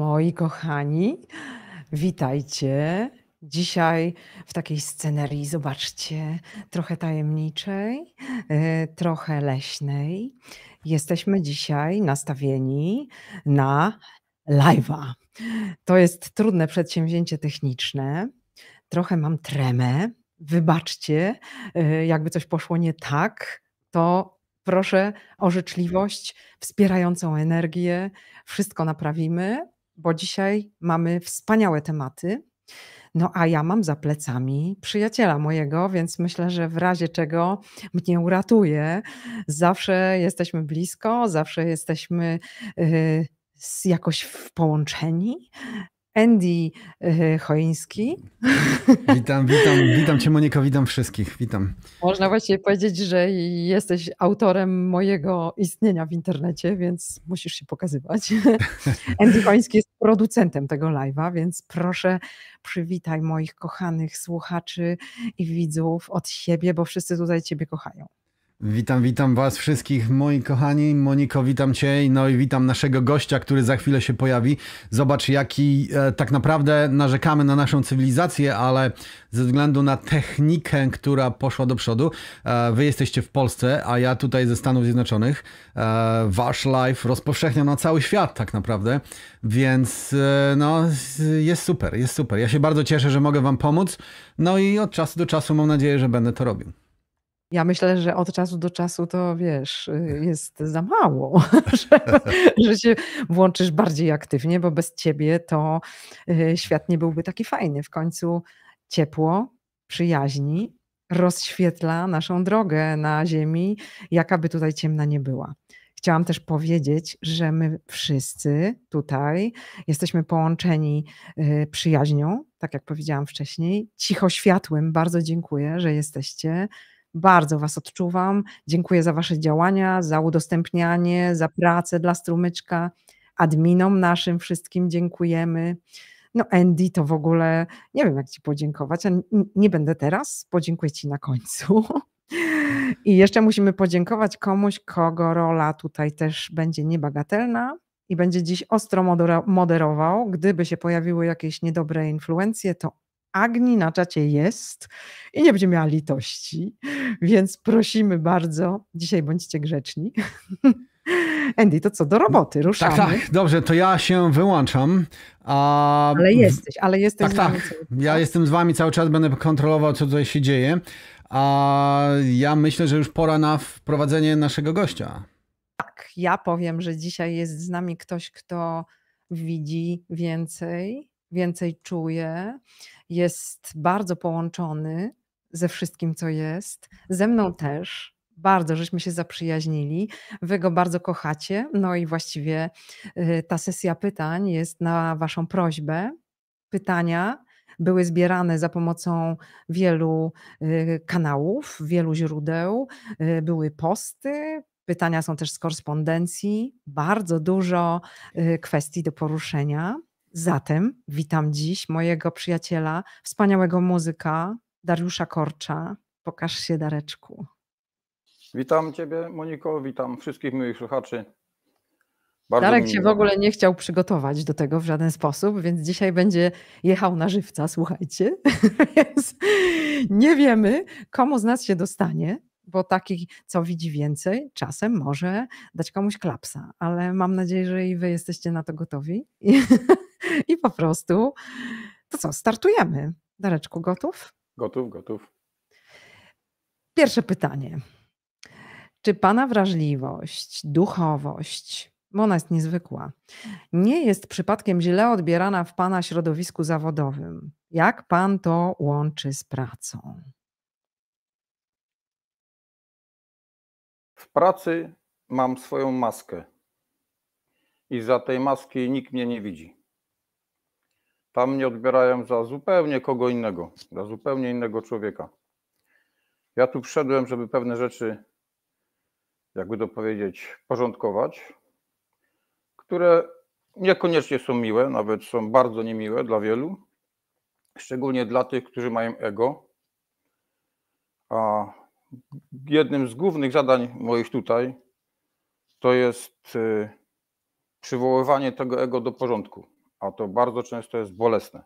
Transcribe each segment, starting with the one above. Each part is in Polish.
Moi kochani, witajcie. Dzisiaj w takiej scenerii, zobaczcie, trochę tajemniczej, e, trochę leśnej. Jesteśmy dzisiaj nastawieni na live'a. To jest trudne przedsięwzięcie techniczne. Trochę mam tremę. Wybaczcie, e, jakby coś poszło nie tak, to proszę o życzliwość, wspierającą energię. Wszystko naprawimy bo dzisiaj mamy wspaniałe tematy. No a ja mam za plecami przyjaciela mojego, więc myślę, że w razie czego mnie uratuje. Zawsze jesteśmy blisko, zawsze jesteśmy yy, jakoś połączeni Andy e, Choiński. Witam, witam, witam Cię Moniko, witam wszystkich, witam. Można właściwie powiedzieć, że jesteś autorem mojego istnienia w internecie, więc musisz się pokazywać. Andy Choiński jest producentem tego live'a, więc proszę przywitaj moich kochanych słuchaczy i widzów od siebie, bo wszyscy tutaj Ciebie kochają. Witam, witam Was wszystkich, moi kochani. Moniko, witam Cię, no i witam naszego gościa, który za chwilę się pojawi. Zobacz, jaki e, tak naprawdę narzekamy na naszą cywilizację, ale ze względu na technikę, która poszła do przodu, e, Wy jesteście w Polsce, a ja tutaj ze Stanów Zjednoczonych. E, wasz live rozpowszechnia na cały świat, tak naprawdę, więc e, no, jest super, jest super. Ja się bardzo cieszę, że mogę Wam pomóc. No i od czasu do czasu mam nadzieję, że będę to robił. Ja myślę, że od czasu do czasu to wiesz, y, jest za mało, że, że, się włączysz bardziej aktywnie, bo bez ciebie to y, świat nie byłby taki fajny. W końcu ciepło, przyjaźni rozświetla naszą drogę na Ziemi, jaka by tutaj ciemna nie była. Chciałam też powiedzieć, że my wszyscy tutaj jesteśmy połączeni y, przyjaźnią, tak jak powiedziałam wcześniej, cicho światłem. Bardzo dziękuję, że jesteście bardzo Was odczuwam. Dziękuję za Wasze działania, za udostępnianie, za pracę dla strumyczka. Adminom naszym wszystkim dziękujemy. No, Andy, to w ogóle nie wiem, jak Ci podziękować. Nie będę teraz, podziękuję Ci na końcu. I jeszcze musimy podziękować komuś, kogo rola tutaj też będzie niebagatelna i będzie dziś ostro moderował. Gdyby się pojawiły jakieś niedobre influencje, to Agni na czacie jest i nie będzie miała litości, więc prosimy bardzo, dzisiaj bądźcie grzeczni. Andy, to co, do roboty, ruszamy. Tak, tak, dobrze, to ja się wyłączam. A... Ale jesteś, ale jesteś tak, z tak, nami. Tak, ja jestem z wami cały czas, będę kontrolował, co tutaj się dzieje. A ja myślę, że już pora na wprowadzenie naszego gościa. Tak, ja powiem, że dzisiaj jest z nami ktoś, kto widzi więcej, więcej czuje, jest bardzo połączony ze wszystkim, co jest. Ze mną też. Bardzo żeśmy się zaprzyjaźnili. Wy go bardzo kochacie. No i właściwie y, ta sesja pytań jest na Waszą prośbę. Pytania były zbierane za pomocą wielu y, kanałów, wielu źródeł. Y, były posty, Pytania są też z korespondencji, bardzo dużo kwestii do poruszenia. Zatem witam dziś mojego przyjaciela, wspaniałego muzyka Dariusza Korcza. Pokaż się, Dareczku. Witam Ciebie, Moniko, witam wszystkich moich słuchaczy. Bardzo Darek się w ogóle nie chciał przygotować do tego w żaden sposób, więc dzisiaj będzie jechał na żywca, słuchajcie. nie wiemy, komu z nas się dostanie, bo taki, co widzi więcej, czasem może dać komuś klapsa, ale mam nadzieję, że i wy jesteście na to gotowi. I po prostu. To co, startujemy. Dareczku, gotów? Gotów, gotów. Pierwsze pytanie. Czy Pana wrażliwość, duchowość, bo ona jest niezwykła, nie jest przypadkiem źle odbierana w Pana środowisku zawodowym? Jak Pan to łączy z pracą? W pracy mam swoją maskę i za tej maski nikt mnie nie widzi. Tam mnie odbierają za zupełnie kogo innego, za zupełnie innego człowieka. Ja tu wszedłem, żeby pewne rzeczy, jakby to powiedzieć, porządkować, które niekoniecznie są miłe, nawet są bardzo niemiłe dla wielu, szczególnie dla tych, którzy mają ego. A jednym z głównych zadań moich tutaj to jest y, przywoływanie tego ego do porządku a to bardzo często jest bolesne.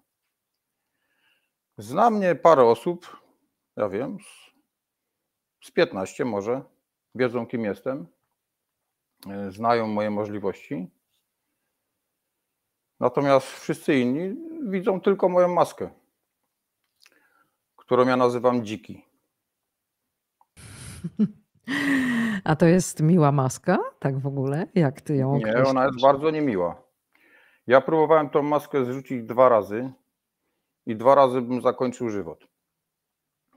Zna mnie parę osób, ja wiem, z 15 może, wiedzą kim jestem, e, znają moje możliwości. Natomiast wszyscy inni widzą tylko moją maskę, którą ja nazywam dziki. A to jest miła maska, tak w ogóle? Jak ty ją określasz? Nie, ona jest bardzo niemiła. Ja próbowałem tą maskę zrzucić dwa razy i dwa razy bym zakończył żywot.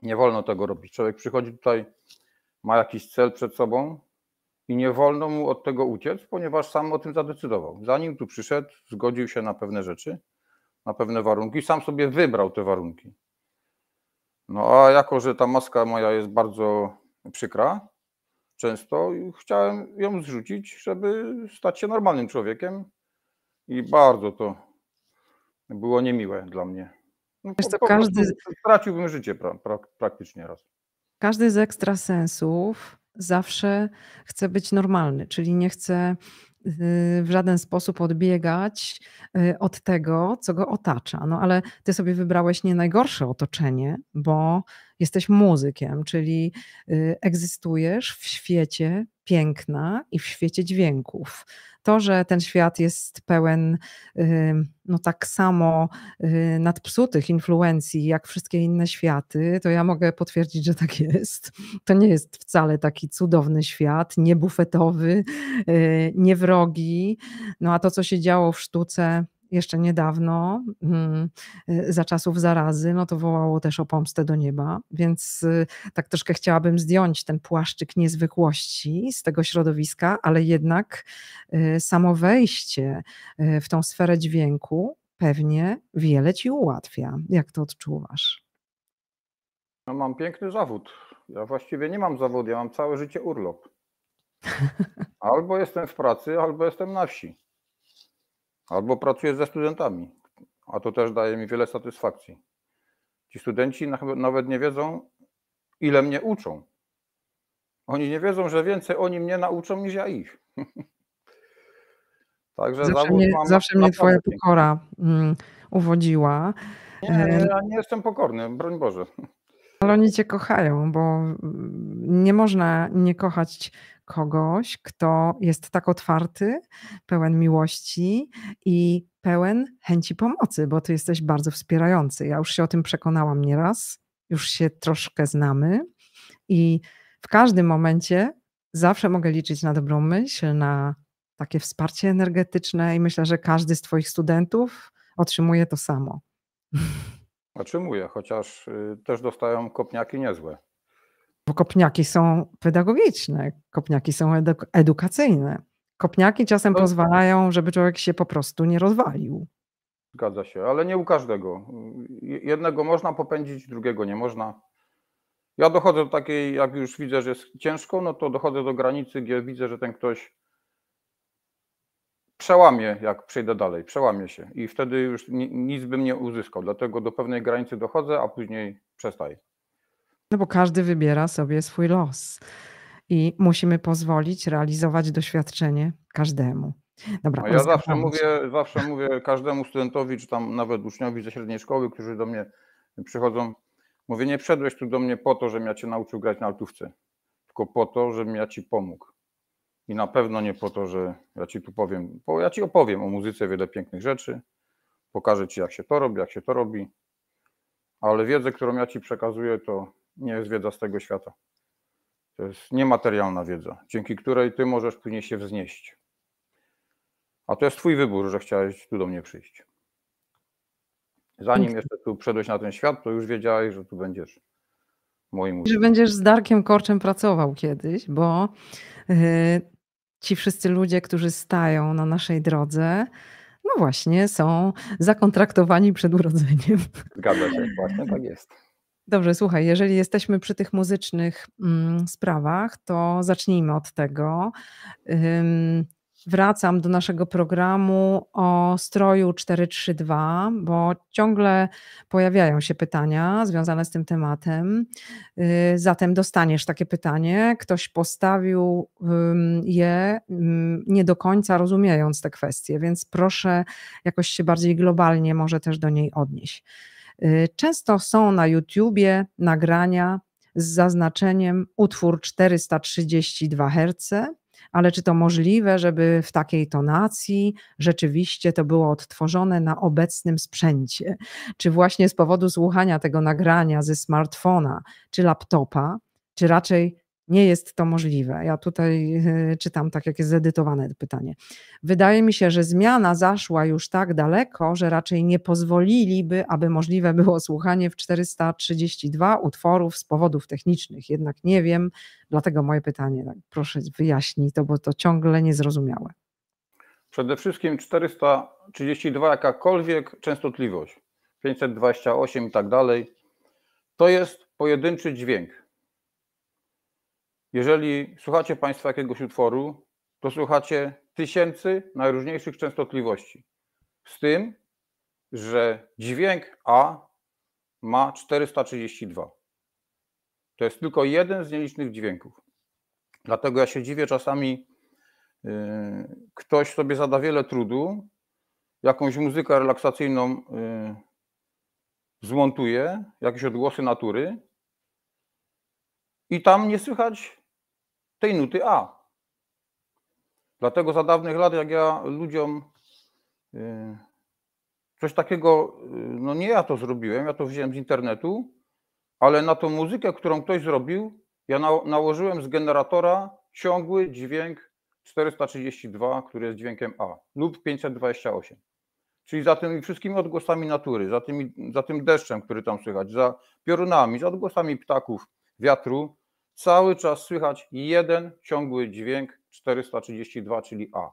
Nie wolno tego robić. Człowiek przychodzi tutaj, ma jakiś cel przed sobą i nie wolno mu od tego uciec, ponieważ sam o tym zadecydował. Zanim tu przyszedł, zgodził się na pewne rzeczy, na pewne warunki, sam sobie wybrał te warunki. No a jako, że ta maska moja jest bardzo przykra, często chciałem ją zrzucić, żeby stać się normalnym człowiekiem, i bardzo to było niemiłe dla mnie. No, to po, każdy... straciłbym życie pra, pra, praktycznie raz. Każdy z ekstrasensów zawsze chce być normalny, czyli nie chce y, w żaden sposób odbiegać y, od tego, co go otacza. No ale ty sobie wybrałeś nie najgorsze otoczenie, bo jesteś muzykiem, czyli y, egzystujesz w świecie piękna i w świecie dźwięków. To, że ten świat jest pełen y, no tak samo y, nadpsutych influencji jak wszystkie inne światy, to ja mogę potwierdzić, że tak jest. To nie jest wcale taki cudowny świat, niebufetowy, niewrogi. No a to, co się działo w sztuce, jeszcze niedawno, mm, e, za czasów zarazy, no to wołało też o pomstę do nieba, więc y, tak troszkę chciałabym zdjąć ten płaszczyk niezwykłości z tego środowiska, ale jednak y, samo wejście y, w tą sferę dźwięku pewnie wiele ci ułatwia. Jak to odczuwasz? No mam piękny zawód. Ja właściwie nie mam zawodu, ja mam całe życie urlop. Albo jestem w pracy, albo jestem na wsi. Albo pracuję ze studentami, a to też daje mi wiele satysfakcji. Ci studenci nawet nie wiedzą, ile mnie uczą. Oni nie wiedzą, że więcej oni mnie nauczą niż ja ich. Także zawsze mnie, zawsze mnie twoja pokora mm, uwodziła. Nie, ja nie jestem pokorny, broń Boże. Ale oni cię kochają, bo mm, nie można nie kochać kogoś, kto jest tak otwarty, pełen miłości i pełen chęci pomocy, bo ty jesteś bardzo wspierający. Ja już się o tym przekonałam nieraz, już się troszkę znamy i w każdym momencie zawsze mogę liczyć na dobrą myśl, na takie wsparcie energetyczne i myślę, że każdy z Twoich studentów otrzymuje to samo. Otrzymuję, chociaż y, też dostają kopniaki niezłe. Bo kopniaki są pedagogiczne, kopniaki są eduk edukacyjne. Kopniaki czasem to... No. pozwalają, żeby człowiek się po prostu nie rozwalił. Zgadza się, ale nie u każdego. Jednego można popędzić, drugiego nie można. Ja dochodzę do takiej, jak już widzę, że jest ciężko, no to dochodzę do granicy, gdzie widzę, że ten ktoś przełamie, jak przejdę dalej, przełamie się i wtedy już nic bym nie uzyskał. Dlatego do pewnej granicy dochodzę, a później przestaję. No bo każdy wybiera sobie swój los i musimy pozwolić realizować doświadczenie każdemu. Dobra, no ja zawsze mówię, zawsze mówię każdemu studentowi, czy tam nawet uczniowi ze średniej szkoły, którzy do mnie przychodzą, mówię, nie przeszedłeś tu do mnie po to, żebym ja cię nauczył grać na altówce, tylko po to, żebym ja ci pomógł i na pewno nie po to, że ja ci tu powiem, bo ja ci opowiem o muzyce wiele pięknych rzeczy, pokażę ci, jak się to robi, jak się to robi, ale wiedzę, którą ja ci przekazuję, to nie jest wiedza z tego świata. To jest niematerialna wiedza, dzięki której ty możesz później się wznieść. A to jest twój wybór, że chciałeś tu do mnie przyjść. Zanim jeszcze tu wszedłeś na ten świat, to już wiedziałeś, że tu będziesz. Moim że będziesz z Darkiem Korczem pracował kiedyś, bo y, ci wszyscy ludzie, którzy stają na naszej drodze, no właśnie, są zakontraktowani przed urodzeniem. Zgadza się, właśnie tak jest. Dobrze, słuchaj, jeżeli jesteśmy przy tych muzycznych mm, sprawach, to zacznijmy od tego wracam do naszego programu o stroju 432, bo ciągle pojawiają się pytania związane z tym tematem. Y, zatem dostaniesz takie pytanie. Ktoś postawił je nie do końca rozumiejąc te kwestie, więc proszę jakoś się bardziej globalnie może też do niej odnieść. Y, często są na YouTubie nagrania z zaznaczeniem utwór 432 Hz ale czy to możliwe, żeby w takiej tonacji rzeczywiście to było odtworzone na obecnym sprzęcie? Czy właśnie z powodu słuchania tego nagrania ze smartfona czy laptopa, czy raczej nie jest to możliwe. Ja tutaj e, czytam tak, jak jest zedytowane pytanie. Wydaje mi się, że zmiana zaszła już tak daleko, że raczej nie pozwoliliby, aby możliwe było słuchanie w 432 utworów z powodów technicznych. Jednak nie wiem, dlatego moje pytanie, tak, proszę wyjaśnić to, bo to ciągle niezrozumiałe. Przede wszystkim 432 jakakolwiek częstotliwość, 528 i tak dalej, to jest pojedynczy dźwięk jeżeli słuchacie Państwo jakiegoś utworu, to słuchacie tysięcy najróżniejszych częstotliwości. Z tym, że dźwięk A ma 432. To jest tylko jeden z nielicznych dźwięków. Dlatego ja się dziwię czasami, yy, ktoś sobie zada wiele trudu, jakąś muzykę relaksacyjną yy, zmontuje, jakieś odgłosy natury i tam nie słychać tej nuty A. Dlatego za dawnych lat, jak ja ludziom y, coś takiego, y, no nie ja to zrobiłem, ja to wziąłem z internetu, ale na tą muzykę, którą ktoś zrobił, ja nałożyłem z generatora ciągły dźwięk 432, który jest dźwiękiem A, lub 528. Czyli za tymi wszystkimi odgłosami natury, za, tymi, za tym deszczem, który tam słychać, za piorunami, za odgłosami ptaków, wiatru, cały czas słychać jeden ciągły dźwięk 432, czyli A.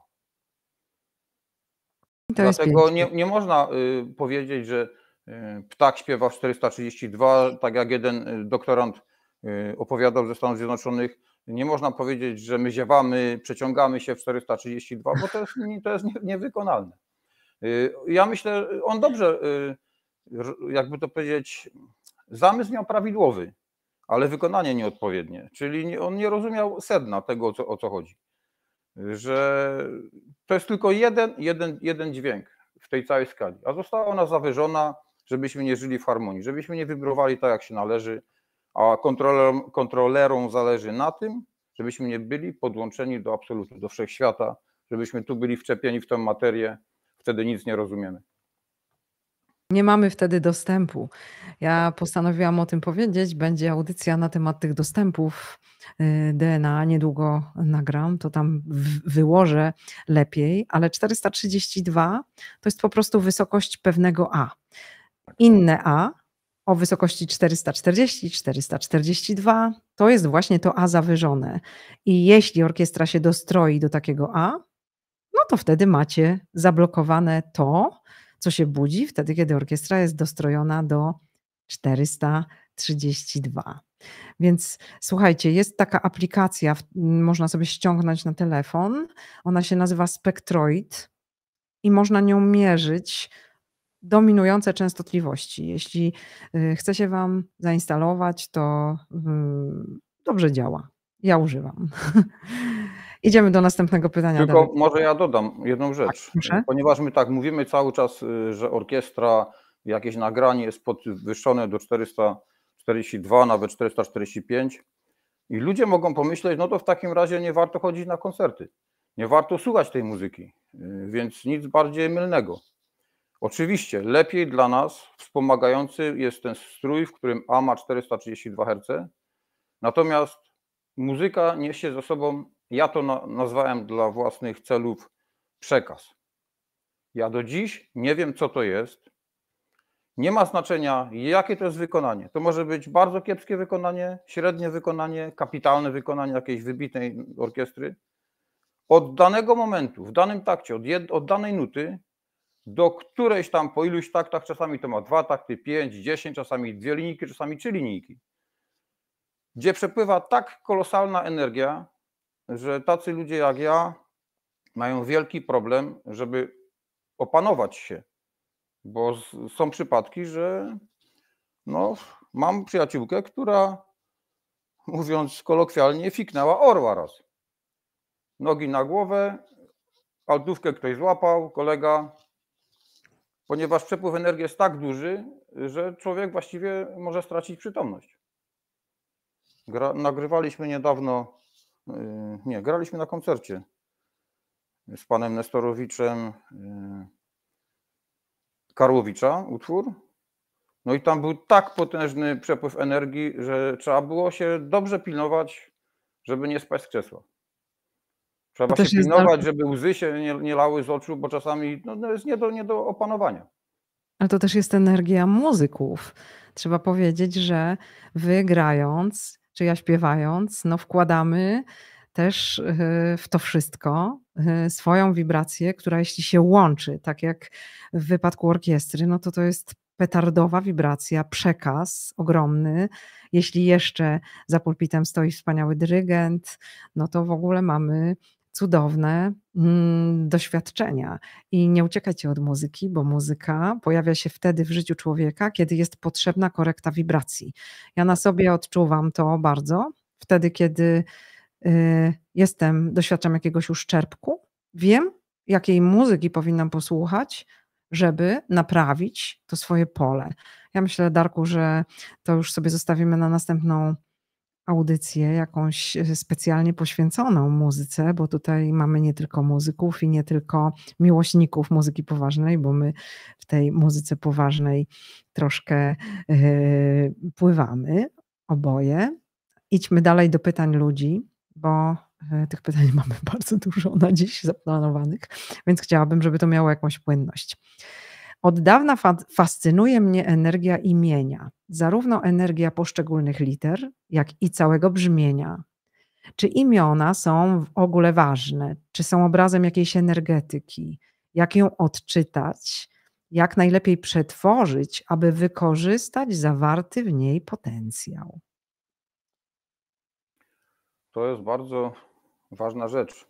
Dlatego nie, nie można y, powiedzieć, że y, ptak śpiewa w 432, tak jak jeden y, doktorant y, opowiadał ze Stanów Zjednoczonych. Nie można powiedzieć, że my ziewamy, przeciągamy się w 432, bo to jest, to jest niewykonalne. Y, ja myślę, on dobrze, y, jakby to powiedzieć, zamysł miał prawidłowy ale wykonanie nieodpowiednie. Czyli on nie rozumiał sedna tego, o co, o co chodzi. Że to jest tylko jeden, jeden, jeden dźwięk w tej całej skali, a została ona zawyżona, żebyśmy nie żyli w harmonii, żebyśmy nie wybrowali tak, jak się należy, a kontrolerom, kontrolerom zależy na tym, żebyśmy nie byli podłączeni do absolutu, do wszechświata, żebyśmy tu byli wczepieni w tę materię, wtedy nic nie rozumiemy. Nie mamy wtedy dostępu. Ja postanowiłam o tym powiedzieć. Będzie audycja na temat tych dostępów y, DNA. Niedługo nagram, to tam wyłożę lepiej, ale 432 to jest po prostu wysokość pewnego A. Inne A o wysokości 440, 442 to jest właśnie to A zawyżone. I jeśli orkiestra się dostroi do takiego A, no to wtedy macie zablokowane to, co się budzi wtedy, kiedy orkiestra jest dostrojona do 432. Więc słuchajcie, jest taka aplikacja, można sobie ściągnąć na telefon. Ona się nazywa Spectroid i można nią mierzyć dominujące częstotliwości. Jeśli y, chce się Wam zainstalować, to mm, dobrze działa. Ja używam. Idziemy do następnego pytania. Tylko Dawid. może ja dodam jedną tak, rzecz. Tak, Ponieważ my tak mówimy cały czas, y, że orkiestra, jakieś nagranie jest podwyższone do 442, nawet 445 i ludzie mogą pomyśleć, no to w takim razie nie warto chodzić na koncerty, nie warto słuchać tej muzyki, y, więc nic bardziej mylnego. Oczywiście lepiej dla nas wspomagający jest ten strój, w którym A ma 432 Hz, natomiast muzyka niesie ze sobą ja to nazwałem dla własnych celów przekaz. Ja do dziś nie wiem, co to jest. Nie ma znaczenia, jakie to jest wykonanie. To może być bardzo kiepskie wykonanie, średnie wykonanie, kapitalne wykonanie jakiejś wybitnej orkiestry. Od danego momentu, w danym takcie, od, jed, od danej nuty, do którejś tam po iluś taktach, czasami to ma dwa takty, pięć, dziesięć, czasami dwie linijki, czasami trzy linijki, gdzie przepływa tak kolosalna energia, że tacy ludzie jak ja mają wielki problem, żeby opanować się, bo są przypadki, że no, mam przyjaciółkę, która mówiąc kolokwialnie, fiknęła orła raz. Nogi na głowę, altówkę ktoś złapał, kolega, ponieważ przepływ energii jest tak duży, że człowiek właściwie może stracić przytomność. Gra, nagrywaliśmy niedawno Y, nie, graliśmy na koncercie z panem Nestorowiczem y, Karłowicza utwór. No i tam był tak potężny przepływ energii, że trzeba było się dobrze pilnować, żeby nie spać z krzesła. Trzeba się pilnować, jest... żeby łzy się nie, nie, lały z oczu, bo czasami no, no jest nie do, nie do opanowania. Ale to też jest energia muzyków. Trzeba powiedzieć, że wygrając czy ja śpiewając, no wkładamy też y, w to wszystko y, swoją wibrację, która jeśli się łączy, tak jak w wypadku orkiestry, no to to jest petardowa wibracja, przekaz ogromny. Jeśli jeszcze za pulpitem stoi wspaniały dyrygent, no to w ogóle mamy cudowne mm, doświadczenia. I nie uciekajcie od muzyki, bo muzyka pojawia się wtedy w życiu człowieka, kiedy jest potrzebna korekta wibracji. Ja na sobie odczuwam to bardzo, wtedy, kiedy y, jestem, doświadczam jakiegoś uszczerbku, wiem, jakiej muzyki powinnam posłuchać, żeby naprawić to swoje pole. Ja myślę, Darku, że to już sobie zostawimy na następną audycję jakąś e, specjalnie poświęconą muzyce, bo tutaj mamy nie tylko muzyków i nie tylko miłośników muzyki poważnej, bo my w tej muzyce poważnej troszkę yy, pływamy oboje. Idźmy dalej do pytań ludzi, bo e, tych pytań mamy bardzo dużo na dziś zaplanowanych, więc chciałabym, żeby to miało jakąś płynność. Od dawna fa fascynuje mnie energia imienia, zarówno energia poszczególnych liter, jak i całego brzmienia. Czy imiona są w ogóle ważne? Czy są obrazem jakiejś energetyki? Jak ją odczytać? Jak najlepiej przetworzyć, aby wykorzystać zawarty w niej potencjał? To jest bardzo ważna rzecz.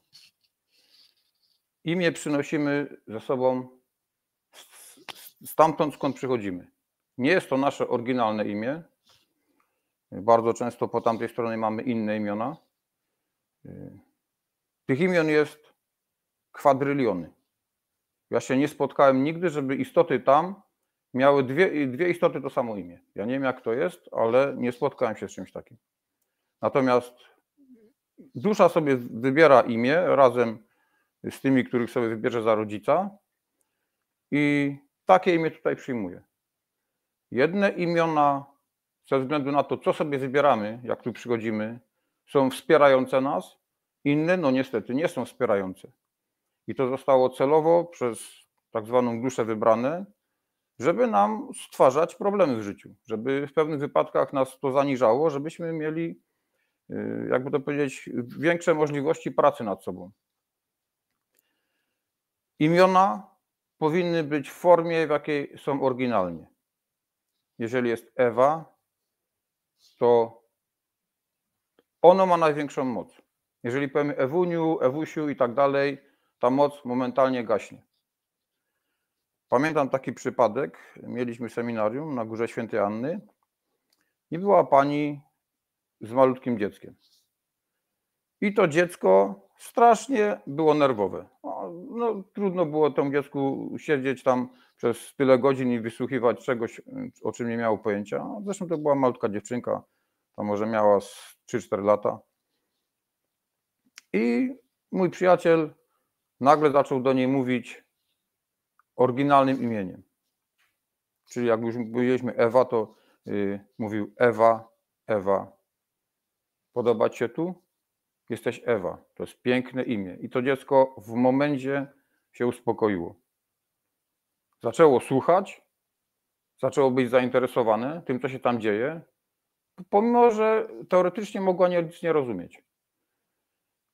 Imię przynosimy ze sobą stamtąd, skąd przychodzimy. Nie jest to nasze oryginalne imię. Bardzo często po tamtej stronie mamy inne imiona. Tych imion jest kwadryliony. Ja się nie spotkałem nigdy, żeby istoty tam miały dwie, dwie istoty to samo imię. Ja nie wiem, jak to jest, ale nie spotkałem się z czymś takim. Natomiast dusza sobie wybiera imię razem z tymi, których sobie wybierze za rodzica i takie imię tutaj przyjmuję. Jedne imiona, ze względu na to, co sobie wybieramy, jak tu przychodzimy, są wspierające nas, inne, no niestety, nie są wspierające. I to zostało celowo przez tak zwaną duszę wybrane, żeby nam stwarzać problemy w życiu, żeby w pewnych wypadkach nas to zaniżało, żebyśmy mieli, y, jakby to powiedzieć, większe możliwości pracy nad sobą. Imiona powinny być w formie, w jakiej są oryginalnie. Jeżeli jest Ewa, to ono ma największą moc. Jeżeli powiemy Ewuniu, Ewusiu i tak dalej, ta moc momentalnie gaśnie. Pamiętam taki przypadek. Mieliśmy seminarium na Górze Świętej Anny i była pani z malutkim dzieckiem. I to dziecko strasznie było nerwowe. No, trudno było temu dziecku siedzieć tam przez tyle godzin i wysłuchiwać czegoś, o czym nie miało pojęcia. Zresztą to była malutka dziewczynka, tam może miała 3-4 lata. I mój przyjaciel nagle zaczął do niej mówić oryginalnym imieniem. Czyli jak już powiedzieliśmy Ewa, to yy, mówił Ewa, Ewa. ci się tu? jesteś Ewa. To jest piękne imię. I to dziecko w momencie się uspokoiło. Zaczęło słuchać, zaczęło być zainteresowane tym, co się tam dzieje, pomimo że teoretycznie mogła nic nie rozumieć.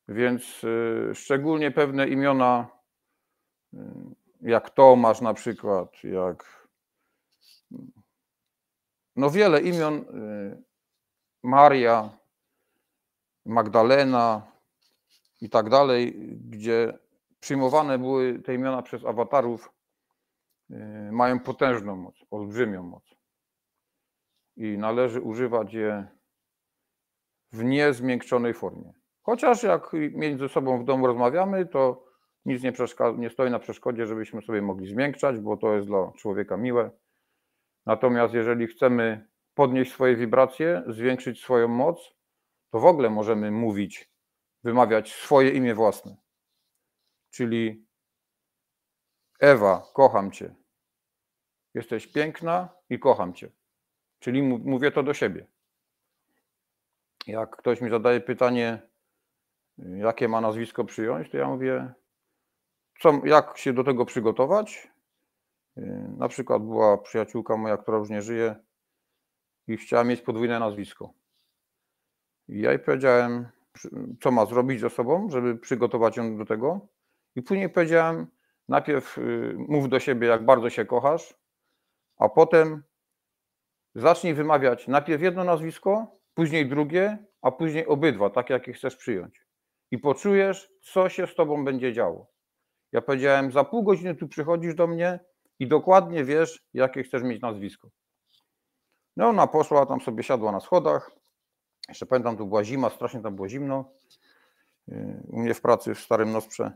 Więc y, szczególnie pewne imiona, yy, jak Tomasz na przykład, jak. No wiele imion, y, Maria, Magdalena i tak dalej, gdzie przyjmowane były te imiona przez awatarów, y, mają potężną moc, olbrzymią moc. I należy używać je w niezmiękczonej formie. Chociaż jak między sobą w domu rozmawiamy, to nic nie, nie, stoi na przeszkodzie, żebyśmy sobie mogli zmiękczać, bo to jest dla człowieka miłe. Natomiast jeżeli chcemy podnieść swoje wibracje, zwiększyć swoją moc, to w ogóle możemy mówić, wymawiać swoje imię własne. Czyli Ewa, kocham cię. Jesteś piękna i kocham cię. Czyli mówię to do siebie. Jak ktoś mi zadaje pytanie, jakie ma nazwisko przyjąć, to ja mówię, co, jak się do tego przygotować. Yy, na przykład była przyjaciółka moja, która już nie żyje i chciała mieć podwójne nazwisko. Ja jej powiedziałem, co ma zrobić ze sobą, żeby przygotować ją do tego. I później powiedziałem, najpierw y, mów do siebie, jak bardzo się kochasz, a potem zacznij wymawiać najpierw jedno nazwisko, później drugie, a później obydwa, takie jakie chcesz przyjąć. I poczujesz, co się z tobą będzie działo. Ja powiedziałem, za pół godziny tu przychodzisz do mnie i dokładnie wiesz, jakie chcesz mieć nazwisko. No ona poszła, tam sobie siadła na schodach, jeszcze pamiętam, tu była zima, strasznie tam było zimno. Yy, u mnie w pracy w Starym Nosprze.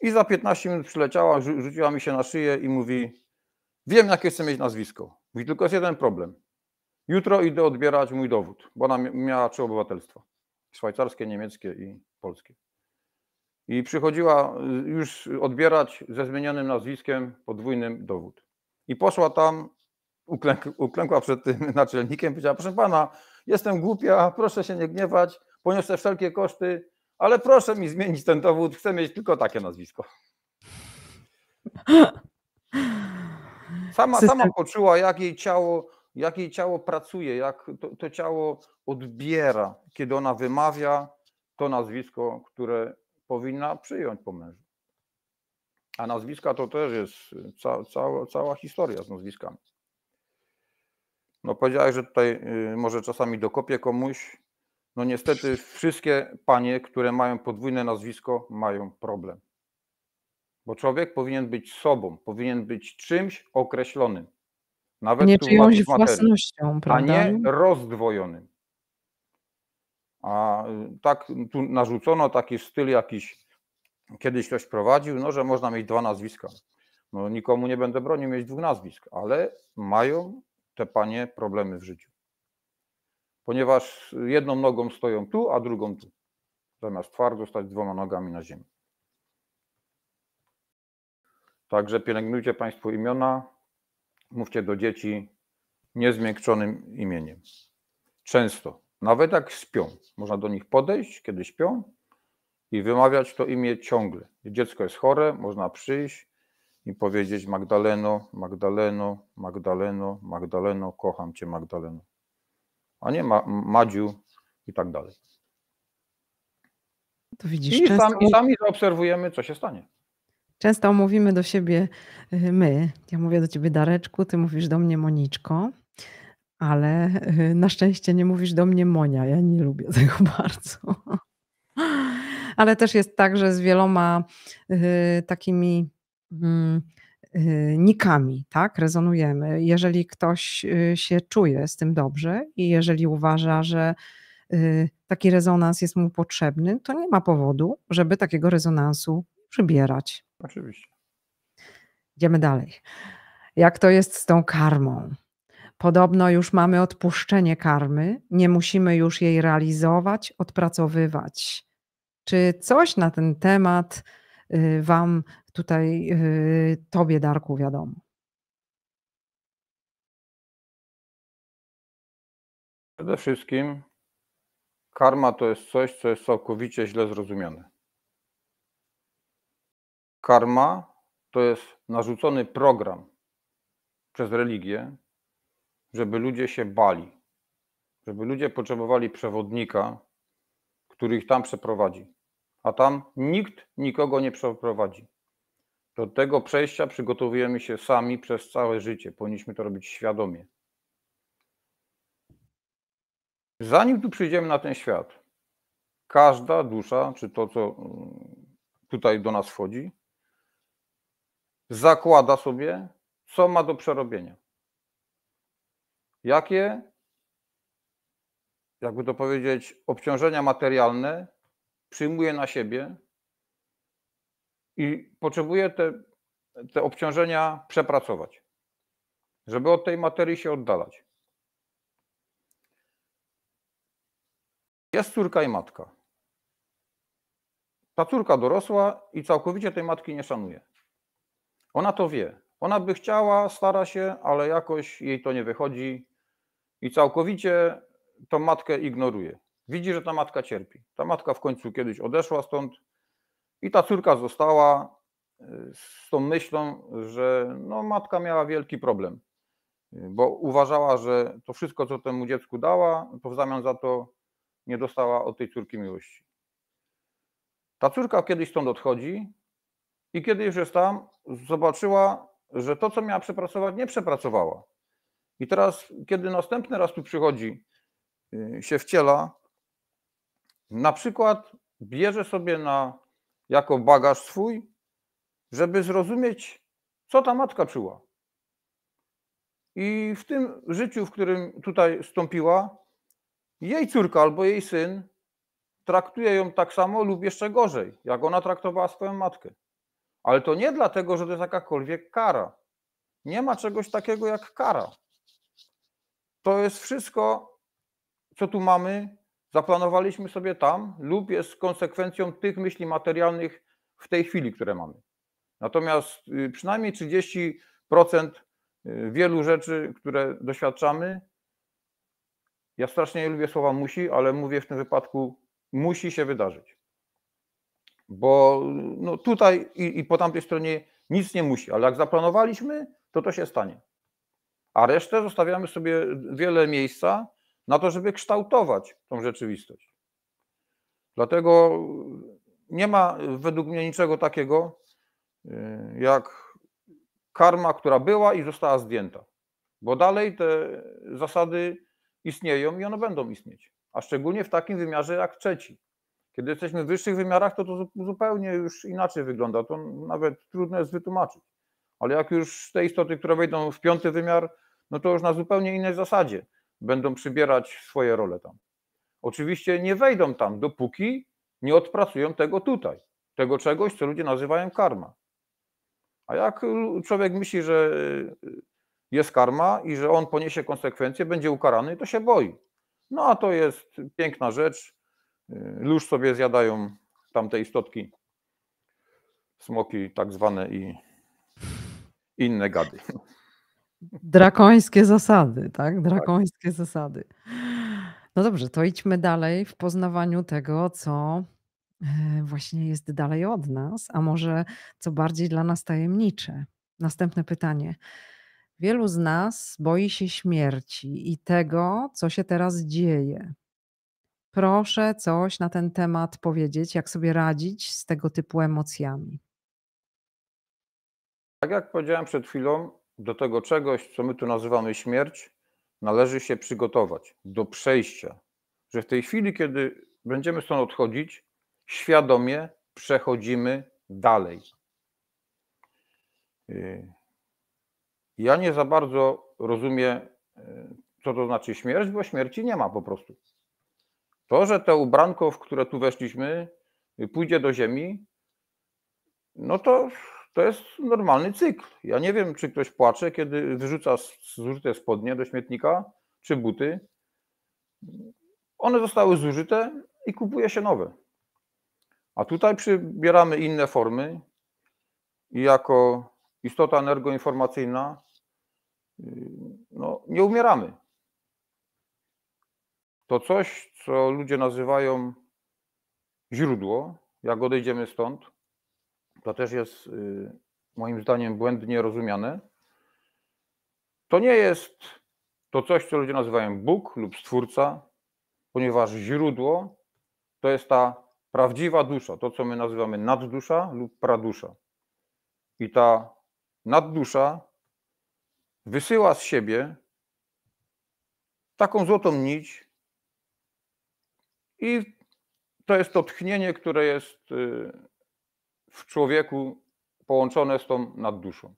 I za 15 minut przyleciała, rzuciła mi się na szyję i mówi: Wiem, jakie chcę mieć nazwisko. Mówi, tylko jest jeden problem. Jutro idę odbierać mój dowód, bo ona miała trzy obywatelstwa: szwajcarskie, niemieckie i polskie. I przychodziła y, już odbierać ze zmienionym nazwiskiem podwójnym dowód. I poszła tam, uklęk, uklękła przed tym naczelnikiem, powiedziała: Proszę pana, jestem głupia, proszę się nie gniewać, poniosę wszelkie koszty, ale proszę mi zmienić ten dowód, chcę mieć tylko takie nazwisko. Sama, sama poczuła, jak jej ciało, jak jej ciało pracuje, jak to, to ciało odbiera, kiedy ona wymawia to nazwisko, które powinna przyjąć po mężu. A nazwiska to też jest ca, cała, cała historia z nazwiskami. No powiedziałeś, że tutaj y, może czasami dokopię komuś. No niestety wszystkie panie, które mają podwójne nazwisko, mają problem. Bo człowiek powinien być sobą, powinien być czymś określonym. Nawet nie czyjąś własnością, prawda? A nie rozdwojonym. A y, tak tu narzucono taki styl jakiś, kiedyś ktoś prowadził, no że można mieć dwa nazwiska. No nikomu nie będę bronił mieć dwóch nazwisk, ale mają te panie problemy w życiu. Ponieważ jedną nogą stoją tu, a drugą tu. Zamiast twardo stać dwoma nogami na ziemi. Także pielęgnujcie Państwo imiona, mówcie do dzieci niezmiękczonym imieniem. Często, nawet jak śpią, można do nich podejść, kiedy śpią i wymawiać to imię ciągle. Dziecko jest chore, można przyjść, i powiedzieć Magdaleno, Magdaleno, Magdaleno, Magdaleno, kocham Cię Magdaleno. A nie ma, Madziu i tak dalej. To widzisz, I, sami, I sami zaobserwujemy, co się stanie. Często mówimy do siebie y, my. Ja mówię do ciebie Dareczku, ty mówisz do mnie Moniczko, ale y, na szczęście nie mówisz do mnie Monia. Ja nie lubię tego bardzo. Ale też jest tak, że z wieloma y, takimi Mm, y, nikami, tak? Rezonujemy. Jeżeli ktoś y, się czuje z tym dobrze i jeżeli uważa, że y, taki rezonans jest mu potrzebny, to nie ma powodu, żeby takiego rezonansu przybierać. Oczywiście. Idziemy dalej. Jak to jest z tą karmą? Podobno już mamy odpuszczenie karmy, nie musimy już jej realizować, odpracowywać. Czy coś na ten temat Y, wam tutaj, y, Tobie, Darku, wiadomo. Przede wszystkim karma to jest coś, co jest całkowicie źle zrozumiane. Karma to jest narzucony program przez religię, żeby ludzie się bali, żeby ludzie potrzebowali przewodnika, który ich tam przeprowadzi a tam nikt nikogo nie przeprowadzi. Do tego przejścia przygotowujemy się sami przez całe życie. Powinniśmy to robić świadomie. Zanim tu przyjdziemy na ten świat, każda dusza, czy to, co mm, tutaj do nas wchodzi, zakłada sobie, co ma do przerobienia. Jakie, jakby to powiedzieć, obciążenia materialne przyjmuje na siebie i potrzebuje te, te obciążenia przepracować, żeby od tej materii się oddalać. Jest córka i matka. Ta córka dorosła i całkowicie tej matki nie szanuje. Ona to wie. Ona by chciała, stara się, ale jakoś jej to nie wychodzi i całkowicie tą matkę ignoruje. Widzi, że ta matka cierpi. Ta matka w końcu kiedyś odeszła stąd i ta córka została y, z tą myślą, że no, matka miała wielki problem, bo uważała, że to wszystko, co temu dziecku dała, to w zamian za to nie dostała od tej córki miłości. Ta córka kiedyś stąd odchodzi i kiedy już jest tam, zobaczyła, że to, co miała przepracować, nie przepracowała. I teraz, kiedy następny raz tu przychodzi, y, się wciela, na przykład bierze sobie na, jako bagaż swój, żeby zrozumieć, co ta matka czuła. I w tym życiu, w którym tutaj stąpiła, jej córka albo jej syn traktuje ją tak samo lub jeszcze gorzej, jak ona traktowała swoją matkę. Ale to nie dlatego, że to jest jakakolwiek kara. Nie ma czegoś takiego jak kara. To jest wszystko, co tu mamy, zaplanowaliśmy sobie tam lub jest konsekwencją tych myśli materialnych w tej chwili, które mamy. Natomiast y, przynajmniej 30% y, wielu rzeczy, które doświadczamy, ja strasznie nie lubię słowa musi, ale mówię w tym wypadku musi się wydarzyć. Bo no tutaj i, i po tamtej stronie nic nie musi, ale jak zaplanowaliśmy, to to się stanie. A resztę zostawiamy sobie wiele miejsca, na to, żeby kształtować tą rzeczywistość. Dlatego nie ma według mnie niczego takiego, y, jak karma, która była i została zdjęta. Bo dalej te zasady istnieją i one będą istnieć. A szczególnie w takim wymiarze jak trzeci. Kiedy jesteśmy w wyższych wymiarach, to to zupełnie już inaczej wygląda. To nawet trudno jest wytłumaczyć. Ale jak już te istoty, które wejdą w piąty wymiar, no to już na zupełnie innej zasadzie będą przybierać swoje role tam. Oczywiście nie wejdą tam, dopóki nie odpracują tego tutaj, tego czegoś, co ludzie nazywają karma. A jak człowiek myśli, że y, jest karma i że on poniesie konsekwencje, będzie ukarany, to się boi. No a to jest piękna rzecz. Y, Lóż sobie zjadają tamte istotki, smoki tak zwane i inne gady. Drakońskie zasady, tak? tak. Drakońskie tak. zasady. No dobrze, to idźmy dalej w poznawaniu tego, co e, właśnie jest dalej od nas, a może co bardziej dla nas tajemnicze. Następne pytanie. Wielu z nas boi się śmierci i tego, co się teraz dzieje. Proszę coś na ten temat powiedzieć, jak sobie radzić z tego typu emocjami. Tak jak powiedziałem przed chwilą, do tego czegoś, co my tu nazywamy śmierć, należy się przygotować do przejścia. Że w tej chwili, kiedy będziemy stąd odchodzić, świadomie przechodzimy dalej. Y, ja nie za bardzo rozumiem, y, co to znaczy śmierć, bo śmierci nie ma po prostu. To, że to ubranko, w które tu weszliśmy, y, pójdzie do ziemi, no to to jest normalny cykl. Ja nie wiem, czy ktoś płacze, kiedy wyrzuca zużyte spodnie do śmietnika, czy buty. One zostały zużyte i kupuje się nowe. A tutaj przybieramy inne formy i jako istota energoinformacyjna yy, no, nie umieramy. To coś, co ludzie nazywają źródło, jak odejdziemy stąd, to też jest y, moim zdaniem błędnie rozumiane. To nie jest to coś, co ludzie nazywają Bóg lub Stwórca, ponieważ źródło to jest ta prawdziwa dusza, to co my nazywamy naddusza lub pradusza. I ta naddusza wysyła z siebie taką złotą nić i to jest to tchnienie, które jest y, w człowieku połączone z tą nadduszą.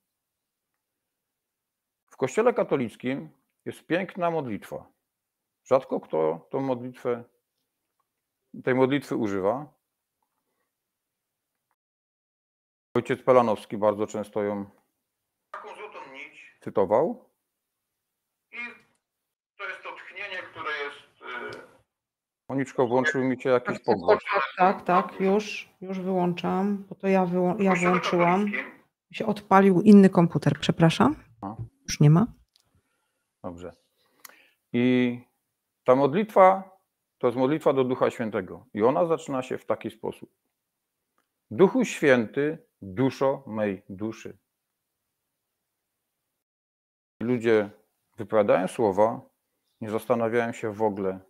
W Kościele katolickim jest piękna modlitwa. Rzadko kto tą modlitwę, tej modlitwy używa. Ojciec Pelanowski bardzo często ją cytował. Moniczko, włączył mi się jakiś tak, tak, pogłos. Tak, tak, tak, już, już wyłączam, bo to ja, wyłą ja Mi się odpalił inny komputer, przepraszam. No. Już nie ma. Dobrze. I ta modlitwa to jest modlitwa do Ducha Świętego. I ona zaczyna się w taki sposób. Duchu Święty, duszo mej duszy. Ludzie wypowiadają słowa, nie zastanawiają się w ogóle,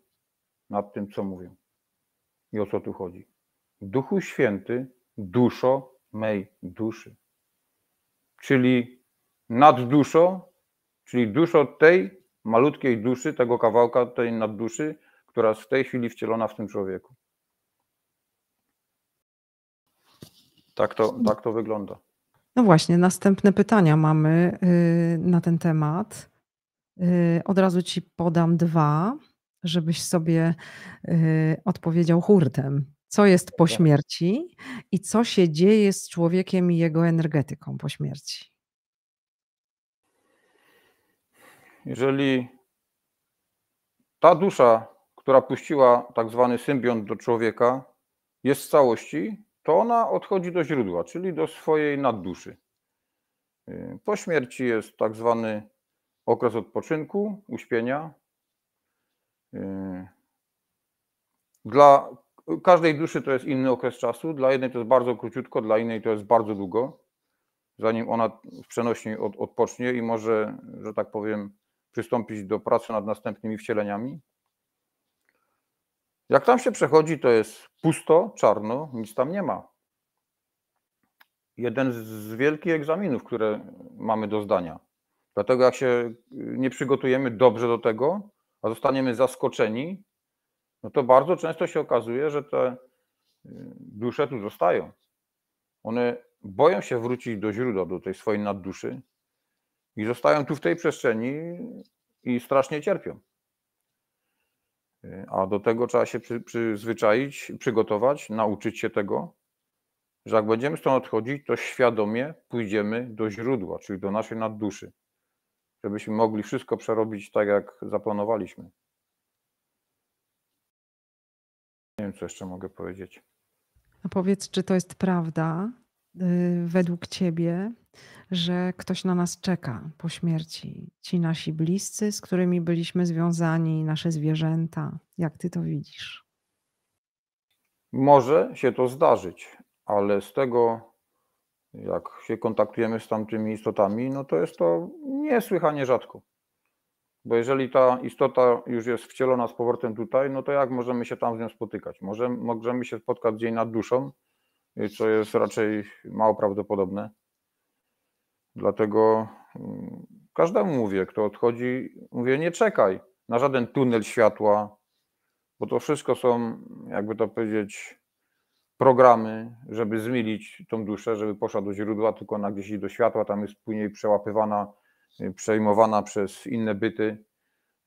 nad tym, co mówią i o co tu chodzi. Duchu Święty, duszo mej duszy. Czyli nad duszo, czyli duszo tej malutkiej duszy, tego kawałka tej nadduszy, która jest w tej chwili wcielona w tym człowieku. Tak to, tak to wygląda. No właśnie, następne pytania mamy y, na ten temat. Y, od razu ci podam dwa żebyś sobie y, odpowiedział hurtem. Co jest po śmierci i co się dzieje z człowiekiem i jego energetyką po śmierci? Jeżeli ta dusza, która puściła tak zwany symbiont do człowieka, jest w całości, to ona odchodzi do źródła, czyli do swojej nadduszy. Y, po śmierci jest tak zwany okres odpoczynku, uśpienia, Y, dla każdej duszy to jest inny okres czasu. Dla jednej to jest bardzo króciutko, dla innej to jest bardzo długo, zanim ona w przenośni od, odpocznie i może, że tak powiem, przystąpić do pracy nad następnymi wcieleniami. Jak tam się przechodzi, to jest pusto, czarno, nic tam nie ma. Jeden z wielkich egzaminów, które mamy do zdania. Dlatego, jak się y, nie przygotujemy dobrze do tego, a zostaniemy zaskoczeni, no to bardzo często się okazuje, że te y, dusze tu zostają. One boją się wrócić do źródła, do tej swojej nadduszy i zostają tu w tej przestrzeni i strasznie cierpią. Y, a do tego trzeba się przy, przyzwyczaić, przygotować, nauczyć się tego, że jak będziemy stąd odchodzić, to świadomie pójdziemy do źródła, czyli do naszej nadduszy żebyśmy mogli wszystko przerobić tak, jak zaplanowaliśmy. Nie wiem, co jeszcze mogę powiedzieć. A powiedz, czy to jest prawda y, według Ciebie, że ktoś na nas czeka po śmierci? Ci nasi bliscy, z którymi byliśmy związani, nasze zwierzęta. Jak Ty to widzisz? Może się to zdarzyć, ale z tego jak się kontaktujemy z tamtymi istotami, no to jest to niesłychanie rzadko. Bo jeżeli ta istota już jest wcielona z powrotem tutaj, no to jak możemy się tam z nią spotykać? Możemy, możemy się spotkać dzień nad duszą, y, co jest raczej mało prawdopodobne. Dlatego mm, każdemu mówię, kto odchodzi, mówię nie czekaj na żaden tunel światła, bo to wszystko są, jakby to powiedzieć, programy, żeby zmilić tą duszę, żeby poszła do źródła, tylko ona gdzieś do światła, tam jest później przełapywana, y, przejmowana przez inne byty,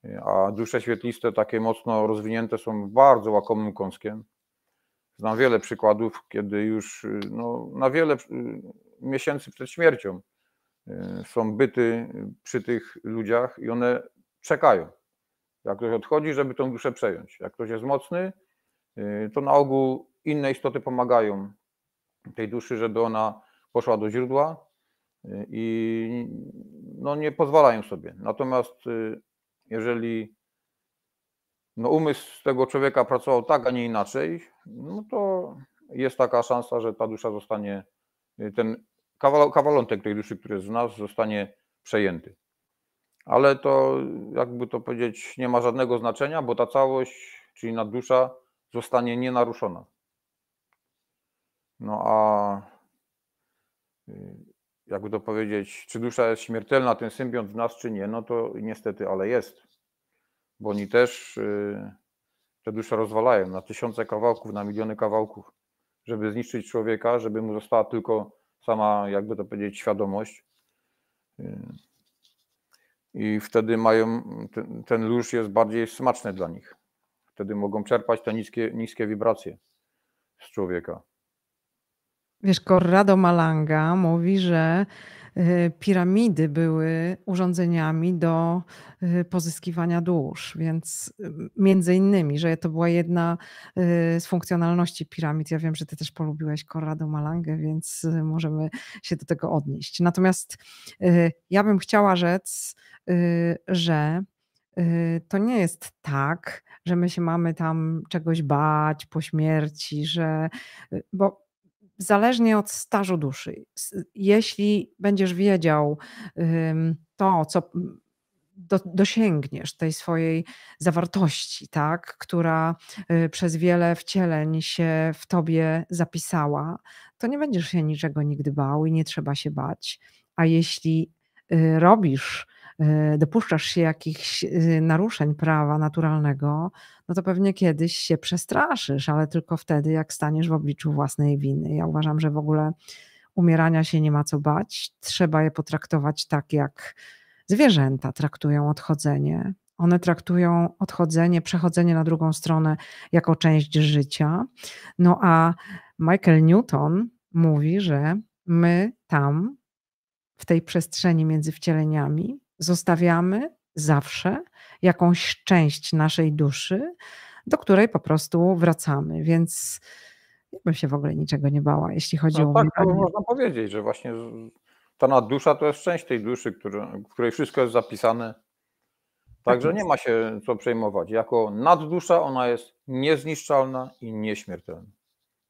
y, a dusze świetliste takie mocno rozwinięte są bardzo łakomym kąskiem. Znam wiele przykładów, kiedy już y, no, na wiele miesięcy przed śmiercią są byty przy tych ludziach i one czekają. Jak ktoś odchodzi, żeby tą duszę przejąć. Jak ktoś jest mocny, to na ogół inne istoty pomagają tej duszy, żeby ona poszła do źródła y, i no, nie pozwalają sobie. Natomiast y, jeżeli no, umysł tego człowieka pracował tak, a nie inaczej, no to jest taka szansa, że ta dusza zostanie, y, ten kawalątek tej duszy, który jest w nas, zostanie przejęty. Ale to, jakby to powiedzieć, nie ma żadnego znaczenia, bo ta całość, czyli naddusza, zostanie nienaruszona. No a y, jakby to powiedzieć, czy dusza jest śmiertelna, ten symbiont w nas, czy nie, no to niestety, ale jest. Bo oni też y, te dusze rozwalają na tysiące kawałków, na miliony kawałków, żeby zniszczyć człowieka, żeby mu została tylko sama, jakby to powiedzieć, świadomość. Y, I wtedy mają, ten, ten lóż jest bardziej smaczny dla nich. Wtedy mogą czerpać te niskie, niskie wibracje z człowieka. Wiesz, Corrado Malanga mówi, że y, piramidy były urządzeniami do y, pozyskiwania dłuż, więc y, między innymi, że to była jedna z funkcjonalności piramid. Ja wiem, że ty też polubiłeś Corrado Malangę, więc możemy się do tego odnieść. Natomiast ja bym chciała rzec, że to nie jest tak, że my się mamy tam czegoś bać po śmierci, że bo zależnie od stażu duszy. Jeśli będziesz wiedział to, co do, dosięgniesz tej swojej zawartości, tak, która y, przez wiele wcieleń się w tobie zapisała, to nie będziesz się niczego nigdy bał i nie trzeba się bać. A jeśli y, robisz E, dopuszczasz się jakichś e, naruszeń prawa naturalnego, no to pewnie kiedyś się przestraszysz, ale tylko wtedy, jak staniesz w obliczu własnej winy. Ja uważam, że w ogóle umierania się nie ma co bać. Trzeba je potraktować tak, jak zwierzęta traktują odchodzenie. One traktują odchodzenie, przechodzenie na drugą stronę jako część życia. No a Michael Newton mówi, że my tam, w tej przestrzeni między wcieleniami, zostawiamy zawsze jakąś część naszej duszy, do której po prostu wracamy. Więc ja bym się w ogóle niczego nie bała, jeśli chodzi no o. Tak, można powiedzieć, że właśnie ta naddusza to jest część tej duszy, w której wszystko jest zapisane. Tak Także nie ma się co przejmować. Jako naddusza ona jest niezniszczalna i nieśmiertelna.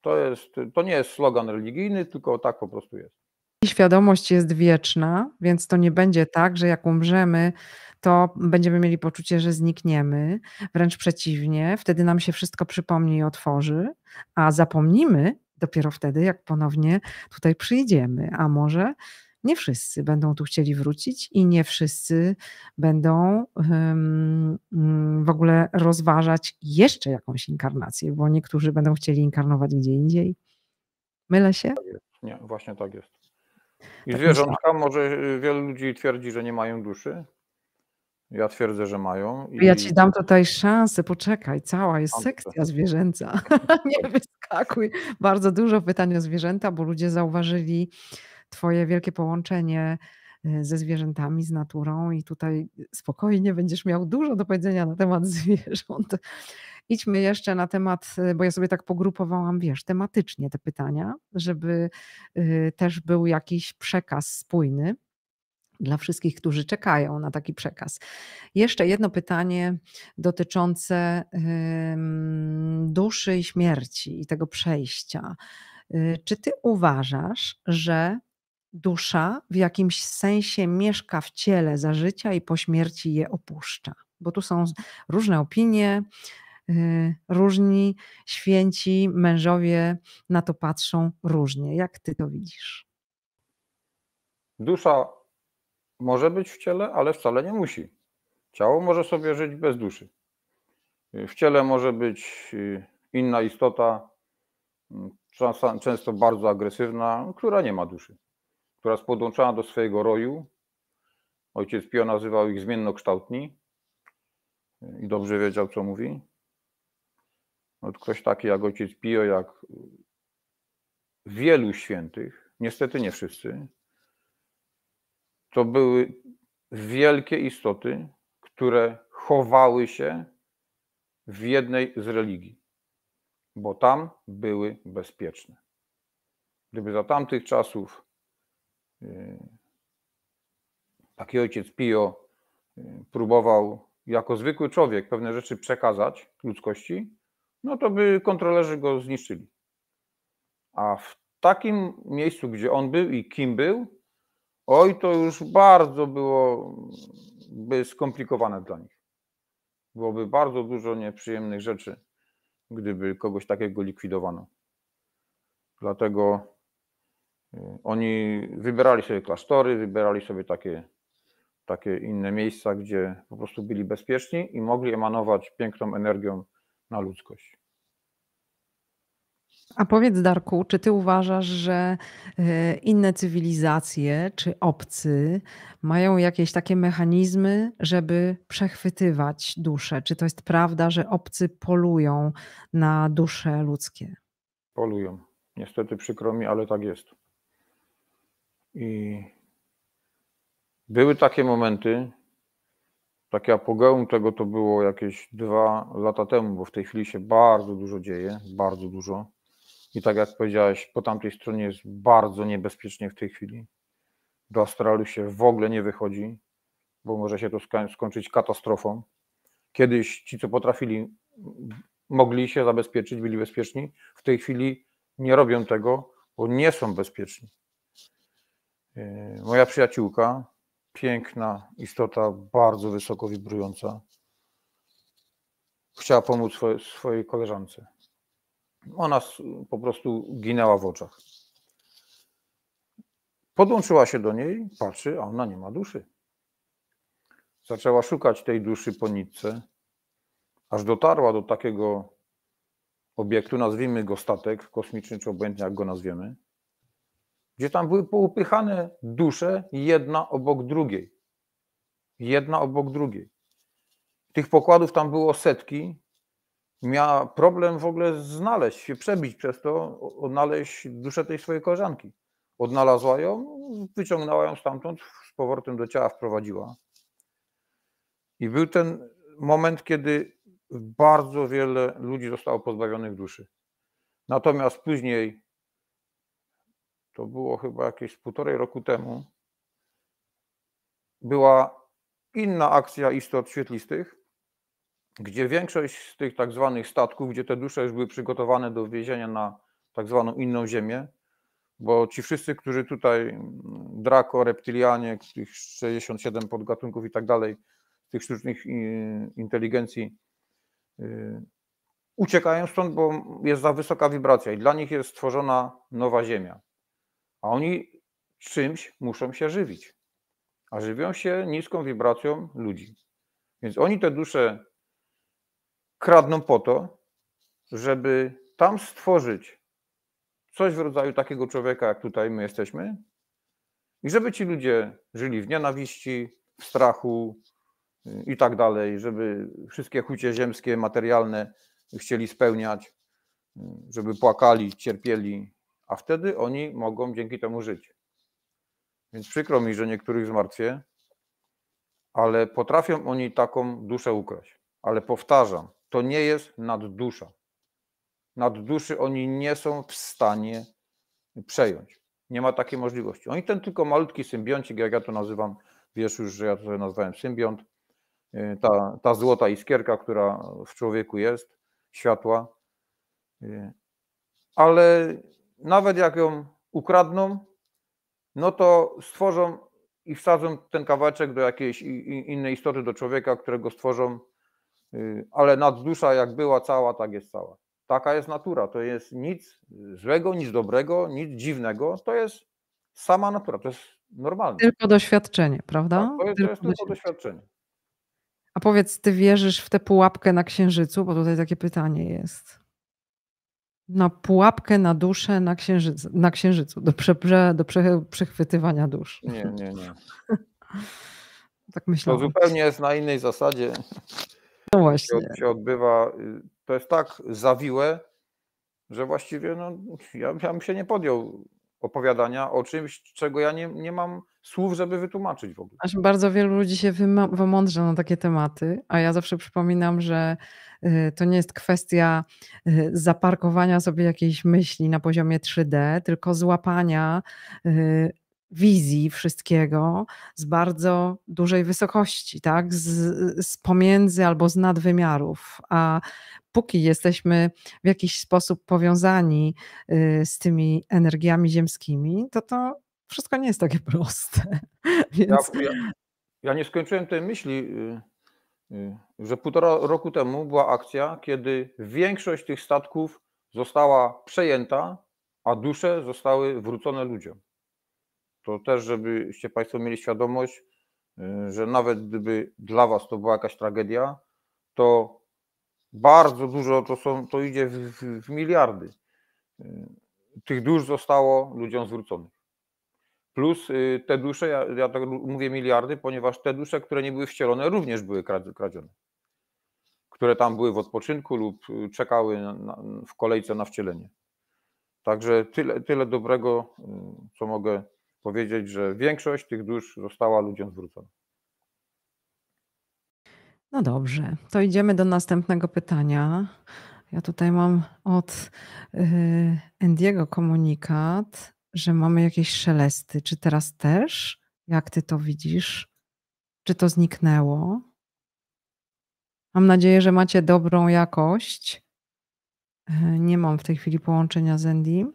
To, jest, to nie jest slogan religijny, tylko tak po prostu jest świadomość jest wieczna, więc to nie będzie tak, że jak umrzemy, to będziemy mieli poczucie, że znikniemy. Wręcz przeciwnie, wtedy nam się wszystko przypomni i otworzy, a zapomnimy dopiero wtedy, jak ponownie tutaj przyjdziemy. A może nie wszyscy będą tu chcieli wrócić i nie wszyscy będą mm, w ogóle rozważać jeszcze jakąś inkarnację, bo niektórzy będą chcieli inkarnować gdzie indziej. Mylę się? Tak nie, właśnie tak jest. I tak zwierzątka myślę. może y, wielu ludzi twierdzi, że nie mają duszy. Ja twierdzę, że mają. I... Ja ci dam tutaj szansę, poczekaj, cała jest sekcja zwierzęca. nie wyskakuj. Bardzo dużo pytań o zwierzęta, bo ludzie zauważyli twoje wielkie połączenie y, ze zwierzętami, z naturą i tutaj spokojnie będziesz miał dużo do powiedzenia na temat zwierząt idźmy jeszcze na temat, y, bo ja sobie tak pogrupowałam, wiesz, tematycznie te pytania, żeby y, też był jakiś przekaz spójny dla wszystkich, którzy czekają na taki przekaz. Jeszcze jedno pytanie dotyczące duszy i śmierci i tego przejścia. Y, czy ty uważasz, że dusza w jakimś sensie mieszka w ciele za życia i po śmierci je opuszcza? Bo tu są różne opinie, Y, różni święci mężowie na to patrzą różnie. Jak ty to widzisz? Dusza może być w ciele, ale wcale nie musi. Ciało może sobie żyć bez duszy. Y, w ciele może być y, inna istota, często bardzo agresywna, która nie ma duszy, która jest podłączona do swojego roju. Ojciec Pio nazywał ich zmiennokształtni i dobrze wiedział, co mówi. No, ktoś taki jak ojciec Pio, jak wielu świętych, niestety nie wszyscy, to były wielkie istoty, które chowały się w jednej z religii, bo tam były bezpieczne. Gdyby za tamtych czasów y, taki ojciec Pio y, próbował jako zwykły człowiek pewne rzeczy przekazać ludzkości, no to by kontrolerzy go zniszczyli. A w takim miejscu, gdzie on był i kim był, oj, to już bardzo by skomplikowane dla nich. Byłoby bardzo dużo nieprzyjemnych rzeczy, gdyby kogoś takiego likwidowano. Dlatego y, oni wybierali sobie klasztory, wybierali sobie takie, takie inne miejsca, gdzie po prostu byli bezpieczni i mogli emanować piękną energią na ludzkość. A powiedz, Darku, czy ty uważasz, że e, inne cywilizacje czy obcy mają jakieś takie mechanizmy, żeby przechwytywać dusze? Czy to jest prawda, że obcy polują na dusze ludzkie? Polują. Niestety przykro mi, ale tak jest. I były takie momenty, takie apogeum tego to było jakieś dwa lata temu, bo w tej chwili się bardzo dużo dzieje, bardzo dużo. I tak jak powiedziałeś, po tamtej stronie jest bardzo niebezpiecznie w tej chwili. Do Australii się w ogóle nie wychodzi, bo może się to skończyć katastrofą. Kiedyś ci, co potrafili, mogli się zabezpieczyć, byli bezpieczni. W tej chwili nie robią tego, bo nie są bezpieczni. Yy, moja przyjaciółka, piękna istota, bardzo wysoko wibrująca. Chciała pomóc swojej koleżance. Ona po prostu ginęła w oczach. Podłączyła się do niej, patrzy, a ona nie ma duszy. Zaczęła szukać tej duszy po nitce, aż dotarła do takiego obiektu, nazwijmy go statek kosmiczny, czy obojętnie jak go nazwiemy, gdzie tam były poupychane dusze jedna obok drugiej. Jedna obok drugiej. Tych pokładów tam było setki. Miała problem w ogóle znaleźć się, przebić przez to, odnaleźć duszę tej swojej koleżanki. Odnalazła ją, wyciągnęła ją stamtąd, z powrotem do ciała wprowadziła. I był ten moment, kiedy bardzo wiele ludzi zostało pozbawionych duszy. Natomiast później to było chyba jakieś półtorej roku temu, była inna akcja istot świetlistych, gdzie większość z tych tak zwanych statków, gdzie te dusze już były przygotowane do wwiezienia na tak zwaną inną ziemię, bo ci wszyscy, którzy tutaj, mm, drako, reptylianie, tych 67 podgatunków i tak dalej, tych sztucznych y, inteligencji, y, uciekają stąd, bo jest za wysoka wibracja i dla nich jest stworzona nowa ziemia a oni czymś muszą się żywić. A żywią się niską wibracją ludzi. Więc oni te dusze kradną po to, żeby tam stworzyć coś w rodzaju takiego człowieka, jak tutaj my jesteśmy, i żeby ci ludzie żyli w nienawiści, w strachu yy, i tak dalej, żeby wszystkie chucie ziemskie, materialne chcieli spełniać, yy, żeby płakali, cierpieli, a wtedy oni mogą dzięki temu żyć. Więc przykro mi, że niektórych zmartwię, ale potrafią oni taką duszę ukraść. Ale powtarzam, to nie jest naddusza. Nadduszy oni nie są w stanie przejąć. Nie ma takiej możliwości. Oni ten tylko malutki symbioncik, jak ja to nazywam, wiesz już, że ja to sobie symbiont, y, ta, ta złota iskierka, która w człowieku jest, światła, y, ale nawet jak ją ukradną, no to stworzą i wsadzą ten kawałeczek do jakiejś innej istoty, do człowieka, którego stworzą, y, ale dusza, jak była cała, tak jest cała. Taka jest natura, to jest nic złego, nic dobrego, nic dziwnego, to jest sama natura, to jest normalne. Tylko doświadczenie, prawda? Tak, to jest, tylko, to jest tylko doświadczenie. A powiedz, ty wierzysz w tę pułapkę na księżycu, bo tutaj takie pytanie jest na pułapkę, na duszę, na księżycu, na księżycu do, prze, do prze, przechwytywania dusz. Nie, nie, nie. tak myślę. To zupełnie jest na innej zasadzie. No właśnie. Się, się odbywa, y, to jest tak zawiłe, że właściwie no, ja, ja bym się nie podjął opowiadania o czymś, czego ja nie, nie mam słów, żeby wytłumaczyć w ogóle. Aż bardzo wielu ludzi się wymądrza na takie tematy, a ja zawsze przypominam, że y, to nie jest kwestia y, zaparkowania sobie jakiejś myśli na poziomie 3D, tylko złapania y, wizji wszystkiego z bardzo dużej wysokości, tak? Z, z pomiędzy albo z nadwymiarów, a póki jesteśmy w jakiś sposób powiązani y, z tymi energiami ziemskimi, to to wszystko nie jest takie proste. Więc... Ja, ja, nie skończyłem tej myśli, y, y, że półtora roku temu była akcja, kiedy większość tych statków została przejęta, a dusze zostały wrócone ludziom. To też, żebyście Państwo mieli świadomość, że nawet gdyby dla Was to była jakaś tragedia, to bardzo dużo, to, są, to idzie w, w, w miliardy. Y, tych dusz zostało ludziom zwróconych. Plus y, te dusze, ja, ja tak mówię miliardy, ponieważ te dusze, które nie były wcielone, również były kradzione. Które tam były w odpoczynku lub y, czekały na, na, w kolejce na wcielenie. Także tyle, tyle dobrego, co mogę powiedzieć, że większość tych dusz została ludziom zwrócona. No dobrze, to idziemy do następnego pytania. Ja tutaj mam od y, Endiego komunikat, że mamy jakieś szelesty. Czy teraz też? Jak ty to widzisz? Czy to zniknęło? Mam nadzieję, że macie dobrą jakość. Y, nie mam w tej chwili połączenia z Endim.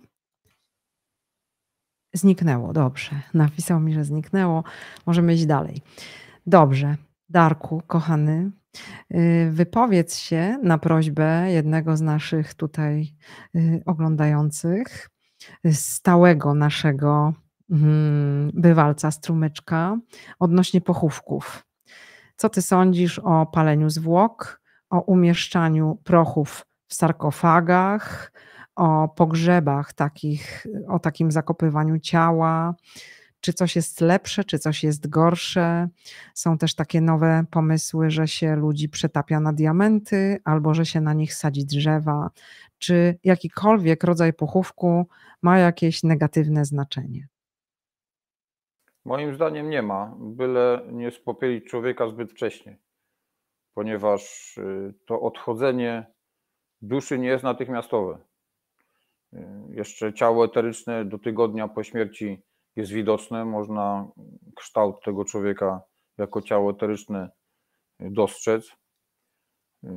Zniknęło, dobrze. Napisał mi, że zniknęło. Możemy iść dalej. Dobrze. Darku, kochany, y, wypowiedz się na prośbę jednego z naszych tutaj y, oglądających, y, stałego naszego mm, bywalca strumyczka, odnośnie pochówków. Co ty sądzisz o paleniu zwłok, o umieszczaniu prochów w sarkofagach, o pogrzebach takich, o takim zakopywaniu ciała? czy coś jest lepsze, czy coś jest gorsze. Są też takie nowe pomysły, że się ludzi przetapia na diamenty, albo że się na nich sadzi drzewa, czy jakikolwiek rodzaj pochówku ma jakieś negatywne znaczenie. Moim zdaniem nie ma, byle nie spopielić człowieka zbyt wcześnie, ponieważ y, to odchodzenie duszy nie jest natychmiastowe. Y, jeszcze ciało eteryczne do tygodnia po śmierci jest widoczne, można kształt tego człowieka jako ciało eteryczne y, dostrzec. Y,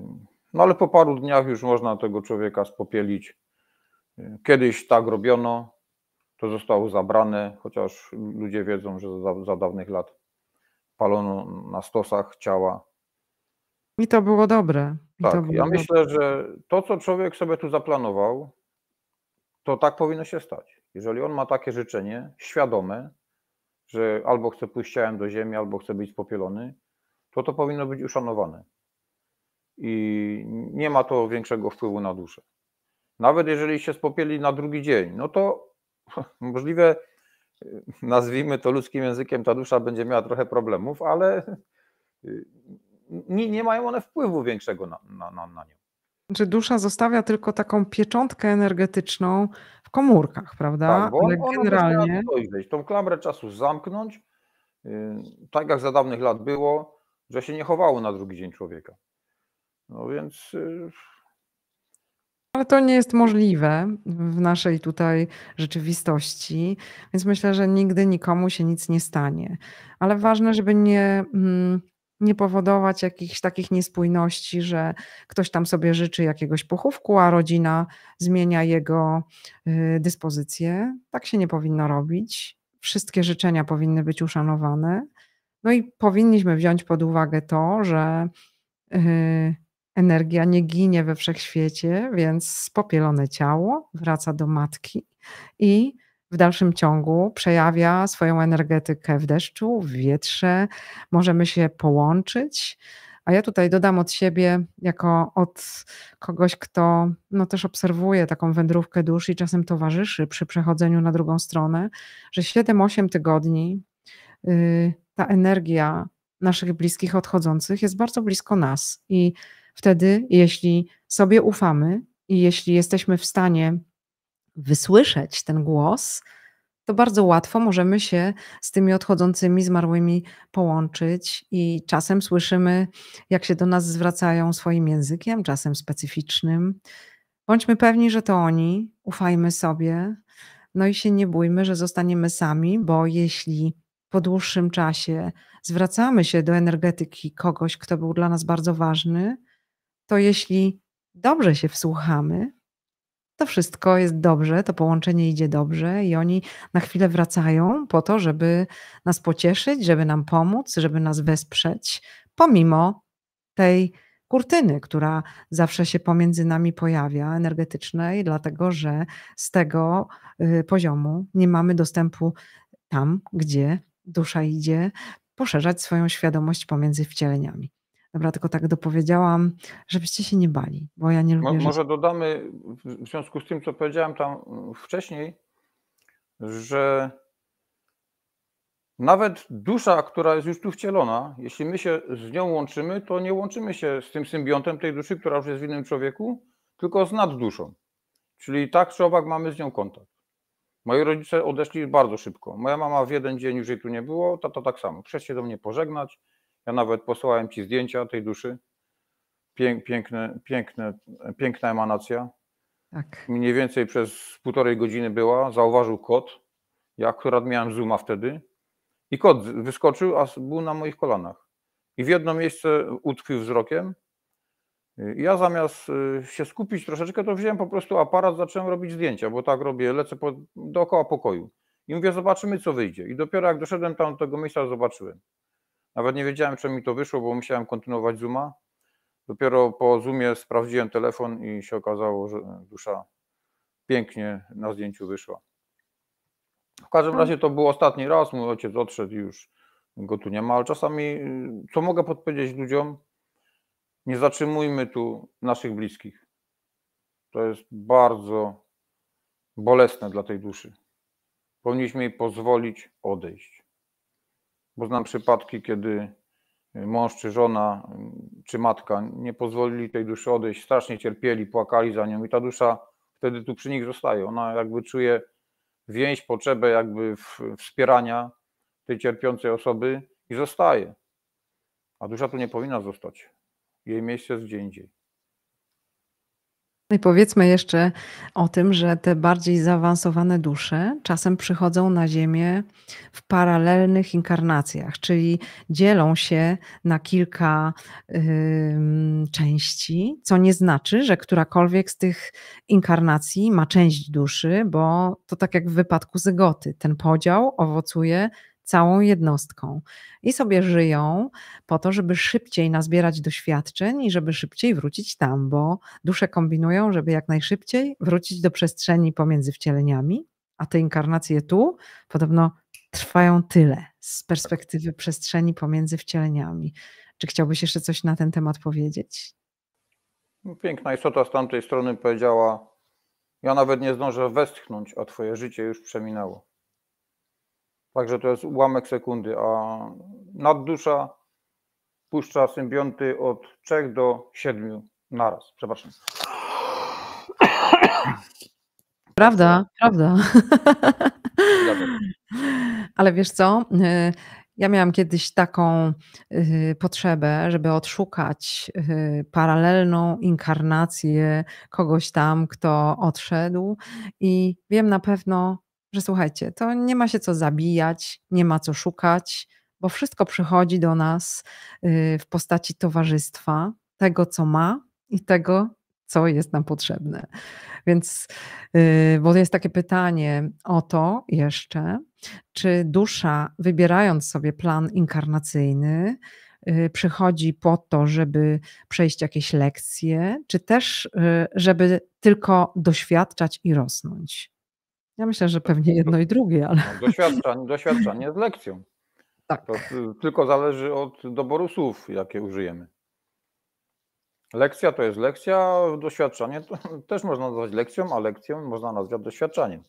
no ale po paru dniach już można tego człowieka spopielić. Y, kiedyś tak robiono, to zostało zabrane, chociaż ludzie wiedzą, że za, za dawnych lat palono na stosach ciała. I to było dobre. I tak, było ja dobre. myślę, że to, co człowiek sobie tu zaplanował, to tak powinno się stać. Jeżeli on ma takie życzenie, świadome, że albo chce pójść ciałem do ziemi, albo chce być popielony, to to powinno być uszanowane. I nie ma to większego wpływu na duszę. Nawet jeżeli się spopieli na drugi dzień, no to możliwe, nazwijmy to ludzkim językiem, ta dusza będzie miała trochę problemów, ale nie, nie mają one wpływu większego na, na, na, na nią. Czy znaczy dusza zostawia tylko taką pieczątkę energetyczną, komórkach, prawda? Tak, bo Ale on, generalnie. Dojrzeć, tą klamrę czasu zamknąć, yy, tak jak za dawnych lat było, że się nie chowało na drugi dzień człowieka. No więc. Yy, Ale to nie jest możliwe w naszej tutaj rzeczywistości, więc myślę, że nigdy nikomu się nic nie stanie. Ale ważne, żeby nie. Hmm nie powodować jakichś takich niespójności, że ktoś tam sobie życzy jakiegoś pochówku, a rodzina zmienia jego y, dyspozycję. Tak się nie powinno robić. Wszystkie życzenia powinny być uszanowane. No i powinniśmy wziąć pod uwagę to, że y, energia nie ginie we wszechświecie, więc spopielone ciało wraca do matki i w dalszym ciągu przejawia swoją energetykę w deszczu, w wietrze, możemy się połączyć. A ja tutaj dodam od siebie, jako od kogoś, kto no, też obserwuje taką wędrówkę duszy i czasem towarzyszy przy przechodzeniu na drugą stronę, że 7-8 tygodni yy, ta energia naszych bliskich odchodzących jest bardzo blisko nas. I wtedy, jeśli sobie ufamy i jeśli jesteśmy w stanie wysłyszeć ten głos, to bardzo łatwo możemy się z tymi odchodzącymi, zmarłymi połączyć i czasem słyszymy, jak się do nas zwracają swoim językiem, czasem specyficznym. Bądźmy pewni, że to oni, ufajmy sobie, no i się nie bójmy, że zostaniemy sami, bo jeśli po dłuższym czasie zwracamy się do energetyki kogoś, kto był dla nas bardzo ważny, to jeśli dobrze się wsłuchamy, to wszystko jest dobrze, to połączenie idzie dobrze i oni na chwilę wracają po to, żeby nas pocieszyć, żeby nam pomóc, żeby nas wesprzeć, pomimo tej kurtyny, która zawsze się pomiędzy nami pojawia, energetycznej, dlatego że z tego y, poziomu nie mamy dostępu tam, gdzie dusza idzie poszerzać swoją świadomość pomiędzy wcieleniami. Dobra, tylko tak dopowiedziałam, żebyście się nie bali, bo ja nie lubię. Mo, może że... dodamy w związku z tym, co powiedziałem tam mm, wcześniej, że nawet dusza, która jest już tu wcielona, jeśli my się z nią łączymy, to nie łączymy się z tym symbiontem tej duszy, która już jest w innym człowieku, tylko z nadduszą. Czyli tak czy owak mamy z nią kontakt. Moi rodzice odeszli bardzo szybko. Moja mama w jeden dzień już jej tu nie było, tata tak samo. Przez się do mnie pożegnać, ja nawet posłałem Ci zdjęcia tej duszy. Piękne, piękne, piękna emanacja. Tak. Mniej więcej przez półtorej godziny była, zauważył kot. Ja akurat miałem zooma wtedy. I kot wyskoczył, a był na moich kolanach. I w jedno miejsce utkwił wzrokiem. Ja zamiast y, się skupić troszeczkę, to wziąłem po prostu aparat, zacząłem robić zdjęcia, bo tak robię, lecę po, dookoła pokoju. I mówię, zobaczymy co wyjdzie. I dopiero jak doszedłem tam do tego miejsca, zobaczyłem. Nawet nie wiedziałem, czemu mi to wyszło, bo musiałem kontynuować Zooma. Dopiero po Zoomie sprawdziłem telefon i się okazało, że dusza pięknie na zdjęciu wyszła. W każdym razie to był ostatni raz, mój ojciec odszedł i już go tu nie ma, ale czasami, y, co mogę podpowiedzieć ludziom, nie zatrzymujmy tu naszych bliskich. To jest bardzo bolesne dla tej duszy. Powinniśmy jej pozwolić odejść bo znam przypadki, kiedy y, mąż czy żona, y, czy matka nie pozwolili tej duszy odejść, strasznie cierpieli, płakali za nią i ta dusza wtedy tu przy nich zostaje. Ona jakby czuje więź, potrzebę jakby wspierania tej cierpiącej osoby i zostaje. A dusza tu nie powinna zostać. Jej miejsce jest gdzie indziej. No I powiedzmy jeszcze o tym, że te bardziej zaawansowane dusze czasem przychodzą na Ziemię w paralelnych inkarnacjach, czyli dzielą się na kilka yy, części, co nie znaczy, że którakolwiek z tych inkarnacji ma część duszy, bo to tak jak w wypadku zygoty, ten podział owocuje całą jednostką i sobie żyją po to, żeby szybciej nazbierać doświadczeń i żeby szybciej wrócić tam, bo dusze kombinują, żeby jak najszybciej wrócić do przestrzeni pomiędzy wcieleniami, a te inkarnacje tu podobno trwają tyle z perspektywy przestrzeni pomiędzy wcieleniami. Czy chciałbyś jeszcze coś na ten temat powiedzieć? Piękna istota z tamtej strony powiedziała: Ja nawet nie zdążę westchnąć, a twoje życie już przeminęło. Także to jest ułamek sekundy, a naddusza puszcza symbionty od 3 do 7 naraz. Przepraszam. Prawda, prawda. Ale wiesz co? Y, ja miałam kiedyś taką y, potrzebę, żeby odszukać y, paralelną inkarnację kogoś tam, kto odszedł, i wiem na pewno, że słuchajcie, to nie ma się co zabijać, nie ma co szukać, bo wszystko przychodzi do nas y, w postaci towarzystwa, tego co ma i tego co jest nam potrzebne. Więc, y, bo jest takie pytanie o to jeszcze, czy dusza, wybierając sobie plan inkarnacyjny, y, przychodzi po to, żeby przejść jakieś lekcje, czy też, żeby tylko doświadczać i rosnąć. Ja myślę, że pewnie jedno i drugie, ale. Doświadczanie, doświadczanie z lekcją. Tak. To y, tylko zależy od doboru słów, jakie użyjemy. Lekcja to jest lekcja, doświadczanie to też można nazwać lekcją, a lekcją można nazwać doświadczaniem.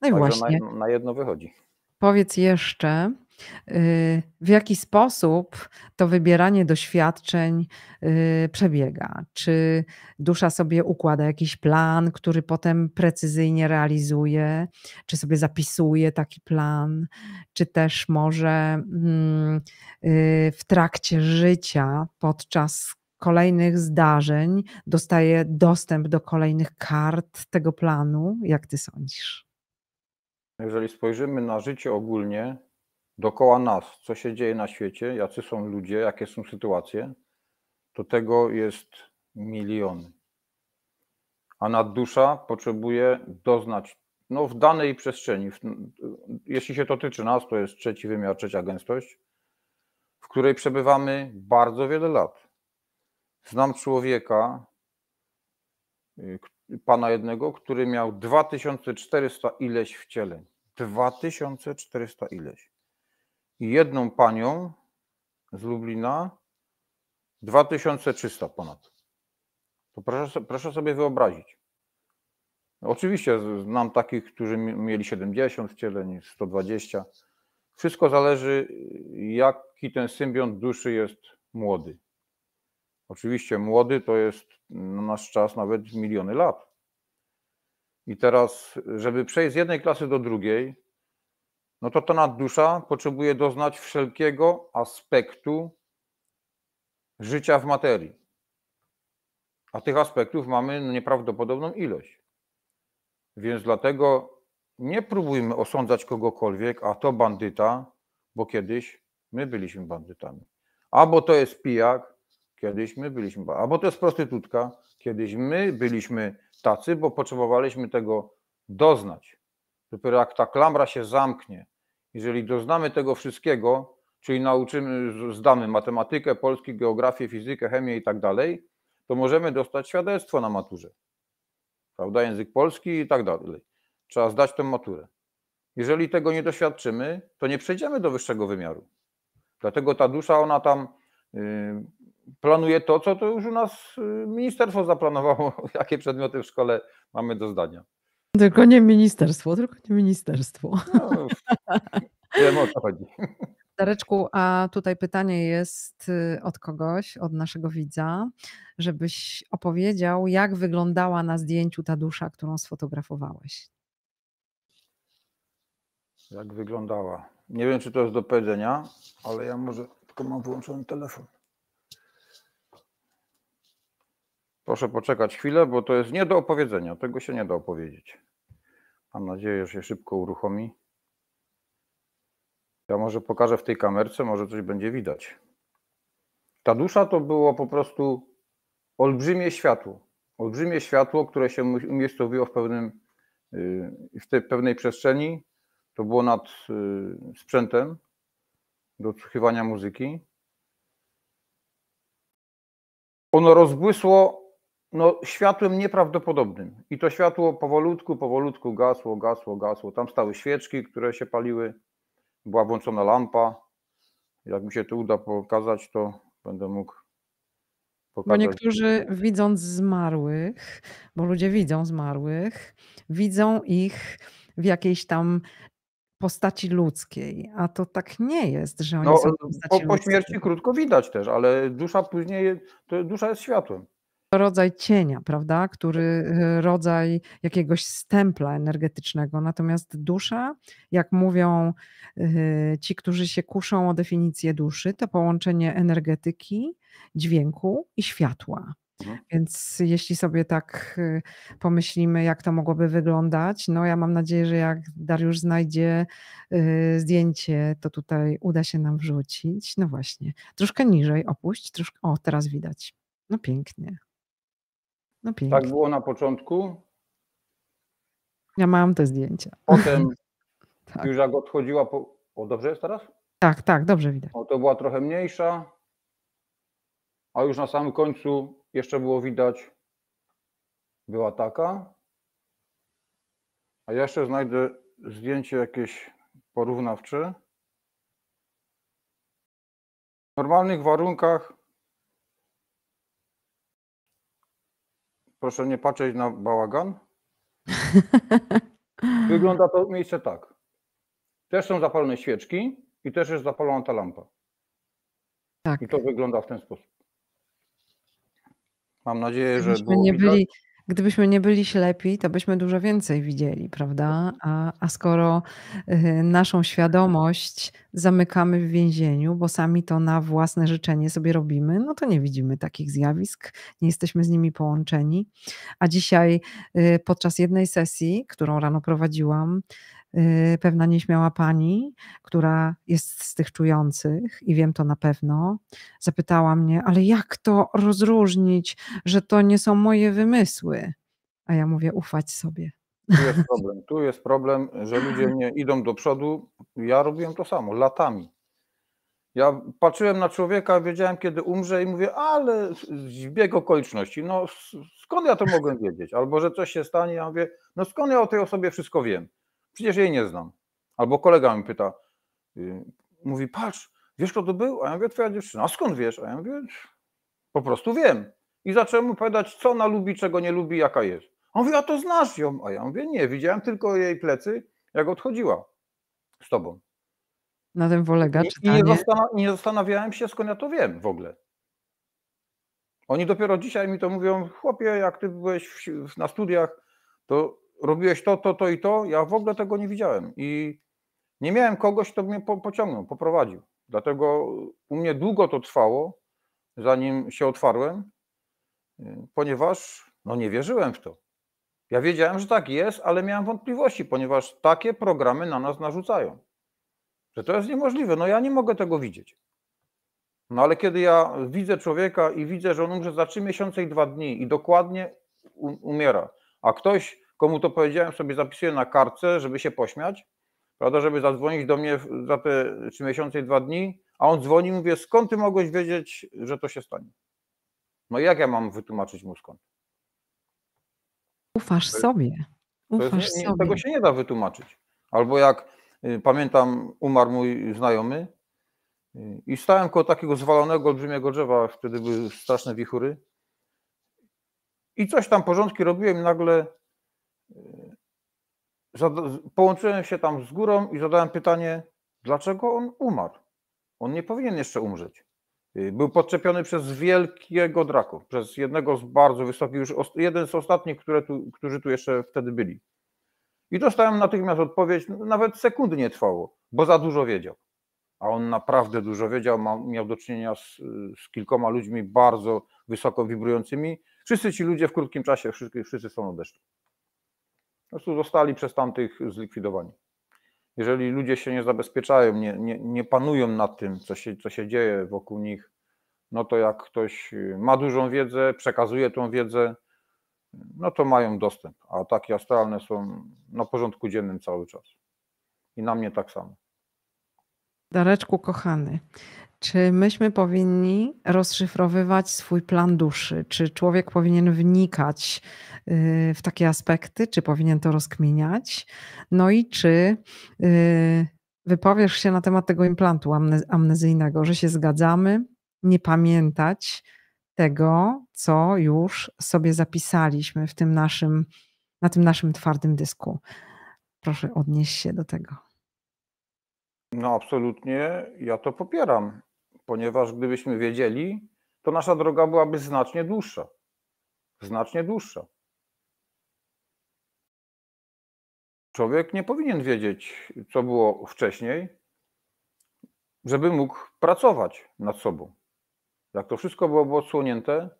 No i Także właśnie. Na, na jedno wychodzi. Powiedz jeszcze, w jaki sposób to wybieranie doświadczeń y, przebiega. Czy dusza sobie układa jakiś plan, który potem precyzyjnie realizuje, czy sobie zapisuje taki plan, czy też może mm, y, w trakcie życia, podczas kolejnych zdarzeń, dostaje dostęp do kolejnych kart tego planu? Jak ty sądzisz? Jeżeli spojrzymy na życie ogólnie, dookoła nas, co się dzieje na świecie, jacy są ludzie, jakie są sytuacje, to tego jest miliony. A naddusza potrzebuje doznać no, w danej przestrzeni, w, jeśli się to tyczy nas, to jest trzeci wymiar, trzecia gęstość, w której przebywamy bardzo wiele lat. Znam człowieka, y, pana jednego, który miał 2400 ileś wcieleń. 2400 ileś i jedną panią z Lublina 2300 ponad. To proszę, proszę sobie wyobrazić. Oczywiście znam takich, którzy mieli 70 wcieleń, 120. Wszystko zależy, jaki ten symbiont duszy jest młody. Oczywiście młody to jest na nasz czas nawet miliony lat. I teraz, żeby przejść z jednej klasy do drugiej, no to ta naddusza potrzebuje doznać wszelkiego aspektu życia w materii. A tych aspektów mamy nieprawdopodobną ilość. Więc dlatego nie próbujmy osądzać kogokolwiek, a to bandyta, bo kiedyś my byliśmy bandytami. Albo to jest pijak, kiedyś my byliśmy, albo to jest prostytutka, kiedyś my byliśmy tacy, bo potrzebowaliśmy tego doznać. Dopiero jak ta klamra się zamknie, jeżeli doznamy tego wszystkiego, czyli nauczymy, zdamy matematykę, polski, geografię, fizykę, chemię i tak dalej, to możemy dostać świadectwo na maturze. Prawda? Język polski i tak dalej. Trzeba zdać tę maturę. Jeżeli tego nie doświadczymy, to nie przejdziemy do wyższego wymiaru. Dlatego ta dusza, ona tam y, planuje to, co to już u nas y, ministerstwo zaplanowało, jakie przedmioty w szkole mamy do zdania. Tylko nie ministerstwo, tylko nie ministerstwo. No, wiem o co chodzi. Dareczku, a tutaj pytanie jest y, od kogoś, od naszego widza, żebyś opowiedział, jak wyglądała na zdjęciu ta dusza, którą sfotografowałeś. Jak wyglądała? Nie wiem, czy to jest do powiedzenia, ale ja może tylko mam wyłączony telefon. Proszę poczekać chwilę, bo to jest nie do opowiedzenia. Tego się nie da opowiedzieć. Mam nadzieję, że się szybko uruchomi. Ja może pokażę w tej kamerce, może coś będzie widać. Ta dusza to było po prostu olbrzymie światło. Olbrzymie światło, które się umiejscowiło w, pewnym, y, w tej pewnej przestrzeni. To było nad y, sprzętem do odsłuchiwania muzyki. Ono rozbłysło no, światłem nieprawdopodobnym. I to światło powolutku, powolutku gasło, gasło, gasło. Tam stały świeczki, które się paliły, była włączona lampa. Jak mi się to uda pokazać, to będę mógł pokazać. Bo niektórzy widząc zmarłych, bo ludzie widzą zmarłych, widzą ich w jakiejś tam postaci ludzkiej, a to tak nie jest, że oni no, są w postaci po, po śmierci ludzkiej. krótko widać też, ale dusza później, to dusza jest światłem rodzaj cienia, prawda? Który e, rodzaj jakiegoś stempla energetycznego. Natomiast dusza, jak mówią e, ci, którzy się kuszą o definicję duszy, to połączenie energetyki, dźwięku i światła. Mhm. Więc jeśli sobie tak e, pomyślimy, jak to mogłoby wyglądać, no ja mam nadzieję, że jak Dariusz znajdzie zdjęcie, to tutaj uda się nam wrzucić. No właśnie, troszkę niżej opuść, troszkę. O, teraz widać. No pięknie. No pięknie. Tak było na początku. Ja mam te zdjęcia. Potem tak. już jak odchodziła. Po... O, dobrze jest teraz? Tak, tak, dobrze widać. O, to była trochę mniejsza, a już na samym końcu jeszcze było widać, była taka. A ja jeszcze znajdę zdjęcie jakieś porównawcze. W normalnych warunkach Proszę nie patrzeć na bałagan. Wygląda to miejsce tak. Też są zapalone świeczki i też jest zapalona ta lampa. Tak. I to wygląda w ten sposób. Mam nadzieję, że było nie byli Gdybyśmy nie byli ślepi, to byśmy dużo więcej widzieli, prawda? A, a skoro y, naszą świadomość zamykamy w więzieniu, bo sami to na własne życzenie sobie robimy, no to nie widzimy takich zjawisk, nie jesteśmy z nimi połączeni. A dzisiaj y, podczas jednej sesji, którą rano prowadziłam, Y, pewna nieśmiała pani, która jest z tych czujących i wiem to na pewno, zapytała mnie, ale jak to rozróżnić, że to nie są moje wymysły? A ja mówię, ufać sobie. Tu jest problem, tu jest problem, że ludzie nie idą do przodu. Ja robiłem to samo latami. Ja patrzyłem na człowieka, wiedziałem kiedy umrze i mówię, ale zbieg okoliczności, no skąd ja to mogłem wiedzieć? Albo że coś się stanie, ja mówię, no skąd ja o tej osobie wszystko wiem? Przecież jej nie znam. Albo kolega mi pyta, y, mówi, patrz, wiesz kto to był? A ja mówię, twoja dziewczyna. A skąd wiesz? A ja mówię, po prostu wiem. I zacząłem mu opowiadać, co ona lubi, czego nie lubi, jaka jest. On mówi, a to znasz ją. A ja mówię, nie, widziałem tylko jej plecy, jak odchodziła z tobą. Na tym polega I, I nie, zastanaw nie zastanawiałem się, skąd ja to wiem w ogóle. Oni dopiero dzisiaj mi to mówią, chłopie, jak ty byłeś w, na studiach, to robiłeś to, to, to i to, ja w ogóle tego nie widziałem i nie miałem kogoś, kto mnie po, pociągnął, poprowadził. Dlatego u mnie długo to trwało, zanim się otwarłem, ponieważ no nie wierzyłem w to. Ja wiedziałem, że tak jest, ale miałem wątpliwości, ponieważ takie programy na nas narzucają. Że to jest niemożliwe. No ja nie mogę tego widzieć. No ale kiedy ja widzę człowieka i widzę, że on umrze za 3 miesiące i 2 dni i dokładnie umiera, a ktoś Komu to powiedziałem, sobie zapisuję na kartce, żeby się pośmiać, prawda, żeby zadzwonić do mnie za te trzy miesiące i dwa dni, a on dzwoni i mówi, skąd ty mogłeś wiedzieć, że to się stanie? No jak ja mam wytłumaczyć mu skąd? Ufasz sobie. Ufasz jest, sobie. Tego się nie da wytłumaczyć. Albo jak y, pamiętam, umarł mój znajomy y, i stałem koło takiego zwalonego, olbrzymiego drzewa, wtedy były straszne wichury i coś tam porządki robiłem i nagle Yy, połączyłem się tam z górą i zadałem pytanie, dlaczego on umarł? On nie powinien jeszcze umrzeć. Yy, był podczepiony przez wielkiego draku, przez jednego z bardzo wysokich, już jeden z ostatnich, tu, którzy tu jeszcze wtedy byli. I dostałem natychmiast odpowiedź, nawet sekundy nie trwało, bo za dużo wiedział. A on naprawdę dużo wiedział, miał do czynienia z, z kilkoma ludźmi bardzo wysoko wibrującymi. Wszyscy ci ludzie w krótkim czasie, wszyscy, wszyscy są odeszli. Po prostu zostali przez tamtych zlikwidowani. Jeżeli ludzie się nie zabezpieczają, nie, nie, nie panują nad tym, co się, co się dzieje wokół nich, no to jak ktoś y, ma dużą wiedzę, przekazuje tą wiedzę, no to mają dostęp, a ataki astralne są na porządku dziennym cały czas. I na mnie tak samo. Dareczku kochany, czy myśmy powinni rozszyfrowywać swój plan duszy? Czy człowiek powinien wnikać y, w takie aspekty? Czy powinien to rozkminiać? No i czy y, wypowiesz się na temat tego implantu amnezyjnego, że się zgadzamy nie pamiętać tego, co już sobie zapisaliśmy w tym naszym, na tym naszym twardym dysku? Proszę odnieść się do tego. No absolutnie, ja to popieram ponieważ gdybyśmy wiedzieli, to nasza droga byłaby znacznie dłuższa. Znacznie dłuższa. Człowiek nie powinien wiedzieć, co było wcześniej, żeby mógł pracować nad sobą. Jak to wszystko byłoby odsłonięte,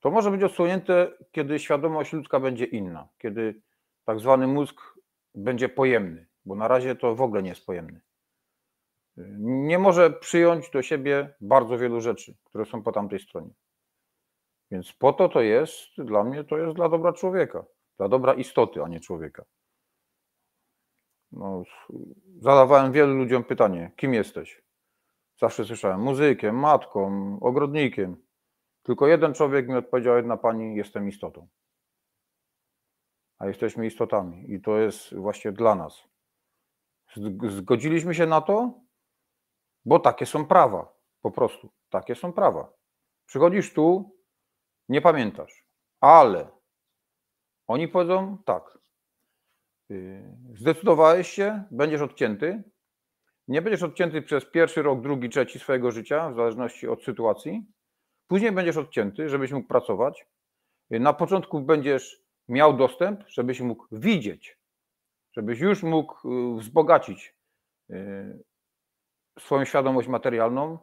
to może być odsłonięte, kiedy świadomość ludzka będzie inna, kiedy tak zwany mózg będzie pojemny, bo na razie to w ogóle nie jest pojemny nie może przyjąć do siebie bardzo wielu rzeczy, które są po tamtej stronie. Więc po to to jest, dla mnie to jest dla dobra człowieka, dla dobra istoty, a nie człowieka. No, zadawałem wielu ludziom pytanie, kim jesteś? Zawsze słyszałem muzykiem, matką, ogrodnikiem. Tylko jeden człowiek mi odpowiedział, jedna pani, jestem istotą. A jesteśmy istotami i to jest właśnie dla nas. Zgodziliśmy się na to, bo takie są prawa. Po prostu takie są prawa. Przychodzisz tu, nie pamiętasz, ale oni powiedzą tak. Y, zdecydowałeś się, będziesz odcięty. Nie będziesz odcięty przez pierwszy rok, drugi, trzeci swojego życia, w zależności od sytuacji. Później będziesz odcięty, żebyś mógł pracować. Y, na początku będziesz miał dostęp, żebyś mógł widzieć, żebyś już mógł y, wzbogacić swoją świadomość materialną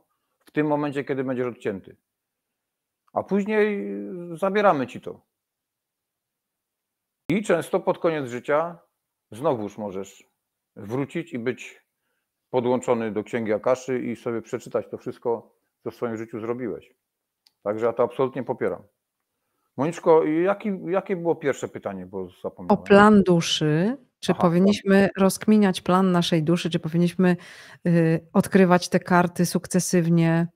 w tym momencie, kiedy będziesz odcięty. A później zabieramy ci to. I często pod koniec życia znowuż możesz wrócić i być podłączony do księgi Akaszy i sobie przeczytać to wszystko, co w swoim życiu zrobiłeś. Także ja to absolutnie popieram. Moniczko, jaki, jakie było pierwsze pytanie, bo zapomniałem. O plan duszy. Czy Aha, tak. powinniśmy to... rozkminiać plan naszej duszy, czy powinniśmy y, odkrywać te karty sukcesywnie,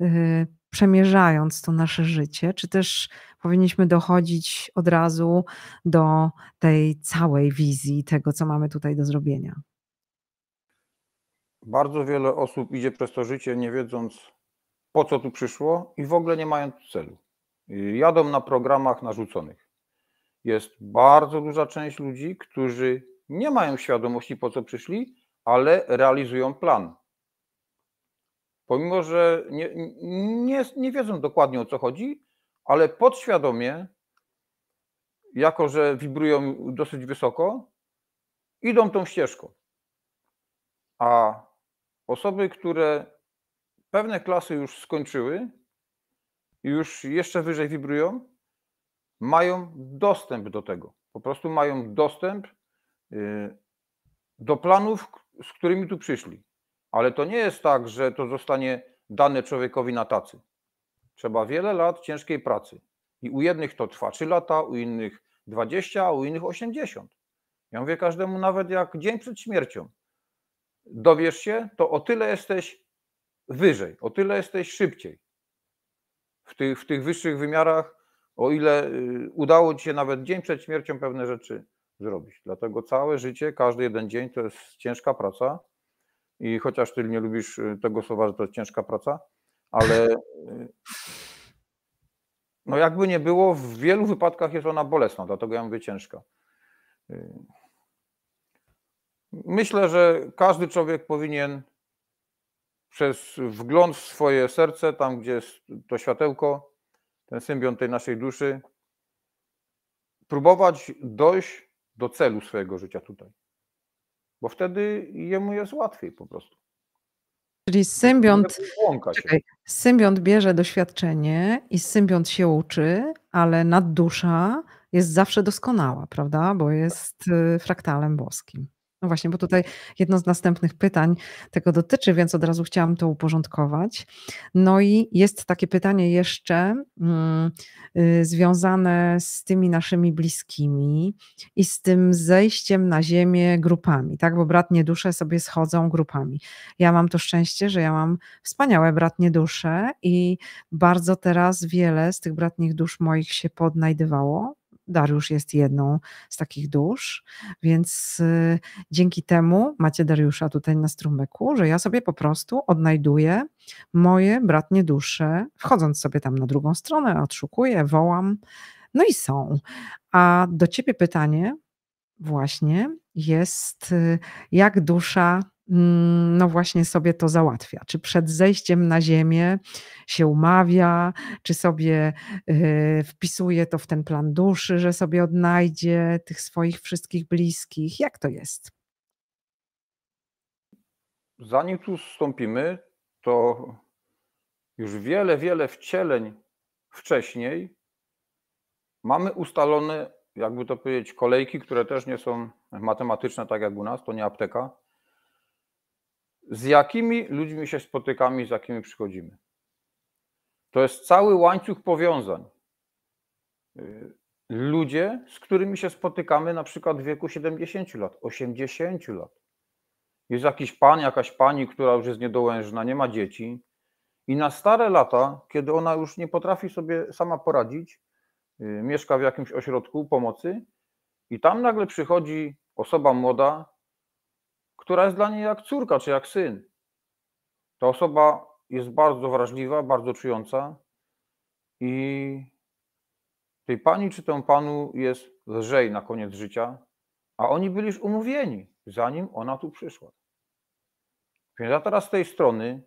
y, przemierzając to nasze życie, czy też powinniśmy dochodzić od razu do tej całej wizji tego, co mamy tutaj do zrobienia? Bardzo wiele osób idzie przez to życie, nie wiedząc, po co tu przyszło i w ogóle nie mając celu. Y, jadą na programach narzuconych jest bardzo duża część ludzi, którzy nie mają świadomości, po co przyszli, ale realizują plan. Pomimo, że nie, nie, nie wiedzą dokładnie o co chodzi, ale podświadomie, jako że wibrują dosyć wysoko, idą tą ścieżką. A osoby, które pewne klasy już skończyły, już jeszcze wyżej wibrują, mają dostęp do tego. Po prostu mają dostęp y, do planów, z którymi tu przyszli. Ale to nie jest tak, że to zostanie dane człowiekowi na tacy. Trzeba wiele lat ciężkiej pracy. I u jednych to trwa 3 lata, u innych 20, a u innych 80. Ja mówię każdemu nawet jak dzień przed śmiercią. Dowiesz się, to o tyle jesteś wyżej, o tyle jesteś szybciej. W tych, w tych wyższych wymiarach o ile y, udało ci się nawet dzień przed śmiercią pewne rzeczy zrobić. Dlatego całe życie, każdy jeden dzień to jest ciężka praca. I chociaż ty nie lubisz y, tego słowa, że to jest ciężka praca, ale y, no jakby nie było, w wielu wypadkach jest ona bolesna, dlatego ja mówię ciężka. Myślę, że każdy człowiek powinien przez wgląd w swoje serce, tam gdzie jest to światełko, ten symbiont tej naszej duszy, próbować dojść do celu swojego życia tutaj. Bo wtedy jemu jest łatwiej po prostu. Czyli symbiont, czekaj, symbiont bierze doświadczenie i symbiont się uczy, ale naddusza jest zawsze doskonała, prawda? Bo jest y, fraktalem boskim. No właśnie, bo tutaj jedno z następnych pytań tego dotyczy, więc od razu chciałam to uporządkować. No i jest takie pytanie jeszcze yy, związane z tymi naszymi bliskimi i z tym zejściem na ziemię grupami, tak? Bo bratnie dusze sobie schodzą grupami. Ja mam to szczęście, że ja mam wspaniałe bratnie dusze i bardzo teraz wiele z tych bratnich dusz moich się podnajdywało Dariusz jest jedną z takich dusz, więc y, dzięki temu macie Dariusza tutaj na strumyku, że ja sobie po prostu odnajduję moje bratnie dusze, wchodząc sobie tam na drugą stronę, odszukuję, wołam, no i są. A do ciebie pytanie właśnie jest, y, jak dusza Mm, no właśnie sobie to załatwia. Czy przed zejściem na ziemię się umawia, czy sobie y, wpisuje to w ten plan duszy, że sobie odnajdzie tych swoich wszystkich bliskich. Jak to jest? Zanim tu wstąpimy, to już wiele, wiele wcieleń wcześniej mamy ustalone, jakby to powiedzieć, kolejki, które też nie są matematyczne, tak jak u nas, to nie apteka z jakimi ludźmi się spotykamy, z jakimi przychodzimy. To jest cały łańcuch powiązań. Y, ludzie, z którymi się spotykamy, na przykład w wieku 70 lat, 80 lat. Jest jakiś pan, jakaś pani, która już jest niedołężna, nie ma dzieci. I na stare lata, kiedy ona już nie potrafi sobie sama poradzić, y, mieszka w jakimś ośrodku pomocy, i tam nagle przychodzi osoba młoda, która jest dla niej jak córka czy jak syn. Ta osoba jest bardzo wrażliwa, bardzo czująca i tej pani czy temu panu jest lżej na koniec życia, a oni byli już umówieni, zanim ona tu przyszła. Więc ja teraz z tej strony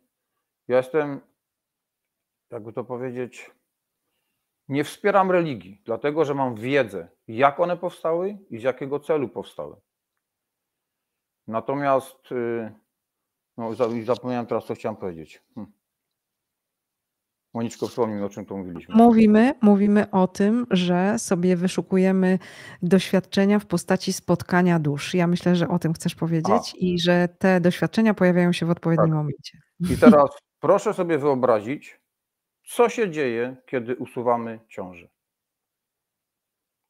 ja jestem, jakby to powiedzieć, nie wspieram religii, dlatego że mam wiedzę, jak one powstały i z jakiego celu powstały. Natomiast y, no, zapomniałem teraz, co chciałem powiedzieć. Hm. Moniczko, wspomnij o czym tu mówiliśmy. Mówimy, mówimy o tym, że sobie wyszukujemy doświadczenia w postaci spotkania dusz. Ja myślę, że o tym chcesz powiedzieć A. i że te doświadczenia pojawiają się w odpowiednim tak. momencie. I teraz proszę sobie wyobrazić, co się dzieje, kiedy usuwamy ciążę.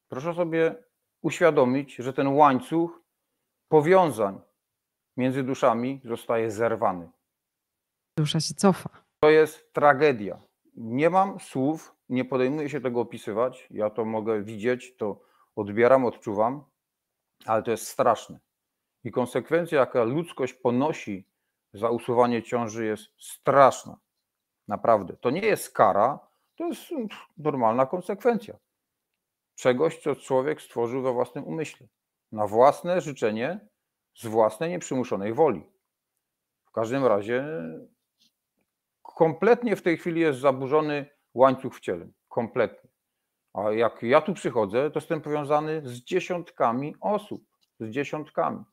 Proszę sobie uświadomić, że ten łańcuch powiązań między duszami zostaje zerwany. Dusza się cofa. To jest tragedia. Nie mam słów, nie podejmuję się tego opisywać. Ja to mogę widzieć, to odbieram, odczuwam, ale to jest straszne. I konsekwencja, jaka ludzkość ponosi za usuwanie ciąży, jest straszna. Naprawdę. To nie jest kara, to jest mm, normalna konsekwencja czegoś, co człowiek stworzył we własnym umyśle. Na własne życzenie z własnej nieprzymuszonej woli. W każdym razie kompletnie w tej chwili jest zaburzony łańcuch w ciele. Kompletnie. A jak ja tu przychodzę, to jestem powiązany z dziesiątkami osób. Z dziesiątkami.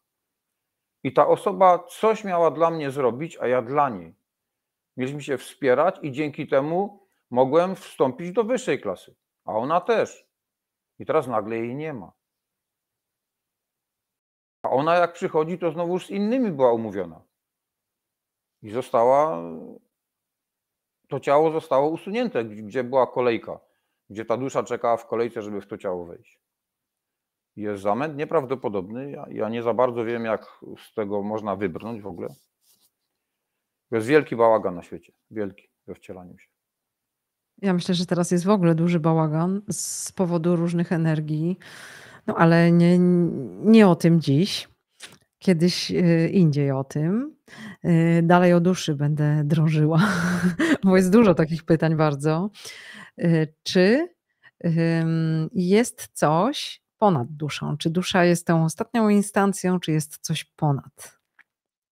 I ta osoba coś miała dla mnie zrobić, a ja dla niej. Mieliśmy się wspierać i dzięki temu mogłem wstąpić do wyższej klasy. A ona też. I teraz nagle jej nie ma. A ona jak przychodzi, to znowu z innymi była umówiona. I została, to ciało zostało usunięte, gdzie była kolejka, gdzie ta dusza czekała w kolejce, żeby w to ciało wejść. Jest zamęt nieprawdopodobny. Ja, ja nie za bardzo wiem, jak z tego można wybrnąć w ogóle. Jest wielki bałagan na świecie, wielki we wcielaniu się. Ja myślę, że teraz jest w ogóle duży bałagan z powodu różnych energii no ale nie, nie o tym dziś. Kiedyś e, indziej o tym. E, dalej o duszy będę drążyła, bo jest dużo takich pytań bardzo. E, czy jest coś ponad duszą? Czy dusza jest tą ostatnią instancją, czy jest coś ponad?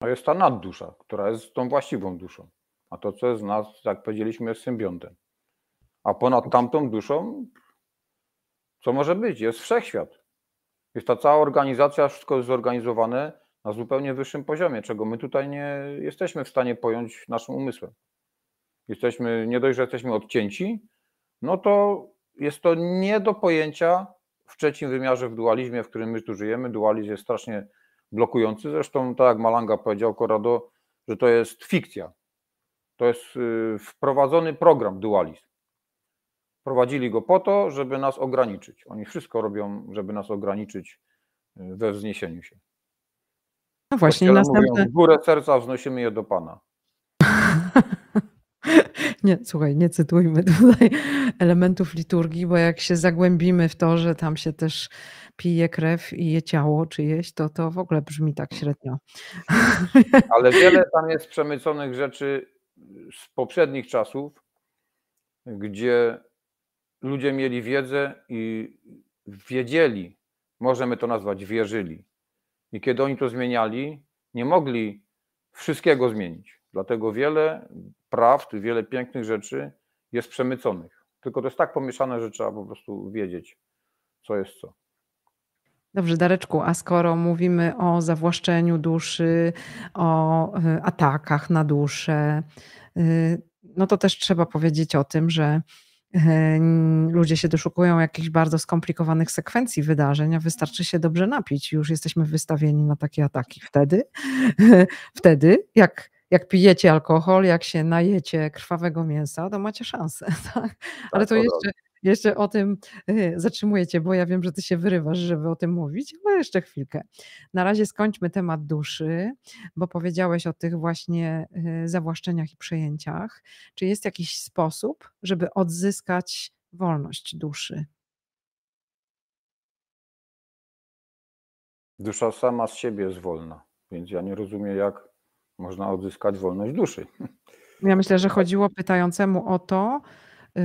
No jest ta naddusza, która jest tą właściwą duszą. A to, co jest nas, jak powiedzieliśmy, jest symbiontem. A ponad tamtą duszą, co może być? Jest wszechświat. Jest ta cała organizacja, wszystko jest zorganizowane na zupełnie wyższym poziomie, czego my tutaj nie jesteśmy w stanie pojąć naszym umysłem. Jesteśmy, nie dość, że jesteśmy odcięci, no to jest to nie do pojęcia w trzecim wymiarze, w dualizmie, w którym my tu żyjemy. Dualizm jest strasznie blokujący. Zresztą, tak jak Malanga powiedział, Corrado, że to jest fikcja. To jest y, wprowadzony program dualizm. Prowadzili go po to, żeby nas ograniczyć. Oni wszystko robią, żeby nas ograniczyć y, we wzniesieniu się. No właśnie, następne... Mówią, górę serca wznosimy je do Pana. Nie, słuchaj, nie cytujmy tutaj elementów liturgii, bo jak się zagłębimy w to, że tam się też pije krew i je ciało czyjeś, to to w ogóle brzmi tak średnio. Ale wiele tam jest przemyconych rzeczy z poprzednich czasów, gdzie ludzie mieli wiedzę i wiedzieli, możemy to nazwać, wierzyli. I kiedy oni to zmieniali, nie mogli wszystkiego zmienić. Dlatego wiele prawd, wiele pięknych rzeczy jest przemyconych. Tylko to jest tak pomieszane, że trzeba po prostu wiedzieć, co jest co. Dobrze, Dareczku, a skoro mówimy o zawłaszczeniu duszy, o e, atakach na duszę, y, no to też trzeba powiedzieć o tym, że Ludzie się doszukują jakichś bardzo skomplikowanych sekwencji wydarzeń, a wystarczy się dobrze napić. Już jesteśmy wystawieni na takie ataki. Wtedy, wtedy jak, jak pijecie alkohol, jak się najecie krwawego mięsa, to macie szansę. Tak? Ale tak, to jeszcze jeszcze o tym e, zatrzymuję cię, bo ja wiem, że ty się wyrywasz, żeby o tym mówić, ale jeszcze chwilkę. Na razie skończmy temat duszy, bo powiedziałeś o tych właśnie e, zawłaszczeniach i przejęciach. Czy jest jakiś sposób, żeby odzyskać wolność duszy? Dusza sama z siebie jest wolna, więc ja nie rozumiem, jak można odzyskać wolność duszy. Ja myślę, że chodziło pytającemu o to, yy,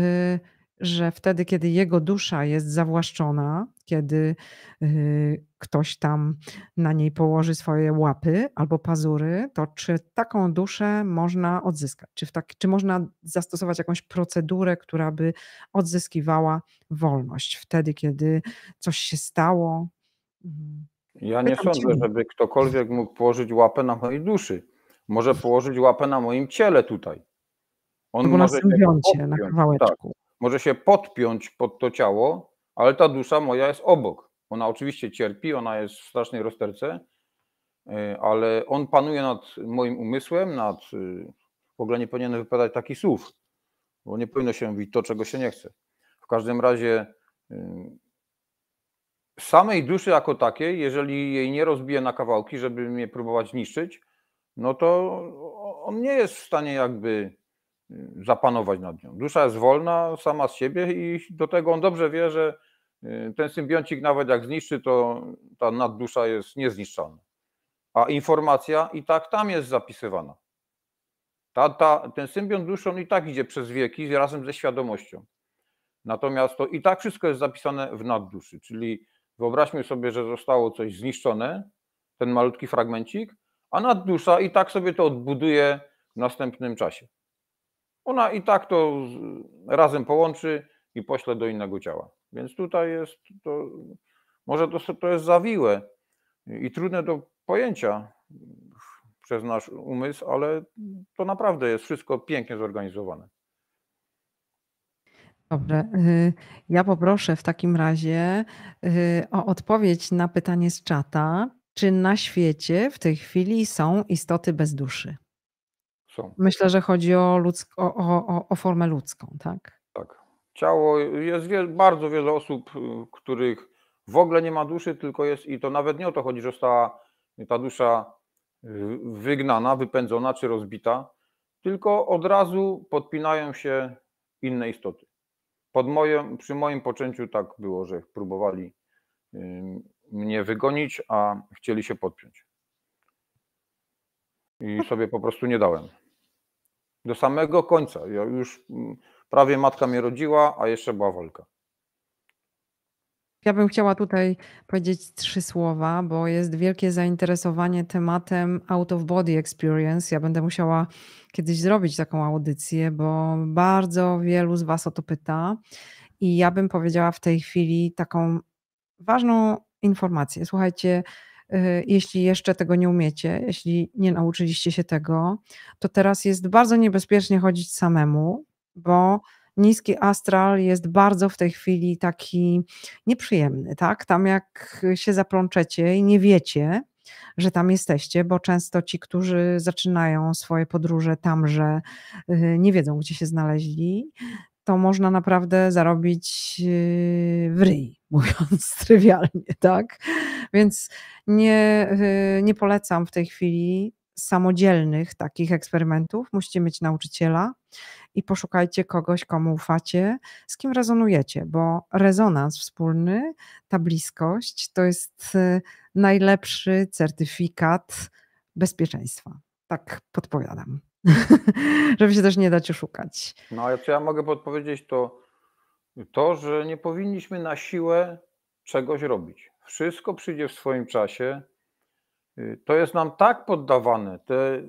że wtedy, kiedy jego dusza jest zawłaszczona, kiedy y, ktoś tam na niej położy swoje łapy albo pazury, to czy taką duszę można odzyskać? Czy, tak, czy można zastosować jakąś procedurę, która by odzyskiwała wolność wtedy, kiedy coś się stało? Mhm. Ja nie Pytam sądzę, cię. żeby ktokolwiek mógł położyć łapę na mojej duszy. Może położyć łapę na moim ciele tutaj. On może na symbioncie, na kawałeczku. Tak może się podpiąć pod to ciało, ale ta dusza moja jest obok. Ona oczywiście cierpi, ona jest w strasznej rozterce, y, ale on panuje nad moim umysłem, nad. Y, w ogóle nie powinienem wypadać takich słów, bo nie powinno się mówić to, czego się nie chce. W każdym razie y, samej duszy jako takiej, jeżeli jej nie rozbije na kawałki, żeby mnie próbować niszczyć, no to on nie jest w stanie jakby Y, zapanować nad nią. Dusza jest wolna sama z siebie i do tego on dobrze wie, że y, ten symbioncik nawet jak zniszczy, to ta naddusza jest niezniszczalna. A informacja i tak tam jest zapisywana. Ta, ta, ten symbiont duszą i tak idzie przez wieki razem ze świadomością. Natomiast to i tak wszystko jest zapisane w nadduszy, czyli wyobraźmy sobie, że zostało coś zniszczone, ten malutki fragmencik, a naddusza i tak sobie to odbuduje w następnym czasie. Ona i tak to razem połączy i pośle do innego ciała. Więc tutaj jest to, może to, to jest zawiłe i trudne do pojęcia przez nasz umysł, ale to naprawdę jest wszystko pięknie zorganizowane. Dobrze. Y, ja poproszę w takim razie y, o odpowiedź na pytanie z czata. Czy na świecie w tej chwili są istoty bez duszy? Są. Myślę, że chodzi o, o, o, o formę ludzką, tak? Tak. Ciało, jest bardzo wiele osób, y, których w ogóle nie ma duszy, tylko jest i to nawet nie o to chodzi, że została ta dusza y, wygnana, wypędzona czy rozbita, tylko od razu podpinają się inne istoty. Pod moim, przy moim poczęciu tak było, że próbowali y, mnie wygonić, a chcieli się podpiąć. I sobie po prostu nie dałem. Do samego końca. Ja już mm, prawie matka mnie rodziła, a jeszcze była walka. Ja bym chciała tutaj powiedzieć trzy słowa, bo jest wielkie zainteresowanie tematem out of body experience. Ja będę musiała kiedyś zrobić taką audycję, bo bardzo wielu z Was o to pyta. I ja bym powiedziała w tej chwili taką ważną informację. Słuchajcie, Y, jeśli jeszcze tego nie umiecie, jeśli nie nauczyliście się tego, to teraz jest bardzo niebezpiecznie chodzić samemu, bo niski astral jest bardzo w tej chwili taki nieprzyjemny, tak? Tam jak się zaplączecie i nie wiecie, że tam jesteście, bo często ci, którzy zaczynają swoje podróże tamże, y, nie wiedzą, gdzie się znaleźli, to można naprawdę zarobić yy, w ryj, mówiąc trywialnie, tak? Więc nie, yy, nie polecam w tej chwili samodzielnych takich eksperymentów. Musicie mieć nauczyciela i poszukajcie kogoś, komu ufacie, z kim rezonujecie, bo rezonans wspólny, ta bliskość to jest yy, najlepszy certyfikat bezpieczeństwa. Tak podpowiadam. żeby się też nie dać oszukać. No ale co ja mogę podpowiedzieć, to to, że nie powinniśmy na siłę czegoś robić. Wszystko przyjdzie w swoim czasie. Y, to jest nam tak poddawane. Te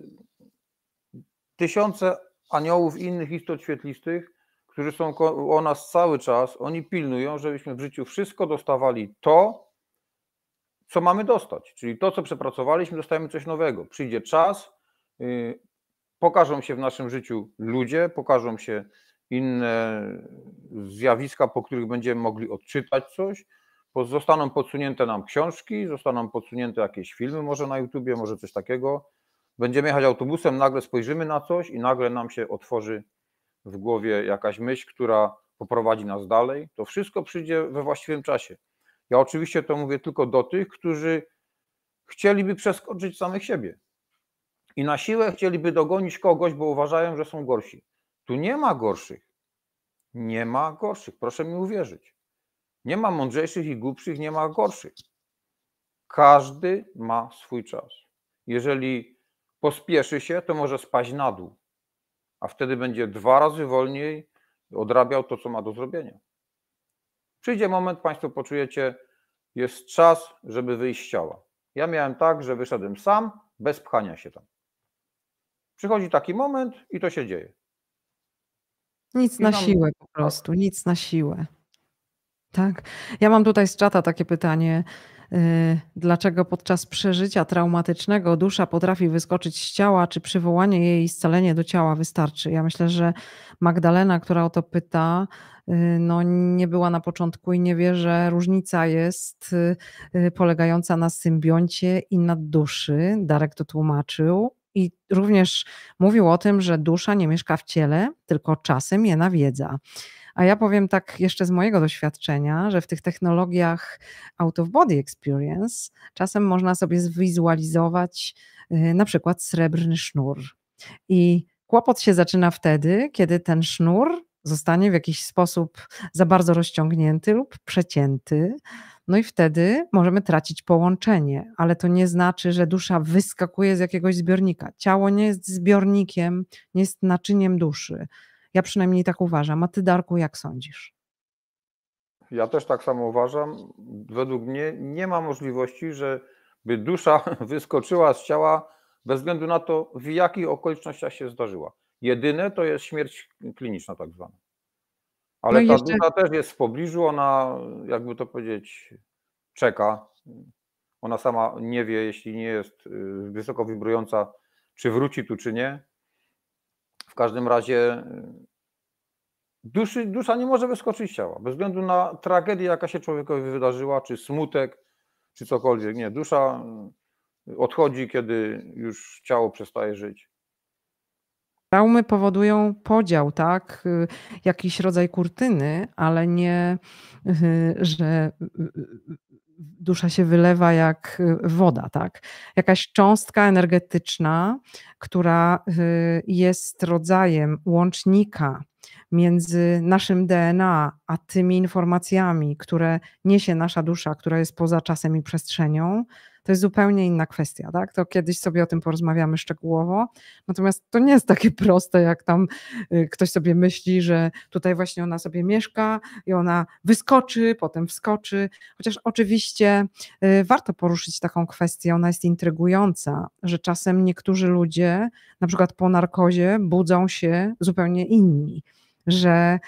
tysiące aniołów innych istot świetlistych, którzy są o nas cały czas, oni pilnują, żebyśmy w życiu wszystko dostawali to, co mamy dostać. Czyli to, co przepracowaliśmy, dostajemy coś nowego. Przyjdzie czas, y, pokażą się w naszym życiu ludzie, pokażą się inne zjawiska, po których będziemy mogli odczytać coś. Zostaną podsunięte nam książki, zostaną podsunięte jakieś filmy, może na YouTubie, może coś takiego. Będziemy jechać autobusem, nagle spojrzymy na coś i nagle nam się otworzy w głowie jakaś myśl, która poprowadzi nas dalej. To wszystko przyjdzie we właściwym czasie. Ja oczywiście to mówię tylko do tych, którzy chcieliby przeskoczyć samych siebie i na siłę chcieliby dogonić kogoś, bo uważają, że są gorsi. Tu nie ma gorszych. Nie ma gorszych, proszę mi uwierzyć. Nie ma mądrzejszych i głupszych, nie ma gorszych. Każdy ma swój czas. Jeżeli pospieszy się, to może spaść na dół, a wtedy będzie dwa razy wolniej odrabiał to, co ma do zrobienia. Przyjdzie moment, Państwo poczujecie, jest czas, żeby wyjść z ciała. Ja miałem tak, że wyszedłem sam, bez pchania się tam. Przychodzi taki moment i to się dzieje. Nic I na tam... siłę po tak. prostu, nic na siłę. Tak. Ja mam tutaj z czata takie pytanie. Y, dlaczego podczas przeżycia traumatycznego dusza potrafi wyskoczyć z ciała, czy przywołanie jej scalenie do ciała wystarczy? Ja myślę, że Magdalena, która o to pyta, y, no nie była na początku i nie wie, że różnica jest y, polegająca na symbioncie i na duszy. Darek to tłumaczył. I również mówił o tym, że dusza nie mieszka w ciele, tylko czasem je nawiedza. A ja powiem tak jeszcze z mojego doświadczenia, że w tych technologiach out of body experience czasem można sobie zwizualizować y, na przykład srebrny sznur. I kłopot się zaczyna wtedy, kiedy ten sznur zostanie w jakiś sposób za bardzo rozciągnięty lub przecięty. No i wtedy możemy tracić połączenie, ale to nie znaczy, że dusza wyskakuje z jakiegoś zbiornika. Ciało nie jest zbiornikiem, nie jest naczyniem duszy. Ja przynajmniej tak uważam. A ty, Darku, jak sądzisz? Ja też tak samo uważam. Według mnie nie ma możliwości, żeby dusza wyskoczyła z ciała bez względu na to, w jakich okolicznościach się zdarzyła. Jedyne to jest śmierć kliniczna tak zwana. Ale no ta jeszcze... też jest w pobliżu, ona jakby to powiedzieć czeka. Ona sama nie wie, jeśli nie jest y, wysoko wibrująca, czy wróci tu, czy nie. W każdym razie y, duszy, dusza nie może wyskoczyć z ciała. Bez względu na tragedię, jaka się człowiekowi wydarzyła, czy smutek, czy cokolwiek. Nie, dusza y, odchodzi, kiedy już ciało przestaje żyć. Traumy powodują podział, tak? Y, jakiś rodzaj kurtyny, ale nie, y, że y, dusza się wylewa jak woda, tak? Jakaś cząstka energetyczna, która jest rodzajem łącznika między naszym DNA a tymi informacjami, które niesie nasza dusza, która jest poza czasem i przestrzenią, to jest zupełnie inna kwestia, tak? To kiedyś sobie o tym porozmawiamy szczegółowo. Natomiast to nie jest takie proste, jak tam y, ktoś sobie myśli, że tutaj właśnie ona sobie mieszka i ona wyskoczy, potem wskoczy. Chociaż oczywiście y, warto poruszyć taką kwestię, ona jest intrygująca, że czasem niektórzy ludzie, na przykład po narkozie, budzą się zupełnie inni że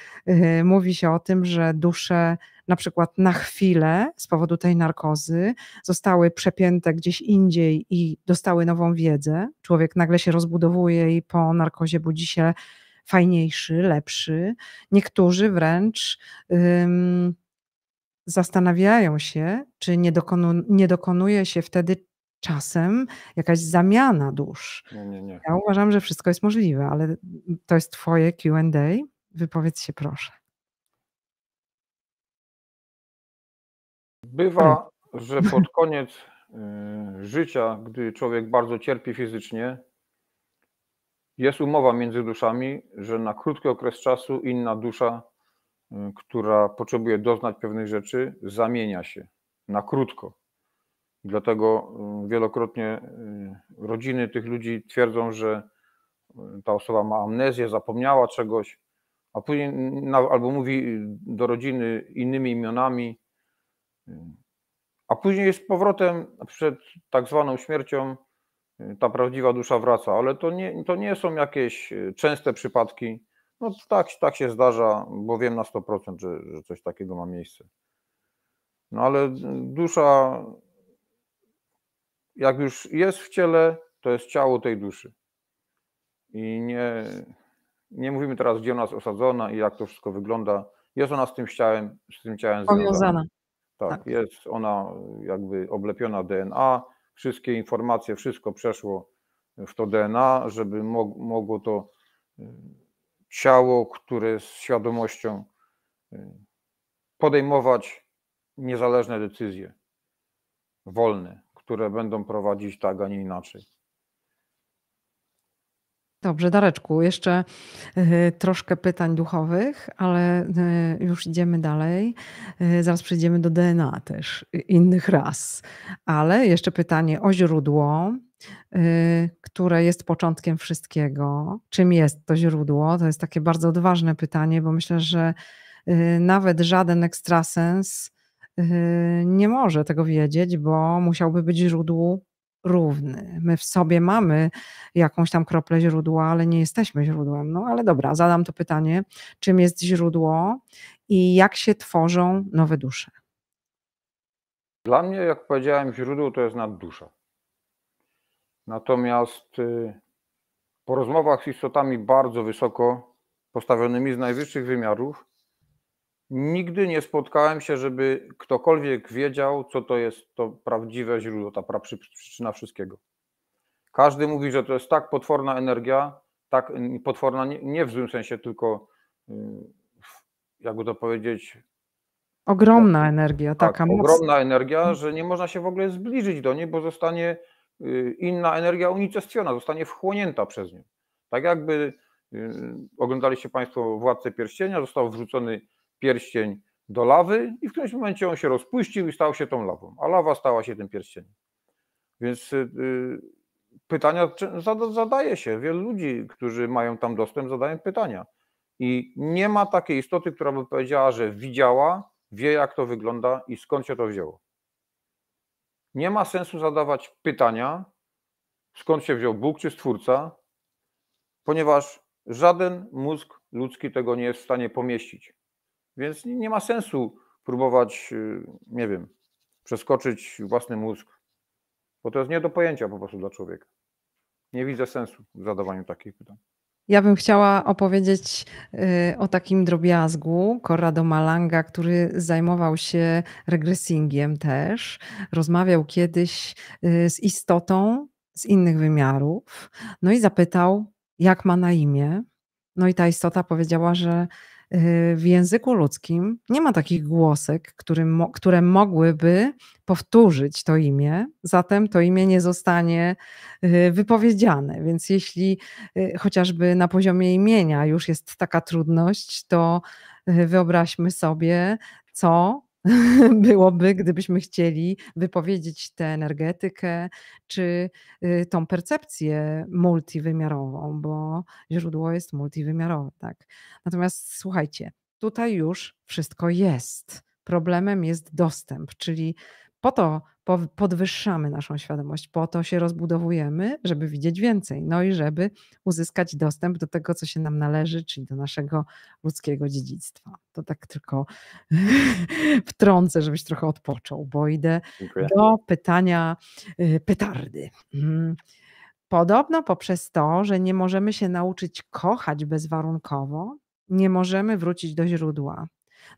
y, mówi się o tym, że dusze na przykład na chwilę z powodu tej narkozy zostały przepięte gdzieś indziej i dostały nową wiedzę. Człowiek nagle się rozbudowuje i po narkozie budzi się fajniejszy, lepszy. Niektórzy wręcz. zastanawiają się, czy nie, dokonu, nie dokonuje się wtedy czasem jakaś zamiana dusz. Nie, nie, nie. Ja uważam, że wszystko jest możliwe, ale to jest Twoje QA. Wypowiedz się proszę. Bywa, że pod koniec y, życia, gdy człowiek bardzo cierpi fizycznie, jest umowa między duszami, że na krótki okres czasu inna dusza, y, która potrzebuje doznać pewnych rzeczy, zamienia się na krótko. Dlatego y, wielokrotnie rodziny tych ludzi twierdzą, że ta osoba ma amnezję, zapomniała czegoś, a później albo mówi do rodziny innymi imionami, a później jest powrotem przed tak zwaną śmiercią ta prawdziwa dusza wraca, ale to nie, to nie są jakieś częste przypadki. No tak, tak się zdarza, bo wiem na 100%, że, że coś takiego ma miejsce. No ale dusza, jak już jest w ciele, to jest ciało tej duszy. I nie, nie mówimy teraz, gdzie ona jest osadzona i jak to wszystko wygląda. Jest ona z tym ciałem, z tym ciałem związana. Tak, tak, jest ona jakby oblepiona DNA. Wszystkie informacje, wszystko przeszło w to DNA, żeby mogło to y, ciało, które z świadomością y, podejmować niezależne decyzje, wolne, które będą prowadzić tak, a nie inaczej. Dobrze, Dareczku, jeszcze e, troszkę pytań duchowych, ale e, już idziemy dalej. E, zaraz przejdziemy do DNA też, innych raz. Ale jeszcze pytanie o źródło, które jest początkiem wszystkiego. Czym jest to źródło? To jest takie bardzo odważne pytanie, bo myślę, że nawet żaden ekstrasens nie może tego wiedzieć, bo musiałby być źródło równy. My w sobie mamy jakąś tam kroplę źródła, ale nie jesteśmy źródłem. No ale dobra, zadam to pytanie, czym jest źródło i jak się tworzą nowe dusze? Dla mnie, jak powiedziałem, źródło to jest naddusza. Natomiast y, po rozmowach z istotami bardzo wysoko postawionymi z najwyższych wymiarów, Nigdy nie spotkałem się, żeby ktokolwiek wiedział, co to jest to prawdziwe źródło, ta przyczyna wszystkiego. Każdy mówi, że to jest tak potworna energia, tak potworna nie, nie w złym sensie, tylko y, jakby to powiedzieć. Ogromna tak, energia, tak, taka Ogromna energia, że nie można się w ogóle zbliżyć do niej, bo zostanie y, inna energia unicestwiona, zostanie wchłonięta przez nią. Tak jakby y, oglądaliście Państwo Władcę Pierścienia, został wrzucony pierścień do lawy i w którymś momencie on się rozpuścił i stał się tą lawą, a lawa stała się tym pierścieniem. Więc y, y, pytania zadaje się. Wielu ludzi, którzy mają tam dostęp, zadają pytania. I nie ma takiej istoty, która by powiedziała, że widziała, wie jak to wygląda i skąd się to wzięło. Nie ma sensu zadawać pytania, skąd się wziął Bóg czy Stwórca, ponieważ żaden mózg ludzki tego nie jest w stanie pomieścić. Więc nie ma sensu próbować, y, nie wiem, przeskoczyć własny mózg, bo to jest nie do pojęcia po prostu dla człowieka. Nie widzę sensu w zadawaniu takich pytań. Ja bym chciała opowiedzieć y, o takim drobiazgu Corrado Malanga, który zajmował się regresingiem też. Rozmawiał kiedyś y, z istotą z innych wymiarów, no i zapytał, jak ma na imię. No i ta istota powiedziała, że Y, w języku ludzkim nie ma takich głosek, który, które mogłyby powtórzyć to imię, zatem to imię nie zostanie y, wypowiedziane. Więc jeśli y, chociażby na poziomie imienia już jest taka trudność, to wyobraźmy sobie, co byłoby, gdybyśmy chcieli wypowiedzieć tę energetykę czy y, tą percepcję multiwymiarową, bo źródło jest multiwymiarowe. Tak? Natomiast słuchajcie, tutaj już wszystko jest. Problemem jest dostęp, czyli po to podwyższamy naszą świadomość, po to się rozbudowujemy, żeby widzieć więcej, no i żeby uzyskać dostęp do tego, co się nam należy, czyli do naszego ludzkiego dziedzictwa. To tak tylko wtrącę, żebyś trochę odpoczął, bo idę Dziękuję. do pytania y, petardy. Mhm. Podobno poprzez to, że nie możemy się nauczyć kochać bezwarunkowo, nie możemy wrócić do źródła.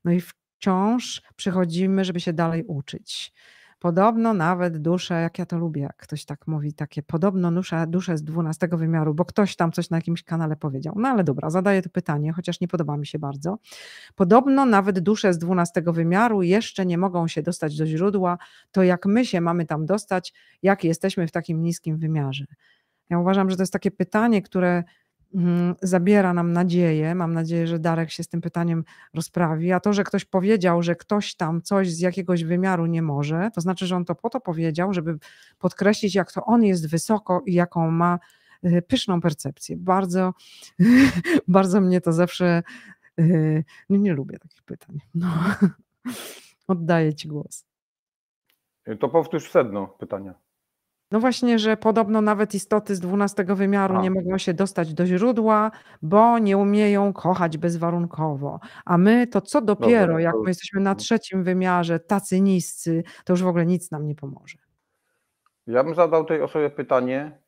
No i w wciąż przychodzimy, żeby się dalej uczyć. Podobno nawet dusze, jak ja to lubię, jak ktoś tak mówi, takie podobno dusze, dusze z dwunastego wymiaru, bo ktoś tam coś na jakimś kanale powiedział. No ale dobra, zadaję to pytanie, chociaż nie podoba mi się bardzo. Podobno nawet dusze z dwunastego wymiaru jeszcze nie mogą się dostać do źródła, to jak my się mamy tam dostać, jak jesteśmy w takim niskim wymiarze. Ja uważam, że to jest takie pytanie, które Mm, zabiera nam nadzieję. Mam nadzieję, że Darek się z tym pytaniem rozprawi. A to, że ktoś powiedział, że ktoś tam coś z jakiegoś wymiaru nie może, to znaczy, że on to po to powiedział, żeby podkreślić, jak to on jest wysoko i jaką ma y, pyszną percepcję. Bardzo, bardzo mnie to zawsze. Y, no nie lubię takich pytań. No. Oddaję Ci głos. To powtórz sedno pytania. No właśnie, że podobno nawet istoty z dwunastego wymiaru a. nie mogą się dostać do źródła, bo nie umieją kochać bezwarunkowo. A my to co dopiero, Dobra, jak my jesteśmy na mm. trzecim wymiarze, tacy niscy, to już w ogóle nic nam nie pomoże. Ja bym zadał tej osobie pytanie,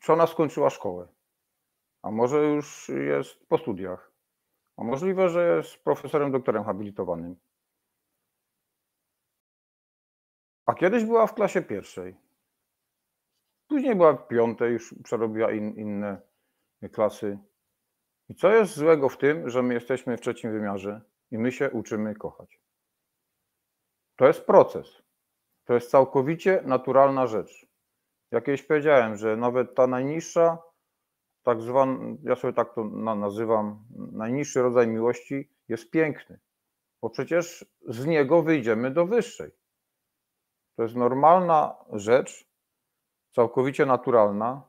czy ona skończyła szkołę? A może już jest po studiach? A możliwe, że jest profesorem, doktorem habilitowanym. A kiedyś była w klasie pierwszej. Później była w piątej, już przerobiła in, inne klasy. I co jest złego w tym, że my jesteśmy w trzecim wymiarze i my się uczymy kochać? To jest proces. To jest całkowicie naturalna rzecz. Jak już powiedziałem, że nawet ta najniższa, tak zwana, ja sobie tak to nazywam, najniższy rodzaj miłości jest piękny, bo przecież z niego wyjdziemy do wyższej. To jest normalna rzecz, całkowicie naturalna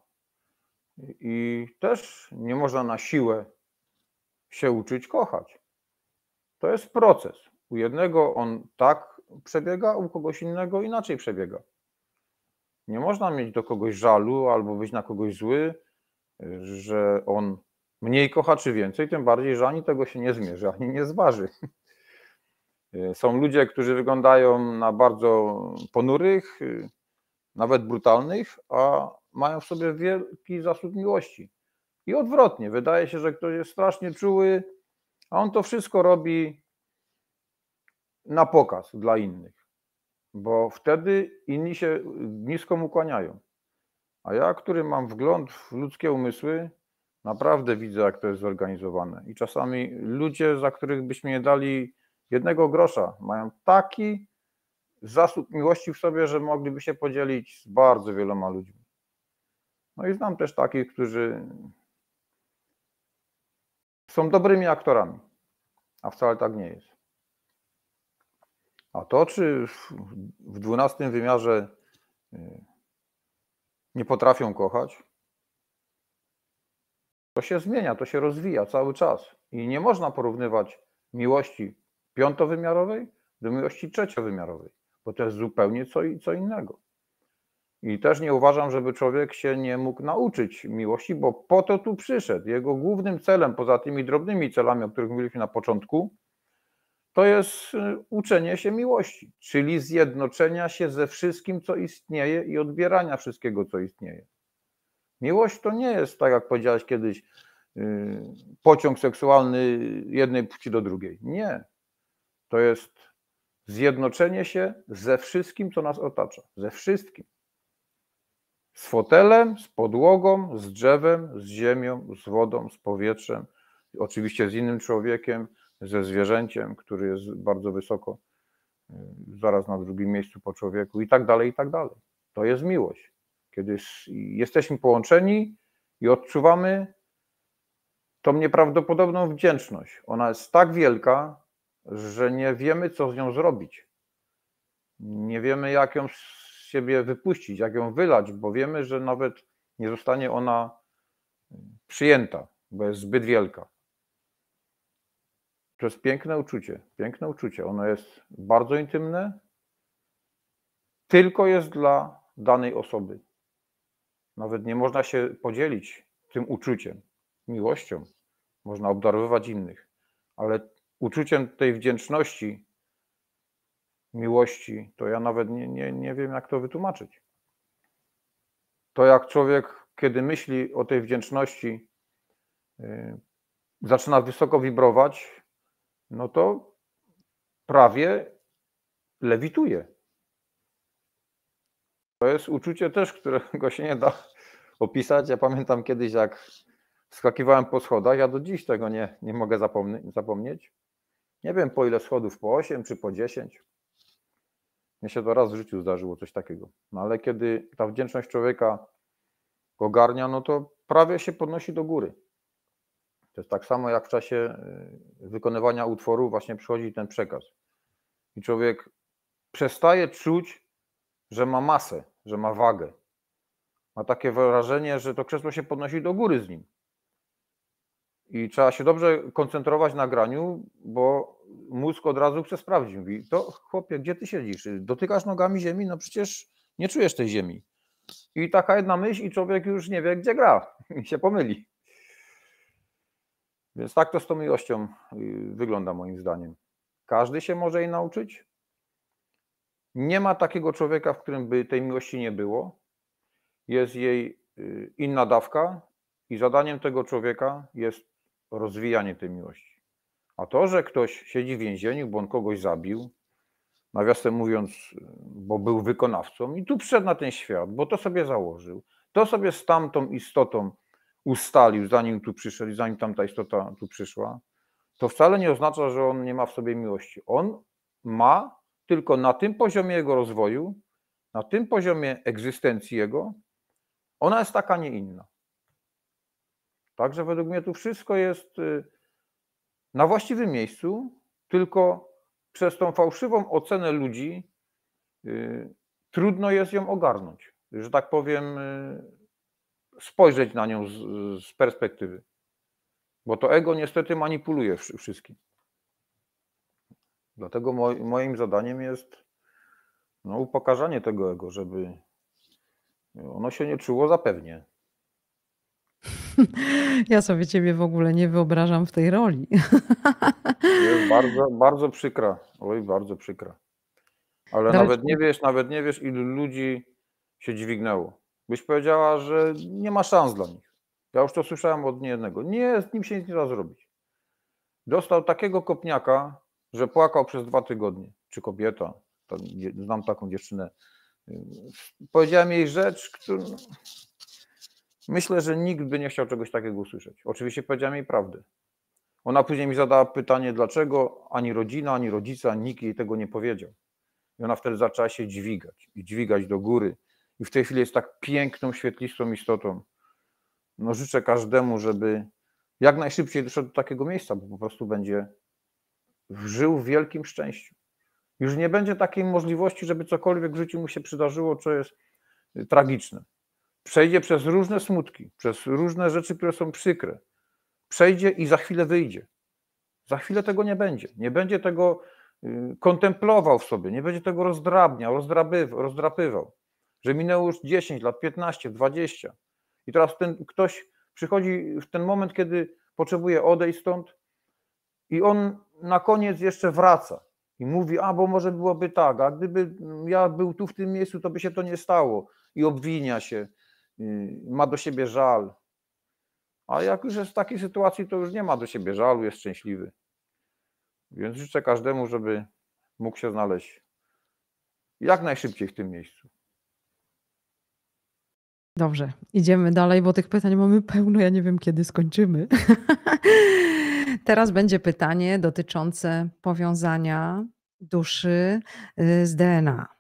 i też nie można na siłę się uczyć kochać. To jest proces. U jednego on tak przebiega, u kogoś innego inaczej przebiega. Nie można mieć do kogoś żalu albo być na kogoś zły, że on mniej kocha czy więcej, tym bardziej, że ani tego się nie zmierzy, ani nie zważy. Y, są ludzie, którzy wyglądają na bardzo ponurych, y, nawet brutalnych, a mają w sobie wielki zasób miłości. I odwrotnie, wydaje się, że ktoś jest strasznie czuły, a on to wszystko robi na pokaz dla innych, bo wtedy inni się nisko mu kłaniają. A ja, który mam wgląd w ludzkie umysły, naprawdę widzę, jak to jest zorganizowane. I czasami ludzie, za których byśmy nie dali jednego grosza. Mają taki zasób miłości w sobie, że mogliby się podzielić z bardzo wieloma ludźmi. No i znam też takich, którzy są dobrymi aktorami, a wcale tak nie jest. A to, czy w dwunastym wymiarze y, nie potrafią kochać, to się zmienia, to się rozwija cały czas. I nie można porównywać miłości piątowymiarowej do miłości trzeciowymiarowej, bo to jest zupełnie co, co innego. I też nie uważam, żeby człowiek się nie mógł nauczyć miłości, bo po to tu przyszedł. Jego głównym celem, poza tymi drobnymi celami, o których mówiliśmy na początku, to jest y, uczenie się miłości, czyli zjednoczenia się ze wszystkim, co istnieje i odbierania wszystkiego, co istnieje. Miłość to nie jest, tak jak powiedziałeś kiedyś, y, pociąg seksualny jednej płci do drugiej. Nie to jest zjednoczenie się ze wszystkim, co nas otacza. Ze wszystkim. Z fotelem, z podłogą, z drzewem, z ziemią, z wodą, z powietrzem, oczywiście z innym człowiekiem, ze zwierzęciem, który jest bardzo wysoko, y, zaraz na drugim miejscu po człowieku, i tak dalej, i tak dalej. To jest miłość. Kiedy jesteśmy połączeni i odczuwamy tą nieprawdopodobną wdzięczność. Ona jest tak wielka, że nie wiemy, co z nią zrobić. Nie wiemy, jak ją z siebie wypuścić, jak ją wylać, bo wiemy, że nawet nie zostanie ona przyjęta, bo jest zbyt wielka. To jest piękne uczucie, piękne uczucie. Ono jest bardzo intymne, tylko jest dla danej osoby. Nawet nie można się podzielić tym uczuciem, miłością. Można obdarowywać innych, ale uczuciem tej wdzięczności, miłości, to ja nawet nie, nie, nie wiem, jak to wytłumaczyć. To jak człowiek, kiedy myśli o tej wdzięczności, yy, zaczyna wysoko wibrować, no to prawie lewituje. To jest uczucie też, którego się nie da opisać. Ja pamiętam kiedyś, jak skakiwałem po schodach, ja do dziś tego nie, nie mogę zapomnieć. Nie wiem po ile schodów, po 8 czy po 10. Mnie się to raz w życiu zdarzyło coś takiego. No ale kiedy ta wdzięczność człowieka ogarnia, no to prawie się podnosi do góry. To jest tak samo jak w czasie y, wykonywania utworu właśnie przychodzi ten przekaz. I człowiek przestaje czuć, że ma masę, że ma wagę. Ma takie wrażenie, że to krzesło się podnosi do góry z nim. I trzeba się dobrze koncentrować na graniu, bo mózg od razu sprawdzić. Mówi, to chłopie, gdzie ty siedzisz? Dotykasz nogami ziemi? No przecież nie czujesz tej ziemi. I taka jedna myśl i człowiek już nie wie, gdzie gra. I się pomyli. Więc tak to z tą miłością y, wygląda moim zdaniem. Każdy się może jej nauczyć. Nie ma takiego człowieka, w którym by tej miłości nie było. Jest jej y, inna dawka i zadaniem tego człowieka jest rozwijanie tej miłości. A to, że ktoś siedzi w więzieniu, bo on kogoś zabił, nawiasem mówiąc, bo był wykonawcą i tu przyszedł na ten świat, bo to sobie założył, to sobie z tamtą istotą ustalił, zanim tu przyszedł, zanim tamta istota tu przyszła, to wcale nie oznacza, że on nie ma w sobie miłości. On ma tylko na tym poziomie jego rozwoju, na tym poziomie egzystencji jego, ona jest taka, nie inna. Także według mnie tu wszystko jest y, na właściwym miejscu, tylko przez tą fałszywą ocenę ludzi y, trudno jest ją ogarnąć, że tak powiem, y, spojrzeć na nią z, z, perspektywy. Bo to ego niestety manipuluje wszystkim. Dlatego moim zadaniem jest no, upokarzanie tego ego, żeby ono się nie czuło zapewnie. Ja sobie ciebie w ogóle nie wyobrażam w tej roli. Jest bardzo, bardzo przykra. Oj, bardzo przykra. Ale Dalej... nawet nie wiesz, nawet nie wiesz, ilu ludzi się dźwignęło. Byś powiedziała, że nie ma szans dla nich. Ja już to słyszałem od niejednego. Nie, z nim się nic nie da zrobić. Dostał takiego kopniaka, że płakał przez dwa tygodnie. Czy kobieta, tam, znam taką dziewczynę. Powiedziałem jej rzecz, którą Myślę, że nikt by nie chciał czegoś takiego usłyszeć. Oczywiście powiedziałem jej prawdę. Ona później mi zadała pytanie, dlaczego ani rodzina, ani rodzica, nikt jej tego nie powiedział. I ona wtedy zaczęła się dźwigać i dźwigać do góry. I w tej chwili jest tak piękną, świetlistą istotą. No życzę każdemu, żeby jak najszybciej doszedł do takiego miejsca, bo po prostu będzie żył w wielkim szczęściu. Już nie będzie takiej możliwości, żeby cokolwiek w życiu mu się przydarzyło, co jest y, tragiczne. Przejdzie przez różne smutki, przez różne rzeczy, które są przykre. Przejdzie i za chwilę wyjdzie. Za chwilę tego nie będzie. Nie będzie tego y, kontemplował w sobie, nie będzie tego rozdrabniał, rozdrabywał, rozdrapywał. Że minęło już 10 lat, 15, 20. I teraz ten ktoś przychodzi w ten moment, kiedy potrzebuje odejść stąd, i on na koniec jeszcze wraca i mówi: A bo może byłoby tak, a gdyby ja był tu w tym miejscu, to by się to nie stało. I obwinia się ma do siebie żal. A jak już jest w takiej sytuacji, to już nie ma do siebie żalu, jest szczęśliwy. Więc życzę każdemu, żeby mógł się znaleźć jak najszybciej w tym miejscu. Dobrze, idziemy dalej, bo tych pytań mamy pełno. Ja nie wiem, kiedy skończymy. Teraz będzie pytanie dotyczące powiązania duszy y, z DNA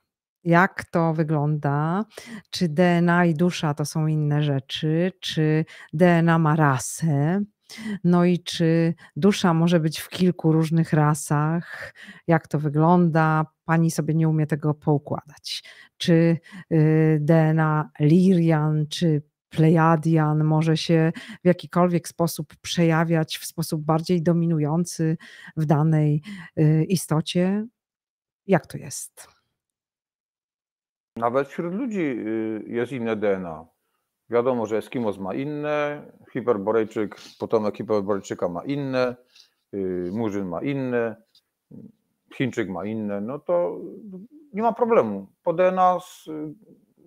jak to wygląda, czy DNA i dusza to są inne rzeczy, czy DNA ma rasę. No i czy dusza może być w kilku różnych rasach? Jak to wygląda? Pani sobie nie umie tego poukładać. Czy y, DNA Lirian, czy Plejadian może się w jakikolwiek sposób przejawiać w sposób bardziej dominujący w danej y, istocie? Jak to jest? Nawet wśród ludzi y, jest inne DNA. Wiadomo, że Eskimos ma inne, Hiperborejczyk, potomek Hiperborejczyka ma inne, y, Murzyn ma inne, Chińczyk ma inne, no to nie ma problemu. Po DNA y,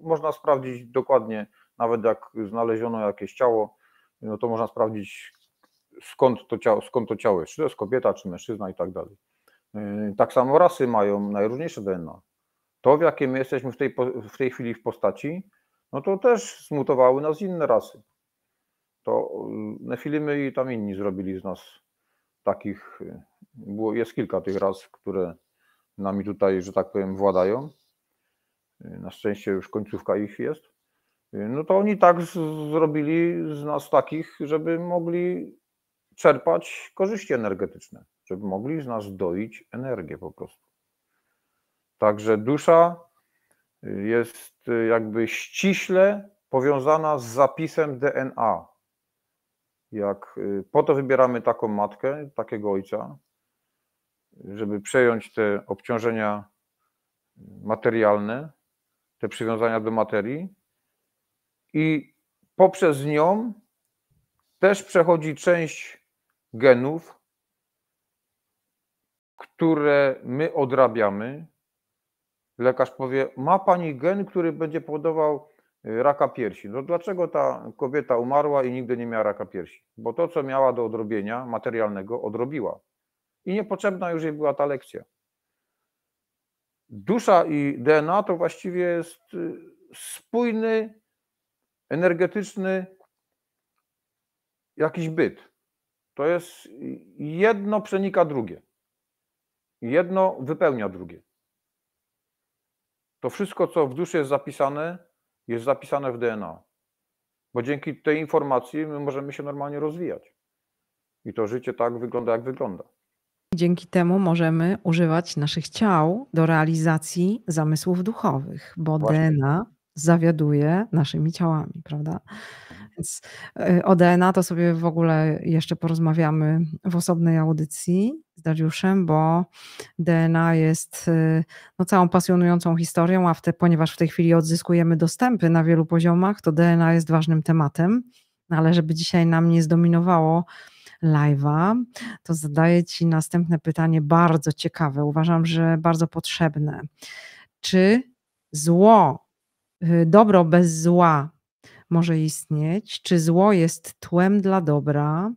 można sprawdzić dokładnie, nawet jak znaleziono jakieś ciało, no to można sprawdzić skąd to ciało, skąd to ciało jest, czy to jest kobieta, czy mężczyzna i tak dalej. Tak samo rasy mają najróżniejsze DNA to, w jakie my jesteśmy w tej, w tej chwili w postaci, no to też zmutowały nas inne rasy. To y, nefilimy i tam inni zrobili z nas takich, y, było, jest kilka tych ras, które nami tutaj, że tak powiem, władają. Y, na szczęście już końcówka ich jest. No to oni tak zrobili z nas takich, żeby mogli czerpać korzyści energetyczne, żeby mogli z nas doić energię po prostu. Także dusza y, jest y, jakby ściśle powiązana z zapisem DNA. Jak y, po to wybieramy taką matkę, takiego ojca, żeby przejąć te obciążenia materialne, te przywiązania do materii i poprzez nią też przechodzi część genów, które my odrabiamy, lekarz powie, ma pani gen, który będzie powodował y, raka piersi. No dlaczego ta kobieta umarła i nigdy nie miała raka piersi? Bo to, co miała do odrobienia materialnego, odrobiła. I niepotrzebna już jej była ta lekcja. Dusza i DNA to właściwie jest y, spójny, energetyczny jakiś byt. To jest y, jedno przenika drugie. Jedno wypełnia drugie. To wszystko, co w duszy jest zapisane, jest zapisane w DNA. Bo dzięki tej informacji my możemy się normalnie rozwijać. I to życie tak wygląda, jak wygląda. Dzięki temu możemy używać naszych ciał do realizacji zamysłów duchowych, bo Właśnie. DNA zawiaduje naszymi ciałami, prawda? Więc e, o DNA to sobie w ogóle jeszcze porozmawiamy w osobnej audycji z Dariuszem, bo DNA jest e, no, całą pasjonującą historią, a w te, ponieważ w tej chwili odzyskujemy dostępy na wielu poziomach, to DNA jest ważnym tematem, no, ale żeby dzisiaj nam nie zdominowało live'a, to zadaję Ci następne pytanie bardzo ciekawe, uważam, że bardzo potrzebne. Czy zło, y, dobro bez zła może istnieć, czy zło jest tłem dla dobra,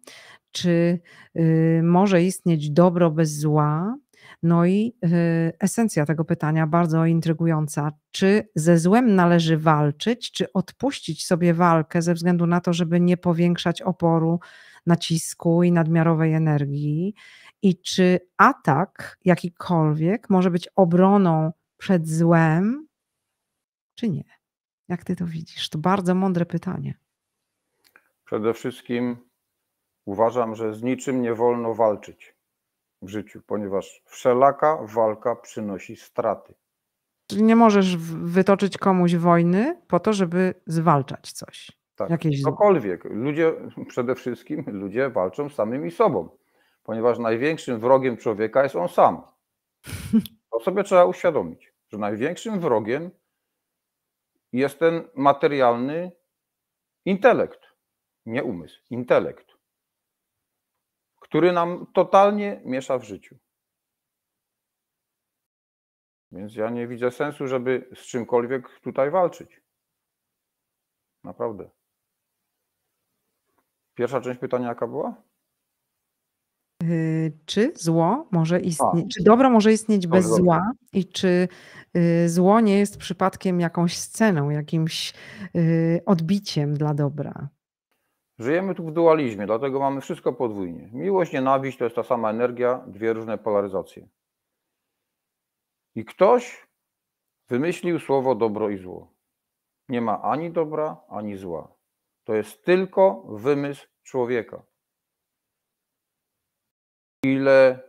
czy y, może istnieć dobro bez zła. No i y, esencja tego pytania bardzo intrygująca. Czy ze złem należy walczyć, czy odpuścić sobie walkę ze względu na to, żeby nie powiększać oporu, nacisku i nadmiarowej energii? I czy atak jakikolwiek może być obroną przed złem, czy nie? Jak ty to widzisz? To bardzo mądre pytanie. Przede wszystkim uważam, że z niczym nie wolno walczyć w życiu, ponieważ wszelaka walka przynosi straty. Czyli nie możesz wytoczyć komuś wojny po to, żeby zwalczać coś. Tak, jakieś... cokolwiek. Ludzie, przede wszystkim ludzie walczą samymi sobą, ponieważ największym wrogiem człowieka jest on sam. To sobie trzeba uświadomić, że największym wrogiem jest ten materialny intelekt, nie umysł, intelekt, który nam totalnie miesza w życiu. Więc ja nie widzę sensu, żeby z czymkolwiek tutaj walczyć. Naprawdę. Pierwsza część pytania jaka była? Y, czy zło może istnieć, czy dobro może istnieć no, bez zła i czy y, zło nie jest przypadkiem jakąś sceną, jakimś y, odbiciem dla dobra? Żyjemy tu w dualizmie, dlatego mamy wszystko podwójnie. Miłość, nienawiść to jest ta sama energia, dwie różne polaryzacje. I ktoś wymyślił słowo dobro i zło. Nie ma ani dobra, ani zła. To jest tylko wymysł człowieka ile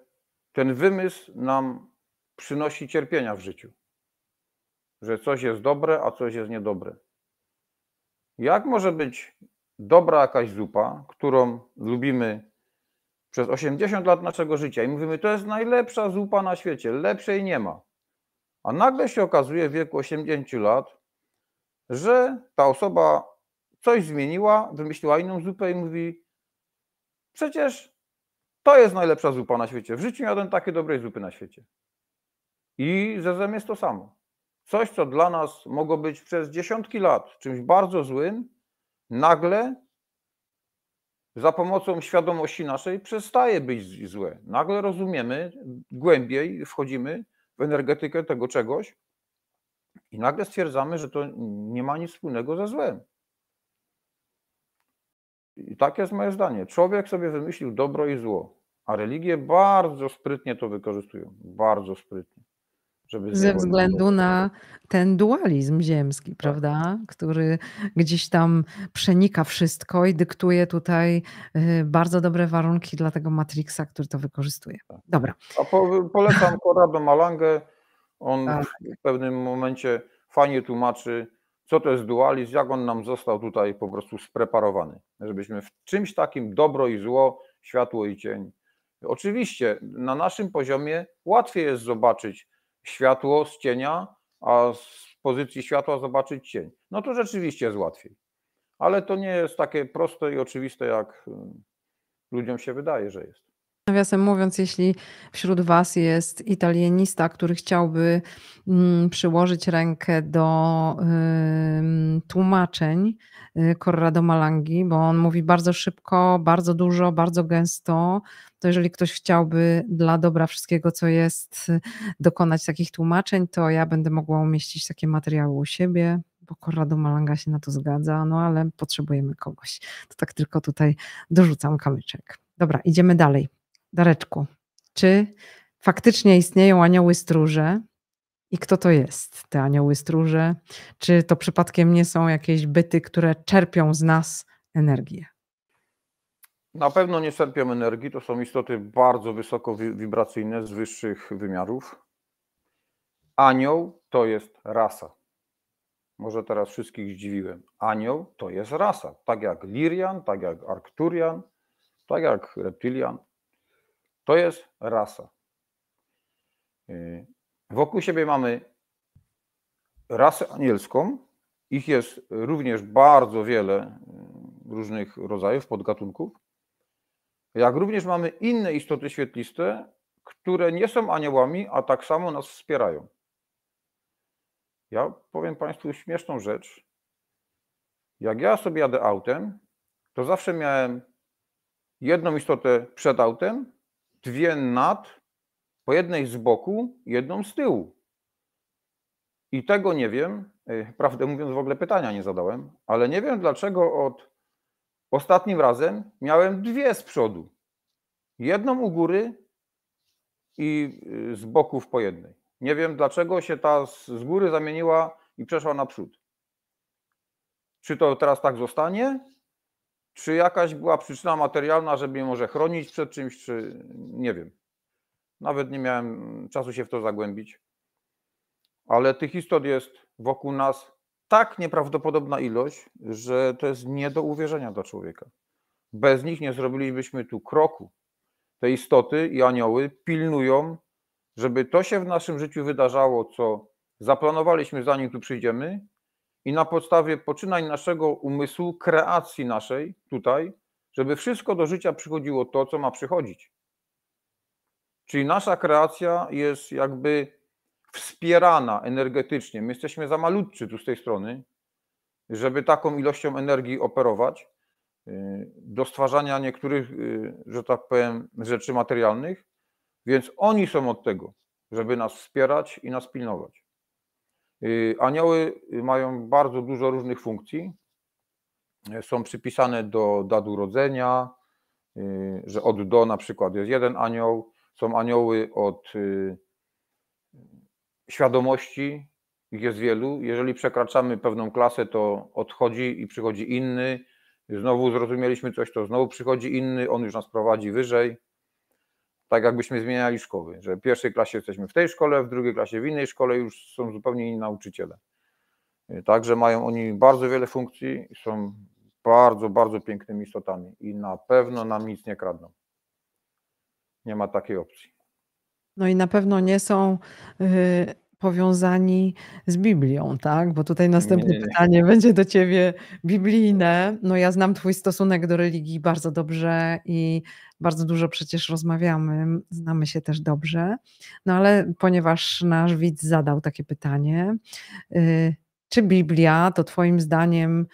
ten wymysł nam przynosi cierpienia w życiu. Że coś jest dobre, a coś jest niedobre. Jak może być dobra jakaś zupa, którą lubimy przez 80 lat naszego życia i mówimy, to jest najlepsza zupa na świecie, lepszej nie ma. A nagle się okazuje w wieku 80 lat, że ta osoba coś zmieniła, wymyśliła inną zupę i mówi, przecież to jest najlepsza zupa na świecie. W życiu nie jadłem takiej dobrej zupy na świecie. I ze zezem jest to samo. Coś, co dla nas mogło być przez dziesiątki lat czymś bardzo złym, nagle za pomocą świadomości naszej przestaje być złe. Nagle rozumiemy, głębiej wchodzimy w energetykę tego czegoś i nagle stwierdzamy, że to nie ma nic wspólnego ze złem. I takie jest moje zdanie. Człowiek sobie wymyślił dobro i zło, a religie bardzo sprytnie to wykorzystują. Bardzo sprytnie. Ze względu na ten dualizm ziemski, tak. prawda? Który gdzieś tam przenika wszystko i dyktuje tutaj y, bardzo dobre warunki dla tego Matrixa, który to wykorzystuje. Tak. Dobra. A po, polecam Korabę Malangę. On tak. w pewnym momencie fajnie tłumaczy co to jest dualizm, jak on nam został tutaj po prostu spreparowany, żebyśmy w czymś takim dobro i zło, światło i cień. Oczywiście na naszym poziomie łatwiej jest zobaczyć światło z cienia, a z pozycji światła zobaczyć cień. No to rzeczywiście jest łatwiej. Ale to nie jest takie proste i oczywiste, jak y, ludziom się wydaje, że jest. Nawiasem mówiąc, jeśli wśród Was jest italienista, który chciałby mm, przyłożyć rękę do tłumaczeń y, Corrado Malangi, bo on mówi bardzo szybko, bardzo dużo, bardzo gęsto, to jeżeli ktoś chciałby dla dobra wszystkiego, co jest, dokonać takich tłumaczeń, to ja będę mogła umieścić takie materiały u siebie, bo Corrado Malanga się na to zgadza, no ale potrzebujemy kogoś. To tak tylko tutaj dorzucam kamyczek. Dobra, idziemy dalej. Dareczku, czy faktycznie istnieją anioły stróże i kto to jest, te anioły stróże? Czy to przypadkiem nie są jakieś byty, które czerpią z nas energię? Na pewno nie czerpią energii, to są istoty bardzo wysoko wibracyjne z wyższych wymiarów. Anioł to jest rasa. Może teraz wszystkich zdziwiłem. Anioł to jest rasa, tak jak Lirian, tak jak Arkturian, tak jak Reptilian. To jest rasa. Y, wokół siebie mamy rasę anielską. Ich jest również bardzo wiele y, różnych rodzajów, podgatunków. Jak również mamy inne istoty świetliste, które nie są aniołami, a tak samo nas wspierają. Ja powiem Państwu śmieszną rzecz. Jak ja sobie jadę autem, to zawsze miałem jedną istotę przed autem dwie nad, po jednej z boku, jedną z tyłu. I tego nie wiem, y, prawdę mówiąc w ogóle pytania nie zadałem, ale nie wiem dlaczego od ostatnim razem miałem dwie z przodu. Jedną u góry i y, z boków po jednej. Nie wiem dlaczego się ta z góry zamieniła i przeszła naprzód. Czy to teraz tak zostanie, czy jakaś była przyczyna materialna, żeby je może chronić przed czymś, czy nie wiem. Nawet nie miałem czasu się w to zagłębić. Ale tych istot jest wokół nas tak nieprawdopodobna ilość, że to jest nie do uwierzenia dla człowieka. Bez nich nie zrobilibyśmy tu kroku. Te istoty i anioły pilnują, żeby to się w naszym życiu wydarzało, co zaplanowaliśmy zanim tu przyjdziemy, i na podstawie poczynań naszego umysłu, kreacji naszej tutaj, żeby wszystko do życia przychodziło to, co ma przychodzić. Czyli nasza kreacja jest jakby wspierana energetycznie. My jesteśmy za malutcy tu z tej strony, żeby taką ilością energii operować y, do stwarzania niektórych, y, że tak powiem, rzeczy materialnych. Więc oni są od tego, żeby nas wspierać i nas pilnować. Y, anioły mają bardzo dużo różnych funkcji. Y, są przypisane do dat urodzenia, y, że od do na przykład jest jeden anioł. Są anioły od świadomości, ich jest wielu. Jeżeli przekraczamy pewną klasę, to odchodzi i przychodzi inny. Znowu zrozumieliśmy coś, to znowu przychodzi inny, on już nas prowadzi wyżej tak jakbyśmy zmieniali szkoły, że w pierwszej klasie jesteśmy w tej szkole, w drugiej klasie w innej szkole już są zupełnie inni nauczyciele. Także mają oni bardzo wiele funkcji, są bardzo, bardzo pięknymi istotami i na pewno nam nic nie kradną. Nie ma takiej opcji. No i na pewno nie są. Y, powiązani z Biblią, tak? Bo tutaj następne nie, nie, nie. pytanie będzie do ciebie biblijne. No ja znam twój stosunek do religii bardzo dobrze i bardzo dużo przecież rozmawiamy, znamy się też dobrze. No ale ponieważ nasz widz zadał takie pytanie, yy, czy Biblia to twoim zdaniem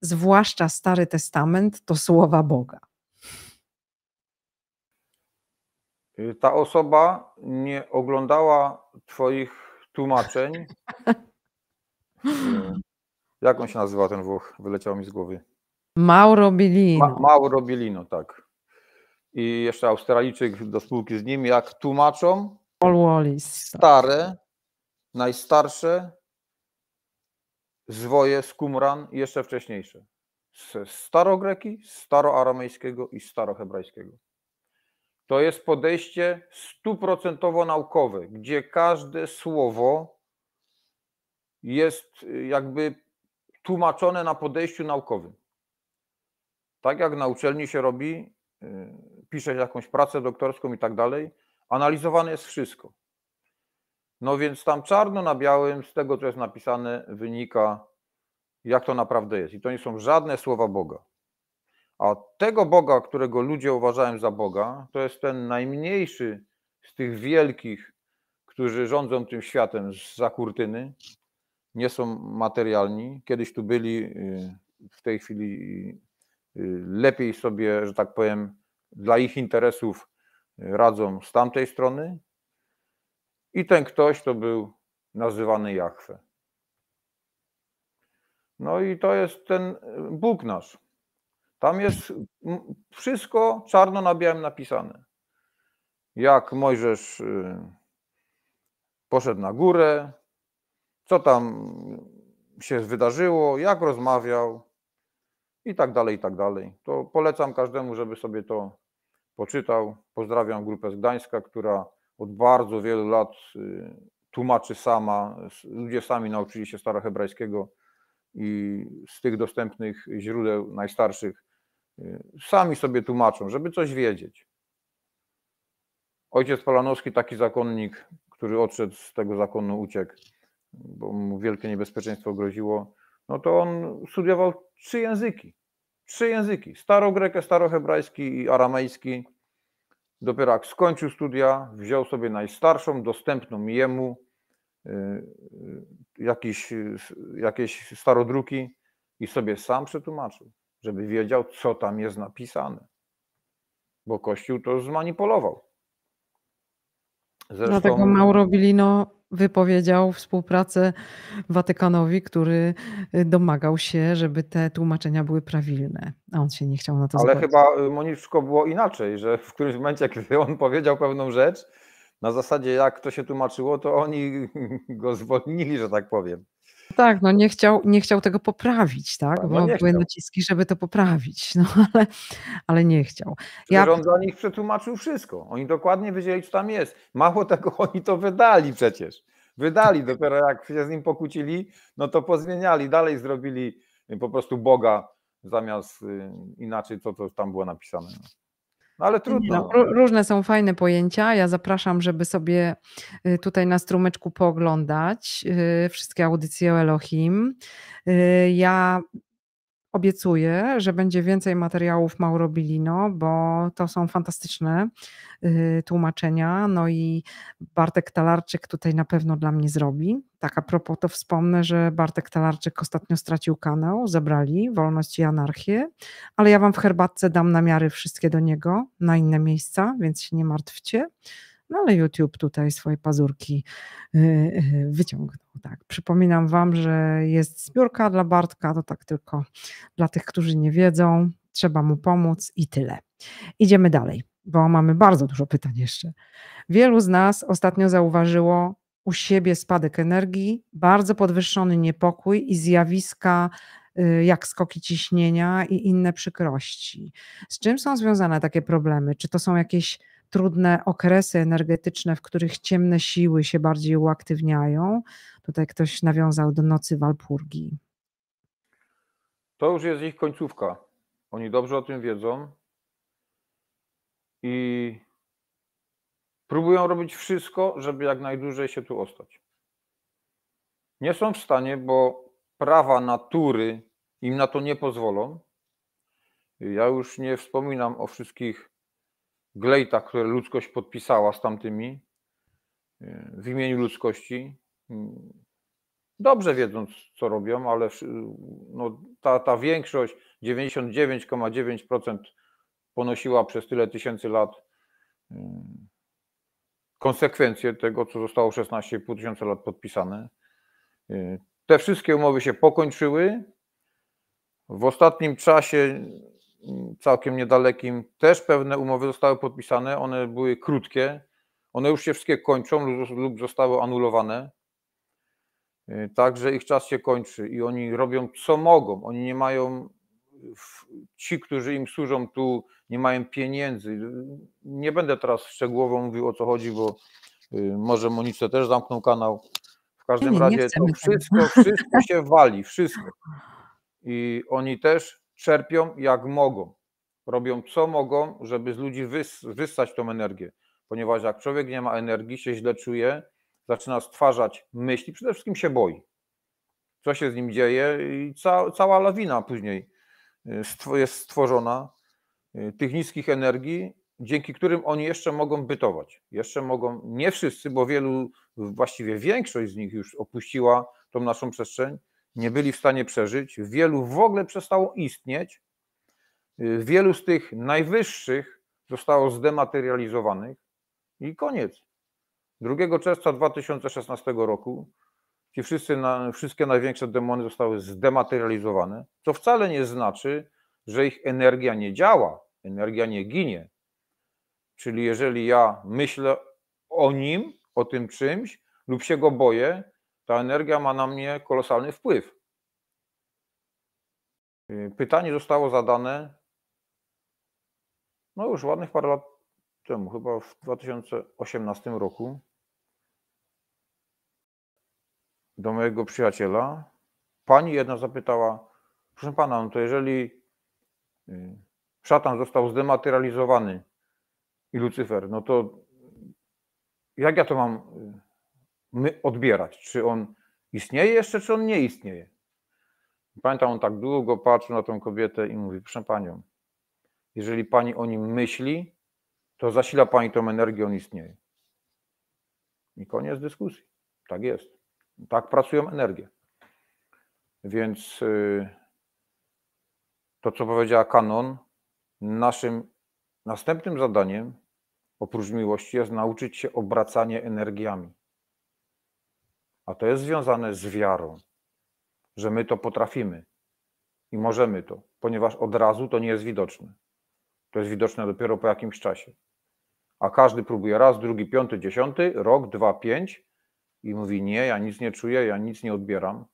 zwłaszcza Stary Testament to słowa Boga? Y, ta osoba nie oglądała Twoich tłumaczeń. Hmm. Jak on się nazywa ten Włoch? Wyleciał mi z głowy. Mauro Bilino. Ma, Mauro Bilino, tak. I jeszcze Australijczyk do spółki z nim, jak tłumaczą Paul Wallis. stare, najstarsze zwoje z Kumran i jeszcze wcześniejsze. Z starogreki, staroaramejskiego i starohebrajskiego to jest podejście stuprocentowo naukowe, gdzie każde słowo jest y, jakby tłumaczone na podejściu naukowym. Tak jak na uczelni się robi, y, pisze jakąś pracę doktorską i tak dalej, analizowane jest wszystko. No więc tam czarno na białym z tego, co jest napisane, wynika, jak to naprawdę jest. I to nie są żadne słowa Boga. A tego Boga, którego ludzie uważają za Boga, to jest ten najmniejszy z tych wielkich, którzy rządzą tym światem za kurtyny, nie są materialni. Kiedyś tu byli, y, w tej chwili y, y, lepiej sobie, że tak powiem, dla ich interesów radzą z tamtej strony. I ten ktoś to był nazywany Jachwę. No i to jest ten Bóg nasz. Tam jest wszystko czarno na białym napisane. Jak Mojżesz y, poszedł na górę, co tam się wydarzyło, jak rozmawiał i tak dalej, i tak dalej. To polecam każdemu, żeby sobie to poczytał. Pozdrawiam grupę z Gdańska, która od bardzo wielu lat y, tłumaczy sama. Ludzie sami nauczyli się starohebrajskiego i z tych dostępnych źródeł najstarszych Y, sami sobie tłumaczą, żeby coś wiedzieć. Ojciec Polanowski, taki zakonnik, który odszedł z tego zakonu, uciekł, bo mu wielkie niebezpieczeństwo groziło, no to on studiował trzy języki. Trzy języki. Starogrekę, starohebrajski i aramejski. Dopiero jak skończył studia, wziął sobie najstarszą, dostępną jemu y, y, jakieś jakieś starodruki i sobie sam przetłumaczył żeby wiedział, co tam jest napisane. Bo Kościół to zmanipulował. Zresztą... Dlatego Mauro Bilino wypowiedział współpracę Watykanowi, który y, domagał się, żeby te tłumaczenia były prawilne, a on się nie chciał na to Ale chyba y, Moniczko było inaczej, że w którymś momencie, kiedy on powiedział pewną rzecz, na zasadzie jak to się tłumaczyło, to oni go zwolnili, że tak powiem. Tak, no nie chciał, nie chciał tego poprawić, tak? No, Bo no były naciski, żeby to poprawić, no ale, ale nie chciał. Ja... Rząd dla nich przetłumaczył wszystko. Oni dokładnie wiedzieli, co tam jest. Mało tego, oni to wydali przecież. Wydali, dopiero jak się z nim pokłócili, no to pozmieniali, dalej zrobili po prostu Boga zamiast y, inaczej to, co tam było napisane. No. No ale no, trudno. No, różne są fajne pojęcia. Ja zapraszam, żeby sobie y, tutaj na strumyczku pooglądać y, wszystkie audycje o Elohim. Y, ja Obiecuję, że będzie więcej materiałów Mauro Bilino, bo to są fantastyczne y, tłumaczenia. No i Bartek Talarczyk tutaj na pewno dla mnie zrobi. Tak a propos to wspomnę, że Bartek Talarczyk ostatnio stracił kanał, zabrali Wolność i Anarchię, ale ja wam w herbatce dam namiary wszystkie do niego na inne miejsca, więc się nie martwcie. No ale YouTube tutaj swoje pazurki y, y, wyciągnął. Tak. Przypominam Wam, że jest zbiórka dla Bartka, to tak tylko dla tych, którzy nie wiedzą. Trzeba mu pomóc i tyle. Idziemy dalej, bo mamy bardzo dużo pytań jeszcze. Wielu z nas ostatnio zauważyło u siebie spadek energii, bardzo podwyższony niepokój i zjawiska y, jak skoki ciśnienia i inne przykrości. Z czym są związane takie problemy? Czy to są jakieś trudne okresy energetyczne, w których ciemne siły się bardziej uaktywniają. Tutaj ktoś nawiązał do nocy Walpurgi. To już jest ich końcówka. Oni dobrze o tym wiedzą i próbują robić wszystko, żeby jak najdłużej się tu ostać. Nie są w stanie, bo prawa natury im na to nie pozwolą. Ja już nie wspominam o wszystkich Glejta, które ludzkość podpisała z tamtymi e, w imieniu ludzkości, mm, dobrze wiedząc, co robią, ale no, ta, ta większość, 99,9% ponosiła przez tyle tysięcy lat e, konsekwencje tego, co zostało 16,5 tysiąca lat podpisane. E, te wszystkie umowy się pokończyły. W ostatnim czasie całkiem niedalekim też pewne umowy zostały podpisane, one były krótkie, one już się wszystkie kończą lub zostały anulowane. Y, także ich czas się kończy i oni robią co mogą. Oni nie mają, ci, którzy im służą tu, nie mają pieniędzy. Nie będę teraz szczegółowo mówił o co chodzi, bo y, może Monice też zamknął kanał. W każdym nie, razie nie to wszystko, wszystko się wali, wszystko. I oni też czerpią jak mogą. Robią co mogą, żeby z ludzi wys wyssać tą energię, ponieważ jak człowiek nie ma energii, się źle czuje, zaczyna stwarzać myśli, przede wszystkim się boi. Co się z nim dzieje i ca cała lawina później y, jest stworzona y, tych niskich energii, dzięki którym oni jeszcze mogą bytować. Jeszcze mogą, nie wszyscy, bo wielu, właściwie większość z nich już opuściła tą naszą przestrzeń, nie byli w stanie przeżyć, wielu w ogóle przestało istnieć, y, wielu z tych najwyższych zostało zdematerializowanych i koniec. 2 czerwca 2016 roku ci wszyscy, wszystkie największe demony zostały zdematerializowane, co wcale nie znaczy, że ich energia nie działa, energia nie ginie. Czyli jeżeli ja myślę o nim, o tym czymś lub się go boję, ta energia ma na mnie kolosalny wpływ. Y, pytanie zostało zadane no już ładnych parę lat temu, chyba w 2018 roku, do mojego przyjaciela. Pani jedna zapytała, proszę pana, no to jeżeli y, szatan został zdematerializowany i Lucyfer, no to jak ja to mam y, my odbierać. Czy on istnieje jeszcze, czy on nie istnieje? Pamiętam, on tak długo patrzył na tą kobietę i mówi, proszę panią, jeżeli pani o nim myśli, to zasila pani tą energię, on istnieje. I koniec dyskusji. Tak jest. Tak pracują energie. Więc y, to, co powiedziała Kanon, naszym następnym zadaniem oprócz miłości jest nauczyć się obracanie energiami. A to jest związane z wiarą, że my to potrafimy i możemy to, ponieważ od razu to nie jest widoczne. To jest widoczne dopiero po jakimś czasie. A każdy próbuje raz, drugi, piąty, dziesiąty, rok, dwa, pięć i mówi: Nie, ja nic nie czuję, ja nic nie odbieram.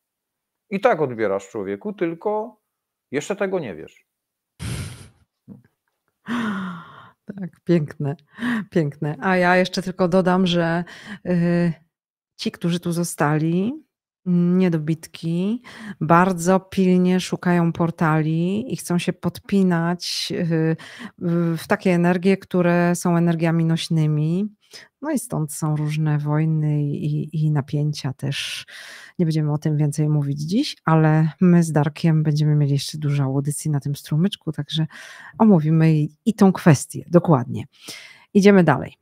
I tak odbierasz człowieku, tylko jeszcze tego nie wiesz. Tak, piękne, piękne. A ja jeszcze tylko dodam, że. Yy ci, którzy tu zostali, niedobitki, bardzo pilnie szukają portali i chcą się podpinać y, w takie energie, które są energiami nośnymi. No i stąd są różne wojny i, i napięcia też. Nie będziemy o tym więcej mówić dziś, ale my z Darkiem będziemy mieli jeszcze dużo audycji na tym strumyczku, także omówimy i, i tą kwestię dokładnie. Idziemy dalej.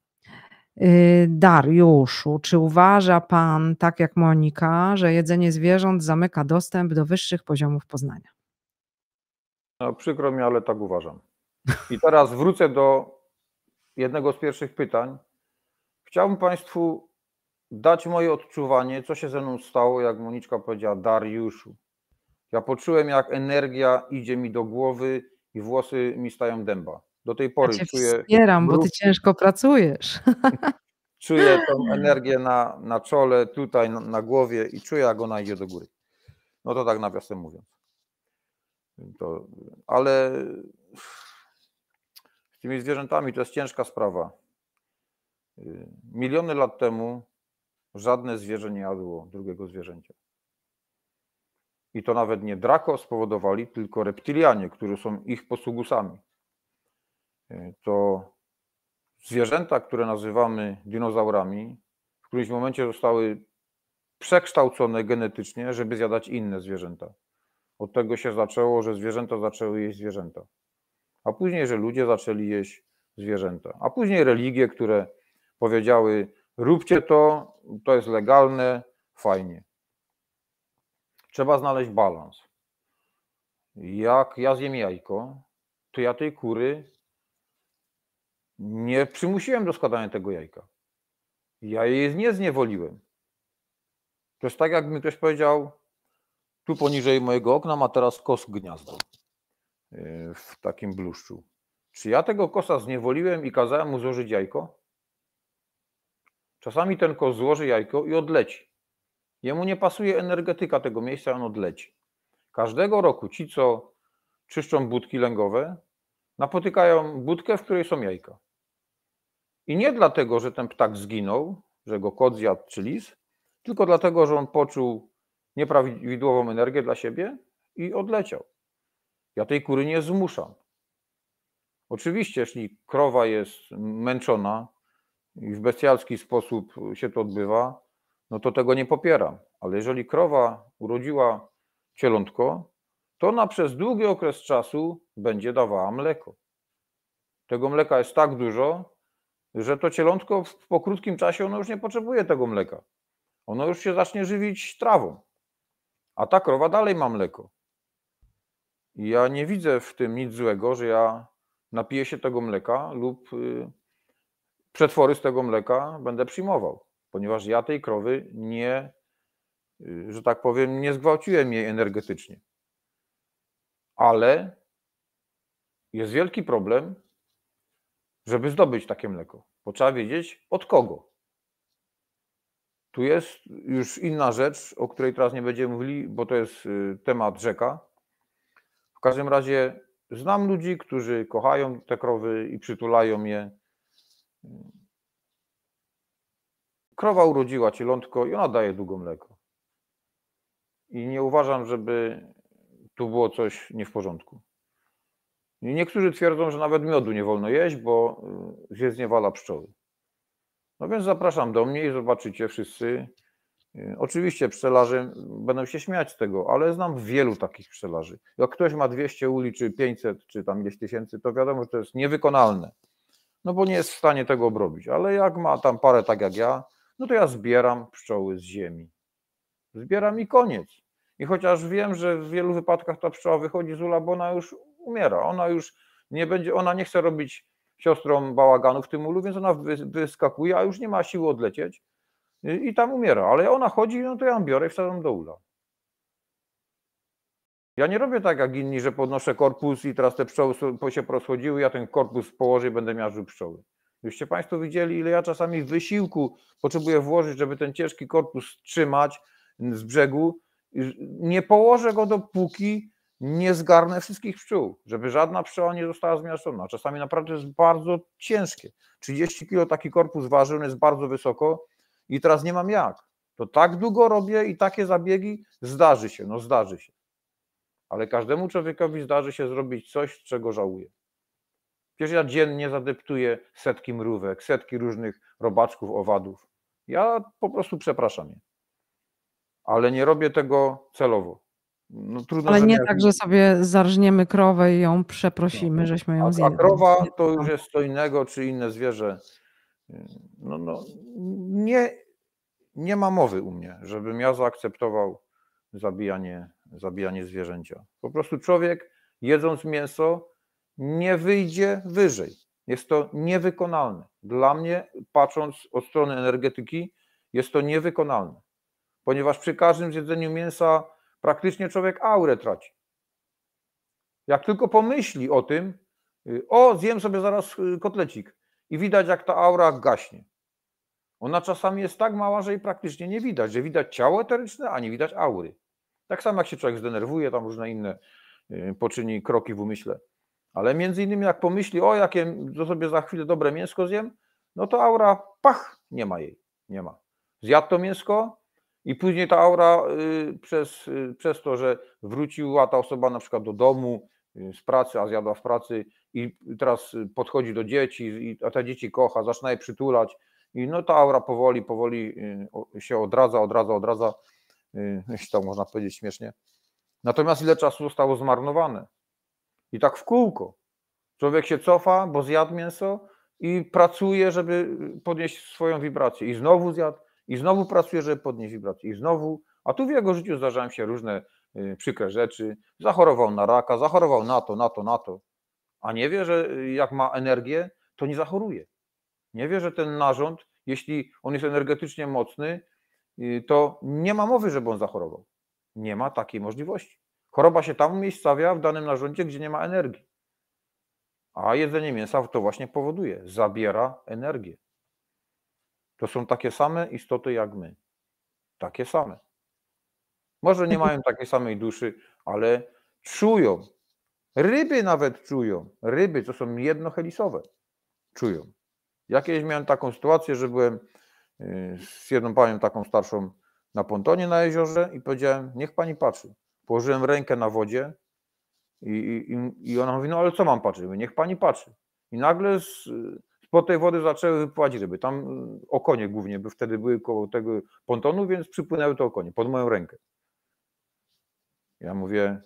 Y, Dariuszu, czy uważa Pan, tak jak Monika, że jedzenie zwierząt zamyka dostęp do wyższych poziomów poznania? No, przykro mi, ale tak uważam. I teraz wrócę do jednego z pierwszych pytań. Chciałbym Państwu dać moje odczuwanie, co się ze mną stało, jak Moniczka powiedziała, Dariuszu. Ja poczułem, jak energia idzie mi do głowy i włosy mi stają dęba. Do tej pory ja cię czuję. Wspieram, mrówki. bo ty ciężko pracujesz. czuję tą energię na, na czole, tutaj na, na, głowie i czuję, jak ona idzie do góry. No to tak nawiasem mówiąc. To, ale z tymi zwierzętami to jest ciężka sprawa. Miliony lat temu żadne zwierzę nie jadło drugiego zwierzęcia. I to nawet nie drako spowodowali, tylko reptylianie, którzy są ich posługusami to zwierzęta, które nazywamy dinozaurami, w którymś momencie zostały przekształcone genetycznie, żeby zjadać inne zwierzęta. Od tego się zaczęło, że zwierzęta zaczęły jeść zwierzęta, a później, że ludzie zaczęli jeść zwierzęta, a później religie, które powiedziały: róbcie to, to jest legalne, fajnie. Trzeba znaleźć balans. Jak ja zjem jajko, to ja tej kury nie przymusiłem do składania tego jajka. Ja jej nie zniewoliłem. To jest tak, jakby ktoś powiedział, tu poniżej mojego okna ma teraz kos gniazdo e, w takim bluszczu. Czy ja tego kosa zniewoliłem i kazałem mu złożyć jajko? Czasami ten kos złoży jajko i odleci. Jemu nie pasuje energetyka tego miejsca, on odleci. Każdego roku ci, co czyszczą budki lęgowe, napotykają budkę, w której są jajka. I nie dlatego, że ten ptak zginął, że go kot zjadł czy lis, tylko dlatego, że on poczuł nieprawidłową energię dla siebie i odleciał. Ja tej kury nie zmuszam. Oczywiście, jeśli krowa jest męczona i w bestialski sposób się to odbywa, no to tego nie popieram. Ale jeżeli krowa urodziła cielątko, to ona przez długi okres czasu będzie dawała mleko. Tego mleka jest tak dużo, że to cielątko po krótkim czasie ono już nie potrzebuje tego mleka. Ono już się zacznie żywić trawą. A ta krowa dalej ma mleko. I ja nie widzę w tym nic złego, że ja napiję się tego mleka lub y, przetwory z tego mleka będę przyjmował, ponieważ ja tej krowy nie, y, że tak powiem, nie zgwałciłem jej energetycznie. Ale jest wielki problem, żeby zdobyć takie mleko, bo trzeba wiedzieć od kogo. Tu jest już inna rzecz, o której teraz nie będziemy mówili, bo to jest y, temat rzeka. W każdym razie znam ludzi, którzy kochają te krowy i przytulają je. Krowa urodziła cielątko i ona daje długo mleko. I nie uważam, żeby tu było coś nie w porządku. Niektórzy twierdzą, że nawet miodu nie wolno jeść, bo się y, zniewala pszczoły. No więc zapraszam do mnie i zobaczycie wszyscy. Y, oczywiście pszczelarze będą się śmiać z tego, ale znam wielu takich pszczelarzy. Jak ktoś ma 200 uli, czy 500, czy tam ileś tysięcy, to wiadomo, że to jest niewykonalne, no bo nie jest w stanie tego obrobić. Ale jak ma tam parę tak jak ja, no to ja zbieram pszczoły z ziemi. Zbieram i koniec. I chociaż wiem, że w wielu wypadkach ta pszczoła wychodzi z ula, bo ona już umiera. Ona już nie będzie, ona nie chce robić siostrą bałaganu w tym ulu, więc ona wyskakuje, a już nie ma siły odlecieć i tam umiera. Ale ona chodzi, no to ja ją biorę i wsadzam do ula. Ja nie robię tak jak inni, że podnoszę korpus i teraz te pszczoły się proschodziły, ja ten korpus położę i będę miażdżył pszczoły. Juście Państwo widzieli, ile ja czasami wysiłku potrzebuję włożyć, żeby ten ciężki korpus trzymać z brzegu. Nie położę go dopóki nie zgarnę wszystkich pszczół, żeby żadna pszczoła nie została zmiażdżona. Czasami naprawdę jest bardzo ciężkie. 30 kg taki korpus ważył, jest bardzo wysoko i teraz nie mam jak. To tak długo robię i takie zabiegi zdarzy się, no zdarzy się. Ale każdemu człowiekowi zdarzy się zrobić coś, czego żałuję. Przecież ja dziennie zadeptuję setki mrówek, setki różnych robaczków, owadów. Ja po prostu przepraszam je. Ale nie robię tego celowo. No, Ale nie tak, że sobie zarżniemy krowę i ją przeprosimy, no. żeśmy ją zjedli. A krowa to już no. jest co innego, czy inne zwierzę. No, no, nie, nie ma mowy u mnie, żebym ja zaakceptował zabijanie, zabijanie zwierzęcia. Po prostu człowiek jedząc mięso nie wyjdzie wyżej. Jest to niewykonalne. Dla mnie, patrząc od strony energetyki, jest to niewykonalne, ponieważ przy każdym zjedzeniu mięsa praktycznie człowiek aurę traci. Jak tylko pomyśli o tym, y, o, zjem sobie zaraz y, kotlecik i widać, jak ta aura gaśnie. Ona czasami jest tak mała, że jej praktycznie nie widać, że widać ciało eteryczne, a nie widać aury. Tak samo jak się człowiek zdenerwuje, tam różne inne y, poczyni kroki w umyśle. Ale między innymi jak pomyśli, o jakie to sobie za chwilę dobre mięsko zjem, no to aura, pach, nie ma jej, nie ma. Zjadł to mięsko, i później ta aura y, przez, y, przez to, że wróciła ta osoba na przykład do domu y, z pracy, a zjadła w pracy i teraz podchodzi do dzieci, a te dzieci kocha, zaczyna je przytulać i no ta aura powoli, powoli się odradza, odradza, odradza, jeśli to można powiedzieć śmiesznie. Natomiast ile czasu zostało zmarnowane? I tak w kółko. Człowiek się cofa, bo zjadł mięso i pracuje, żeby podnieść swoją wibrację. I znowu zjadł, i znowu pracuję, żeby podnieść wibrację i znowu, a tu w jego życiu zdarzają się różne y, przykre rzeczy, zachorował na raka, zachorował na to, na to, na to, a nie wie, że y, jak ma energię, to nie zachoruje. Nie wie, że ten narząd, jeśli on jest energetycznie mocny, y, to nie ma mowy, żeby on zachorował. Nie ma takiej możliwości. Choroba się tam umiejscawia w danym narządzie, gdzie nie ma energii. A jedzenie mięsa to właśnie powoduje, zabiera energię. To są takie same istoty jak my. Takie same. Może nie mają takiej samej duszy, ale czują. Ryby nawet czują. Ryby, co są jednohelisowe, czują. Ja kiedyś miałem taką sytuację, że byłem y, z jedną panią taką starszą na pontonie na jeziorze i powiedziałem, niech pani patrzy. Położyłem rękę na wodzie i, i, i ona mówi, no ale co mam patrzeć? Mówię, niech pani patrzy. I nagle z, po tej wody zaczęły wypływać ryby. Tam y, okonie głównie, by wtedy były koło tego pontonu, więc przypłynęły to okonie pod moją rękę. Ja mówię,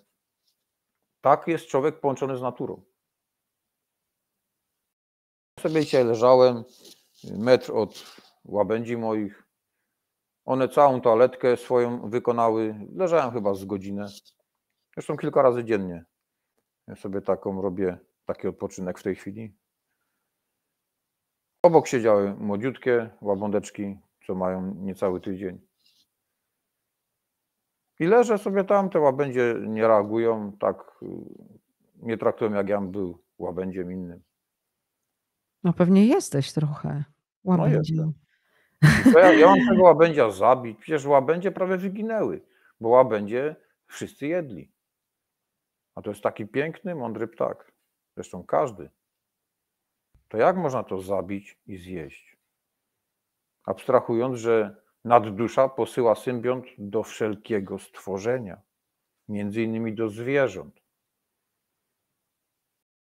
tak jest człowiek połączony z naturą. Sobie dzisiaj leżałem, metr od łabędzi moich. One całą toaletkę swoją wykonały. Leżałem chyba z godzinę. Zresztą kilka razy dziennie. Ja sobie taką robię, taki odpoczynek w tej chwili. Obok siedziały młodziutkie łabądeczki, co mają niecały tydzień. I leżę sobie tam, te łabędzie nie reagują, tak y, nie traktują jak ja był łabędziem innym. No pewnie jesteś trochę łabędziem. No jestem. Ja, ja mam tego łabędzia zabić, przecież łabędzie prawie wyginęły, bo łabędzie wszyscy jedli. A to jest taki piękny, mądry ptak. Zresztą każdy to jak można to zabić i zjeść? Abstrahując, że naddusza posyła symbiont do wszelkiego stworzenia, między innymi do zwierząt.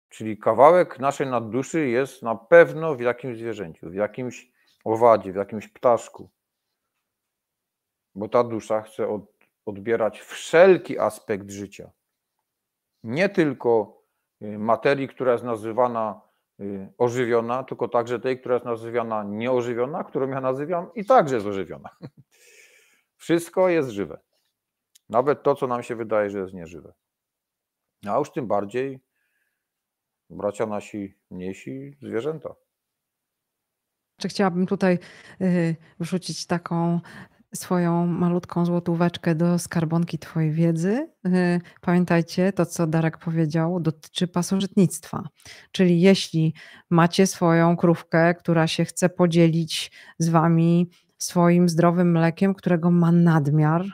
Czyli kawałek naszej nadduszy jest na pewno w jakimś zwierzęciu, w jakimś owadzie, w jakimś ptaszku. Bo ta dusza chce od, odbierać wszelki aspekt życia. Nie tylko y, materii, która jest nazywana Y, ożywiona, tylko także tej, która jest nazywana nieożywiona, którą ja nazywam i także jest ożywiona. Wszystko jest żywe. Nawet to, co nam się wydaje, że jest nieżywe. No, a już tym bardziej bracia nasi mniejsi zwierzęta. Czy chciałabym tutaj y, wrzucić taką swoją malutką złotóweczkę do skarbonki Twojej wiedzy. Y, pamiętajcie, to co Darek powiedział, dotyczy pasożytnictwa. Czyli jeśli macie swoją krówkę, która się chce podzielić z Wami swoim zdrowym mlekiem, którego ma nadmiar,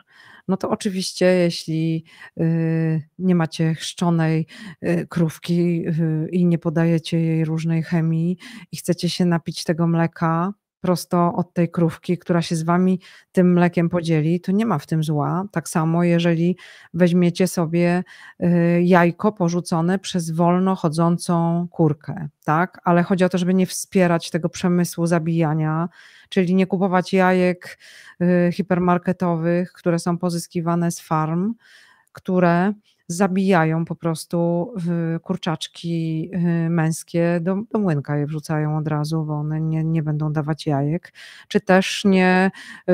no to oczywiście, jeśli y, nie macie chrzczonej y, krówki i nie podajecie jej różnej chemii i chcecie się napić tego mleka, prosto od tej krówki, która się z wami tym mlekiem podzieli, to nie ma w tym zła. Tak samo, jeżeli weźmiecie sobie y, jajko porzucone przez wolno chodzącą kurkę, tak? Ale chodzi o to, żeby nie wspierać tego przemysłu zabijania, czyli nie kupować jajek y, hipermarketowych, które są pozyskiwane z farm, które zabijają po prostu kurczaczki y, męskie, do, do młynka je wrzucają od razu, bo one nie, nie będą dawać jajek, czy też nie y,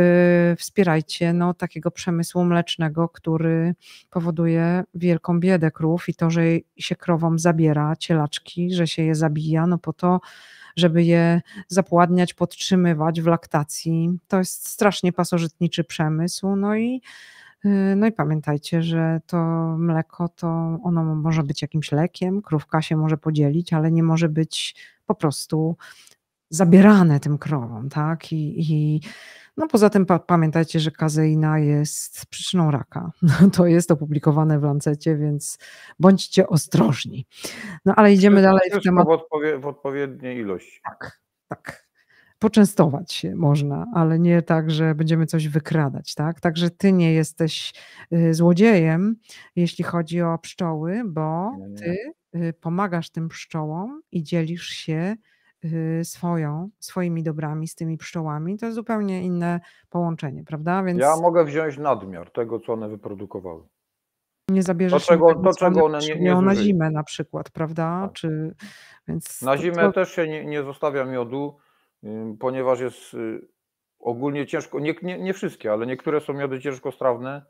wspierajcie no, takiego przemysłu mlecznego, który powoduje wielką biedę krów i to, że się krowom zabiera cielaczki, że się je zabija, no po to, żeby je zapładniać, podtrzymywać w laktacji. To jest strasznie pasożytniczy przemysł, no i Y, no i pamiętajcie, że to mleko to ono może być jakimś lekiem, krówka się może podzielić, ale nie może być po prostu zabierane tym krowom, tak? I, i no poza tym pa pamiętajcie, że kazeina jest przyczyną raka. No, to jest opublikowane w Lancecie, więc bądźcie ostrożni. No ale idziemy dalej w temat. W, odpowie w odpowiedniej ilości. Tak, tak. Poczęstować się można, ale nie tak, że będziemy coś wykradać, tak? Także ty nie jesteś y, złodziejem, jeśli chodzi o pszczoły, bo ty y, pomagasz tym pszczołom i dzielisz się y, swoją, swoimi dobrami z tymi pszczołami, to jest zupełnie inne połączenie, prawda? Więc ja mogę wziąć nadmiar tego, co one wyprodukowały. Nie zabierzesz to, to, czego one nie, nie na zimę na przykład, prawda? Tak. Czy, więc na to, zimę to... też się nie, nie zostawia miodu, ponieważ jest y, ogólnie ciężko, nie, nie, nie wszystkie, ale niektóre są miody ciężkostrawne,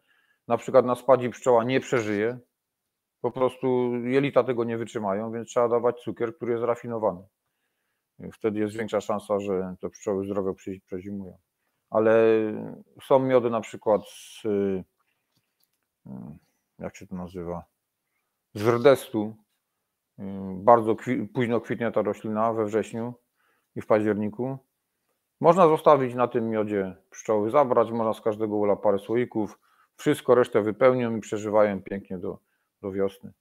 na przykład na spadzi pszczoła nie przeżyje, po prostu jelita tego nie wytrzymają, więc trzeba dawać cukier, który jest rafinowany. Wtedy jest większa szansa, że te pszczoły zdrowe przezimują. Ale są miody na przykład z, jak się to nazywa, z rdestu, bardzo kwi, późno kwitnie ta roślina we wrześniu, i w październiku. Można zostawić na tym miodzie pszczoły, zabrać, można z każdego ula parę słoików, wszystko resztę wypełnią i przeżywają pięknie do, do wiosny.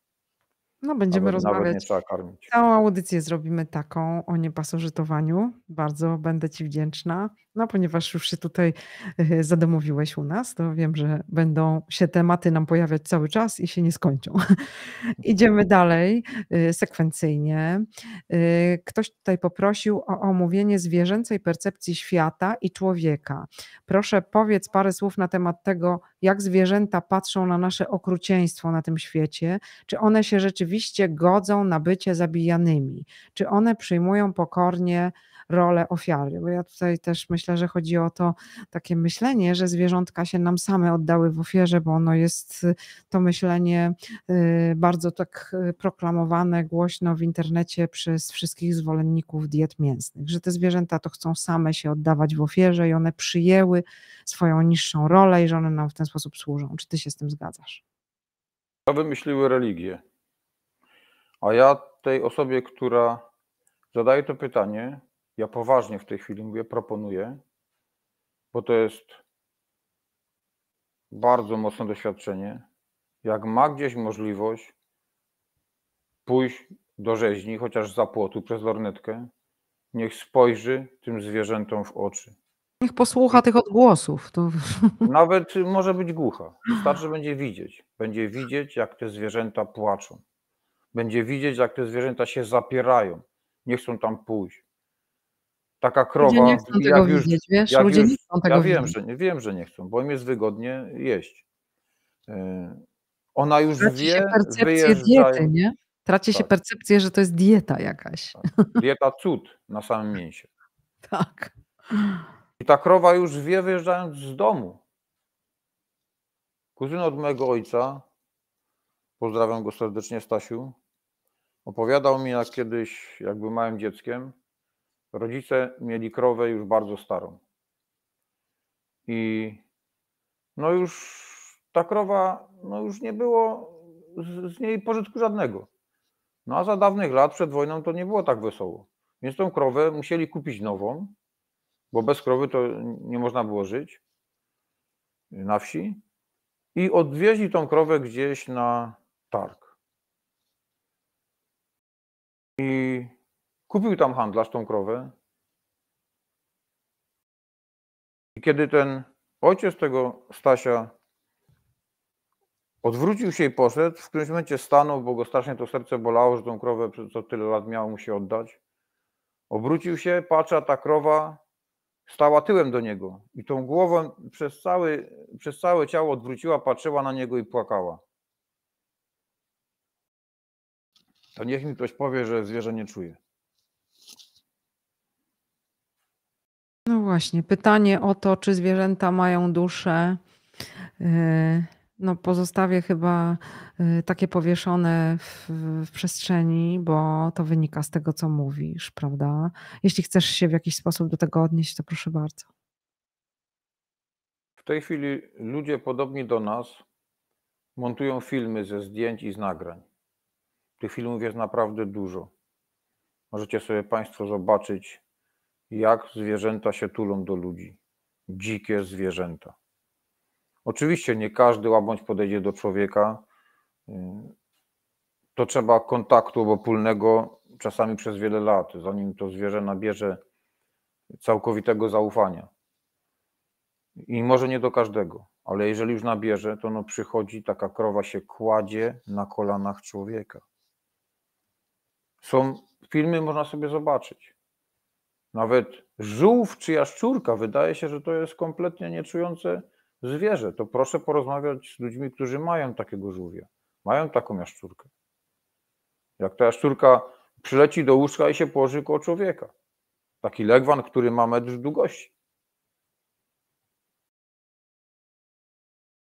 No będziemy nawet, rozmawiać. Nawet Całą audycję zrobimy taką o niepasożytowaniu. Bardzo będę Ci wdzięczna. No, ponieważ już się tutaj e, zadomowiłeś u nas, to wiem, że będą się tematy nam pojawiać cały czas i się nie skończą. Idziemy dalej e, sekwencyjnie. E, ktoś tutaj poprosił o omówienie zwierzęcej percepcji świata i człowieka. Proszę, powiedz parę słów na temat tego, jak zwierzęta patrzą na nasze okrucieństwo na tym świecie. Czy one się rzeczywiście godzą na bycie zabijanymi? Czy one przyjmują pokornie rolę ofiary. Bo ja tutaj też myślę, że chodzi o to takie myślenie, że zwierzątka się nam same oddały w ofierze, bo ono jest y, to myślenie y, bardzo tak y, proklamowane głośno w internecie przez wszystkich zwolenników diet mięsnych, że te zwierzęta to chcą same się oddawać w ofierze i one przyjęły swoją niższą rolę i że one nam w ten sposób służą. Czy ty się z tym zgadzasz? To wymyśliły religię. A ja tej osobie, która zadaje to pytanie, ja poważnie w tej chwili mówię, proponuję, bo to jest bardzo mocne doświadczenie. Jak ma gdzieś możliwość pójść do rzeźni, chociaż za płotu przez lornetkę, niech spojrzy tym zwierzętom w oczy. Niech posłucha tych odgłosów. To... Nawet może być głucha. Wystarczy, będzie widzieć. Będzie widzieć, jak te zwierzęta płaczą. Będzie widzieć, jak te zwierzęta się zapierają. Nie chcą tam pójść taka krowa. Ludzie nie chcą tego już, widzieć, wiesz? Ludzie już, nie chcą tego ja wiem, widzieć. Że, nie, wiem, że nie chcą, bo im jest wygodnie jeść. E, ona już Traci wie, się percepcję diety, nie? Traci tak. się percepcję, że to jest dieta jakaś. Tak. Dieta cud na samym mięsie. Tak. I ta krowa już wie, wyjeżdżając z domu. Kuzyn od mojego ojca, pozdrawiam go serdecznie, Stasiu, opowiadał mi jak kiedyś, jakby małym dzieckiem, Rodzice mieli krowę już bardzo starą. I no już ta krowa, no już nie było z, z niej pożytku żadnego. No a za dawnych lat przed wojną to nie było tak wesoło. Więc tą krowę musieli kupić nową, bo bez krowy to nie można było żyć na wsi. I odwieźli tą krowę gdzieś na targ. I Kupił tam handlarz tą krowę. I kiedy ten ojciec tego Stasia odwrócił się i poszedł, w którymś momencie stanął, bo go strasznie to serce bolało, że tą krowę przez co tyle lat miał mu się oddać. Obrócił się, patrzy, a ta krowa stała tyłem do niego i tą głową przez, cały, przez całe ciało odwróciła, patrzyła na niego i płakała. To niech mi ktoś powie, że zwierzę nie czuje. No właśnie, pytanie o to, czy zwierzęta mają duszę. Y, no pozostawię chyba y, takie powieszone w, w, przestrzeni, bo to wynika z tego, co mówisz, prawda? Jeśli chcesz się w jakiś sposób do tego odnieść, to proszę bardzo. W tej chwili ludzie podobni do nas montują filmy ze zdjęć i z nagrań. Tych filmów jest naprawdę dużo. Możecie sobie Państwo zobaczyć jak zwierzęta się tulą do ludzi. Dzikie zwierzęta. Oczywiście nie każdy łabądź podejdzie do człowieka. Y, to trzeba kontaktu obopólnego czasami przez wiele lat, zanim to zwierzę nabierze całkowitego zaufania. I może nie do każdego, ale jeżeli już nabierze, to no przychodzi, taka krowa się kładzie na kolanach człowieka. Są filmy, można sobie zobaczyć. Nawet żółw czy jaszczurka wydaje się, że to jest kompletnie nieczujące zwierzę. To proszę porozmawiać z ludźmi, którzy mają takiego żółwia, mają taką jaszczurkę. Jak ta jaszczurka przyleci do łóżka i się położy koło człowieka. Taki legwan, który ma metr długości.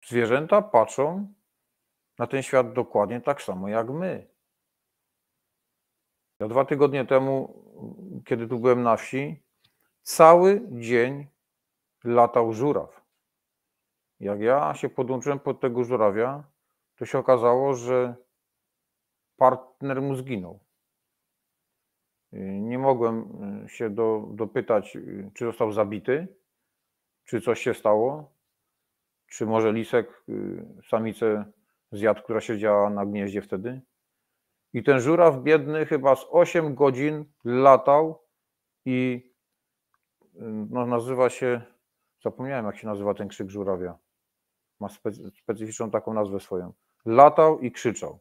Zwierzęta patrzą na ten świat dokładnie tak samo jak my. Ja dwa tygodnie temu, kiedy tu byłem na wsi, cały dzień latał żuraw. Jak ja się podłączyłem pod tego żurawia, to się okazało, że partner mu zginął. Y, nie mogłem y, się do, dopytać, y, czy został zabity, czy coś się stało, czy może lisek samicę zjadł, która siedziała na gnieździe wtedy. I ten żuraw biedny chyba z 8 godzin latał i mm, no, nazywa się, zapomniałem jak się nazywa ten krzyk żurawia. Ma specyficzną taką nazwę swoją. Latał i krzyczał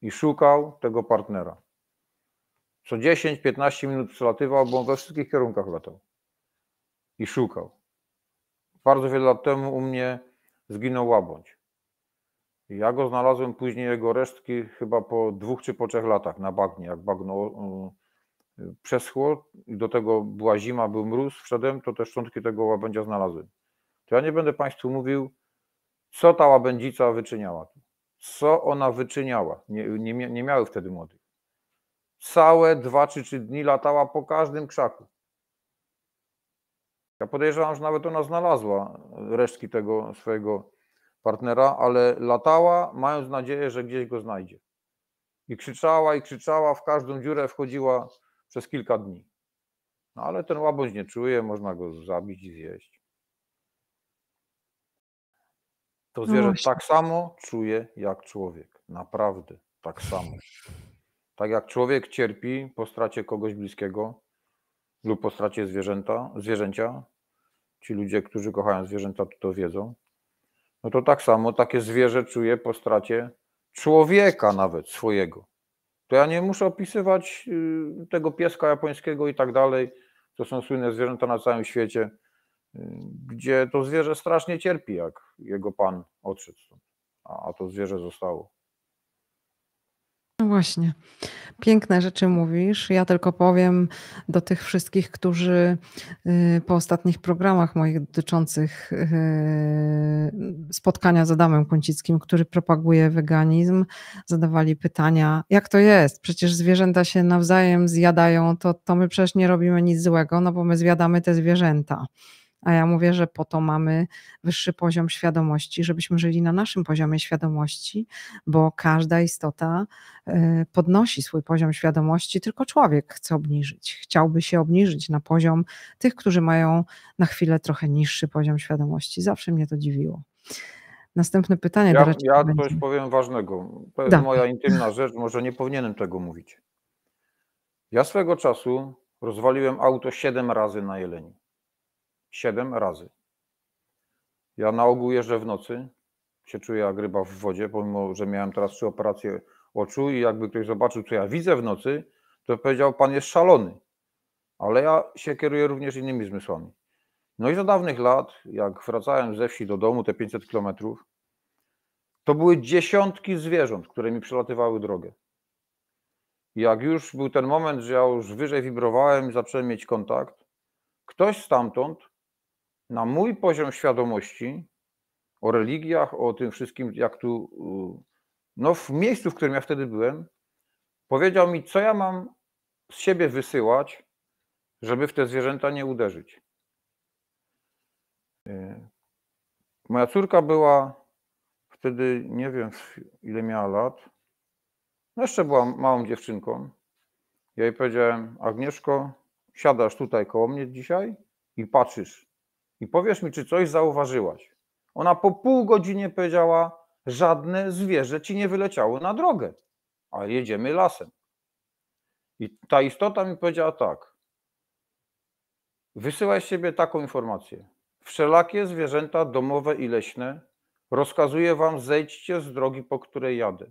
i szukał tego partnera. Co 10-15 minut przelatywał, bo on we wszystkich kierunkach latał i szukał. Bardzo wiele lat temu u mnie zginął łabądź. Ja go znalazłem później, jego resztki, chyba po dwóch czy po trzech latach na bagnie, jak bagno y, y, przeschło i do tego była zima, był mróz, wszedłem, to te szczątki tego łabędzia znalazłem. To ja nie będę Państwu mówił, co ta łabędzica wyczyniała. Co ona wyczyniała. Nie, nie, nie miały wtedy młodych. Całe dwa czy trzy dni latała po każdym krzaku. Ja podejrzewam, że nawet ona znalazła y, resztki tego swojego partnera, ale latała, mając nadzieję, że gdzieś go znajdzie. I krzyczała, i krzyczała, w każdą dziurę wchodziła przez kilka dni. No ale ten łabędź nie czuje, można go zabić i zjeść. To no zwierzę no tak samo czuje jak człowiek. Naprawdę, tak samo. Tak jak człowiek cierpi po stracie kogoś bliskiego lub po stracie zwierzęta, zwierzęcia, ci ludzie, którzy kochają zwierzęta, to, to wiedzą no to tak samo takie zwierzę czuje po stracie człowieka nawet swojego. To ja nie muszę opisywać y, tego pieska japońskiego i tak dalej. To są słynne zwierzęta na całym świecie, y, gdzie to zwierzę strasznie cierpi, jak jego pan odszedł stąd, a to zwierzę zostało. No właśnie. Piękne rzeczy mówisz. Ja tylko powiem do tych wszystkich, którzy y, po ostatnich programach moich dotyczących y, spotkania z Adamem Kącickim, który propaguje weganizm, zadawali pytania, jak to jest? Przecież zwierzęta się nawzajem zjadają, to, to my przecież nie robimy nic złego, no bo my zjadamy te zwierzęta. A ja mówię, że po to mamy wyższy poziom świadomości, żebyśmy żyli na naszym poziomie świadomości, bo każda istota e, podnosi swój poziom świadomości, tylko człowiek chce obniżyć. Chciałby się obniżyć na poziom tych, którzy mają na chwilę trochę niższy poziom świadomości. Zawsze mnie to dziwiło. Następne pytanie. Ja, ja coś powiem ważnego. To jest da. moja intymna rzecz, może nie powinienem tego mówić. Ja swego czasu rozwaliłem auto siedem razy na jeleni siedem razy. Ja na ogół jeżdżę w nocy, się czuję jak ryba w wodzie, pomimo, że miałem teraz trzy operacje oczu i jakby ktoś zobaczył, co ja widzę w nocy, to powiedział, pan jest szalony. Ale ja się kieruję również innymi zmysłami. No i za dawnych lat, jak wracałem ze wsi do domu, te 500 kilometrów, to były dziesiątki zwierząt, które mi przelatywały drogę. Jak już był ten moment, że ja już wyżej wibrowałem, zacząłem mieć kontakt, ktoś stamtąd na mój poziom świadomości o religiach, o tym wszystkim, jak tu, no w miejscu, w którym ja wtedy byłem, powiedział mi, co ja mam z siebie wysyłać, żeby w te zwierzęta nie uderzyć. E, moja córka była wtedy, nie wiem ile miała lat, no jeszcze była małą dziewczynką. Ja jej powiedziałem, Agnieszko, siadasz tutaj koło mnie dzisiaj i patrzysz, i powiesz mi, czy coś zauważyłaś. Ona po pół godzinie powiedziała, żadne zwierzę ci nie wyleciało na drogę, ale jedziemy lasem. I ta istota mi powiedziała tak, wysyłaj z siebie taką informację. Wszelakie zwierzęta domowe i leśne rozkazuję wam zejdźcie z drogi, po której jadę,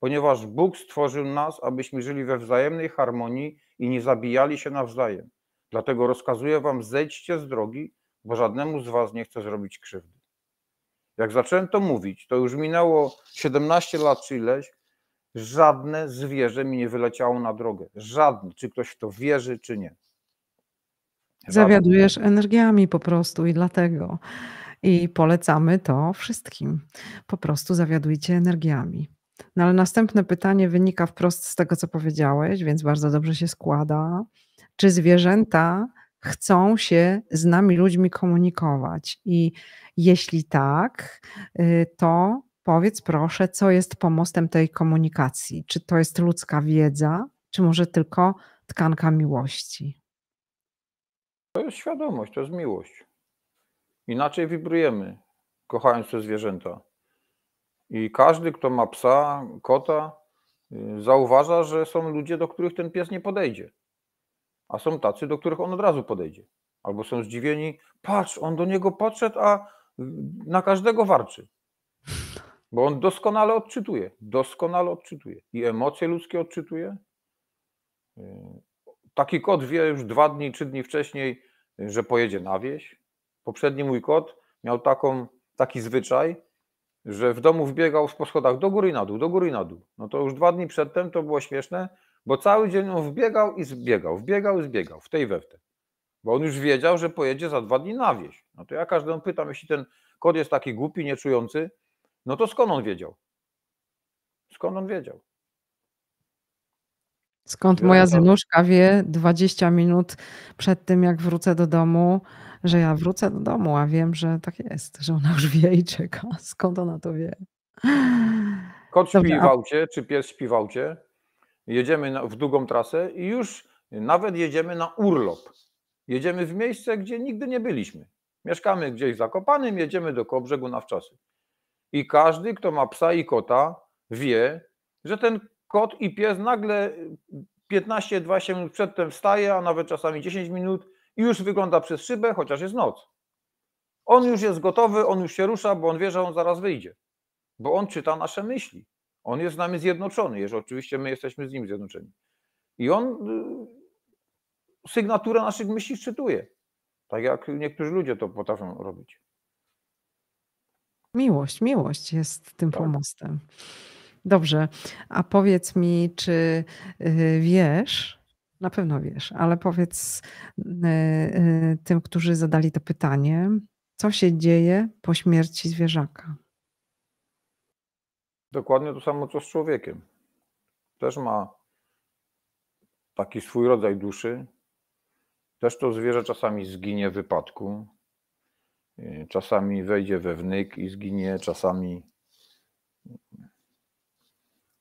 ponieważ Bóg stworzył nas, abyśmy żyli we wzajemnej harmonii i nie zabijali się nawzajem. Dlatego rozkazuję wam zejdźcie z drogi, bo żadnemu z was nie chcę zrobić krzywdy. Jak zacząłem to mówić, to już minęło 17 lat czy ileś, żadne zwierzę mi nie wyleciało na drogę. Żadne, czy ktoś w to wierzy, czy nie. Żadne. Zawiadujesz energiami po prostu i dlatego. I polecamy to wszystkim. Po prostu zawiadujcie energiami. No ale następne pytanie wynika wprost z tego, co powiedziałeś, więc bardzo dobrze się składa. Czy zwierzęta chcą się z nami ludźmi komunikować. I jeśli tak, y, to powiedz proszę, co jest pomostem tej komunikacji? Czy to jest ludzka wiedza, czy może tylko tkanka miłości? To jest świadomość, to jest miłość. Inaczej wibrujemy, kochając te zwierzęta. I każdy, kto ma psa, kota, y, zauważa, że są ludzie, do których ten pies nie podejdzie a są tacy, do których on od razu podejdzie. Albo są zdziwieni, patrz, on do niego podszedł, a na każdego warczy. Bo on doskonale odczytuje, doskonale odczytuje. I emocje ludzkie odczytuje. Yy, taki kot wie już dwa dni, trzy dni wcześniej, że pojedzie na wieś. Poprzedni mój kot miał taką, taki zwyczaj, że w domu wbiegał po schodach do góry i na dół, do góry i na dół. No to już dwa dni przedtem to było śmieszne, bo cały dzień on wbiegał i zbiegał, wbiegał i zbiegał, w tej we w tej. Bo on już wiedział, że pojedzie za dwa dni na wieś. No to ja każdemu pytam, jeśli ten kot jest taki głupi, nieczujący, no to skąd on wiedział? Skąd on wiedział? Skąd moja Zenuszka wie 20 minut przed tym, jak wrócę do domu, że ja wrócę do domu, a wiem, że tak jest, że ona już wie i czeka. Skąd ona to wie? Kot w cię, czy pies w cię? jedziemy w długą trasę i już nawet jedziemy na urlop. Jedziemy w miejsce, gdzie nigdy nie byliśmy. Mieszkamy gdzieś w Zakopanym, jedziemy do Kobrzegu na wczasy. I każdy, kto ma psa i kota, wie, że ten kot i pies nagle 15-20 minut przedtem wstaje, a nawet czasami 10 minut i już wygląda przez szybę, chociaż jest noc. On już jest gotowy, on już się rusza, bo on wie, że on zaraz wyjdzie, bo on czyta nasze myśli. On jest z nami zjednoczony, jeżeli oczywiście my jesteśmy z nim zjednoczeni. I on y, sygnaturę naszych myśli szczytuje. Tak jak niektórzy ludzie to potrafią robić. Miłość, miłość jest tym tak. pomostem. Dobrze, a powiedz mi, czy y, wiesz, na pewno wiesz, ale powiedz y, tym, którzy zadali to pytanie, co się dzieje po śmierci zwierzaka? Dokładnie to samo co z człowiekiem. Też ma taki swój rodzaj duszy. Też to zwierzę czasami zginie w wypadku, y, czasami wejdzie we wnyk i zginie, czasami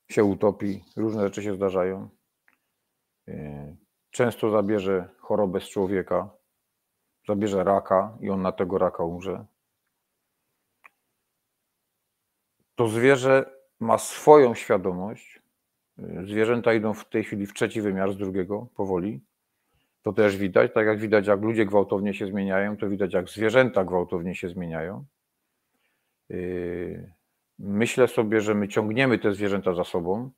się utopi. Różne rzeczy się zdarzają. Y, często zabierze chorobę z człowieka, zabierze raka i on na tego raka umrze. To zwierzę ma swoją świadomość. Y, zwierzęta idą w tej chwili w trzeci wymiar z drugiego, powoli. To też widać. Tak jak widać, jak ludzie gwałtownie się zmieniają, to widać, jak zwierzęta gwałtownie się zmieniają. Y, myślę sobie, że my ciągniemy te zwierzęta za sobą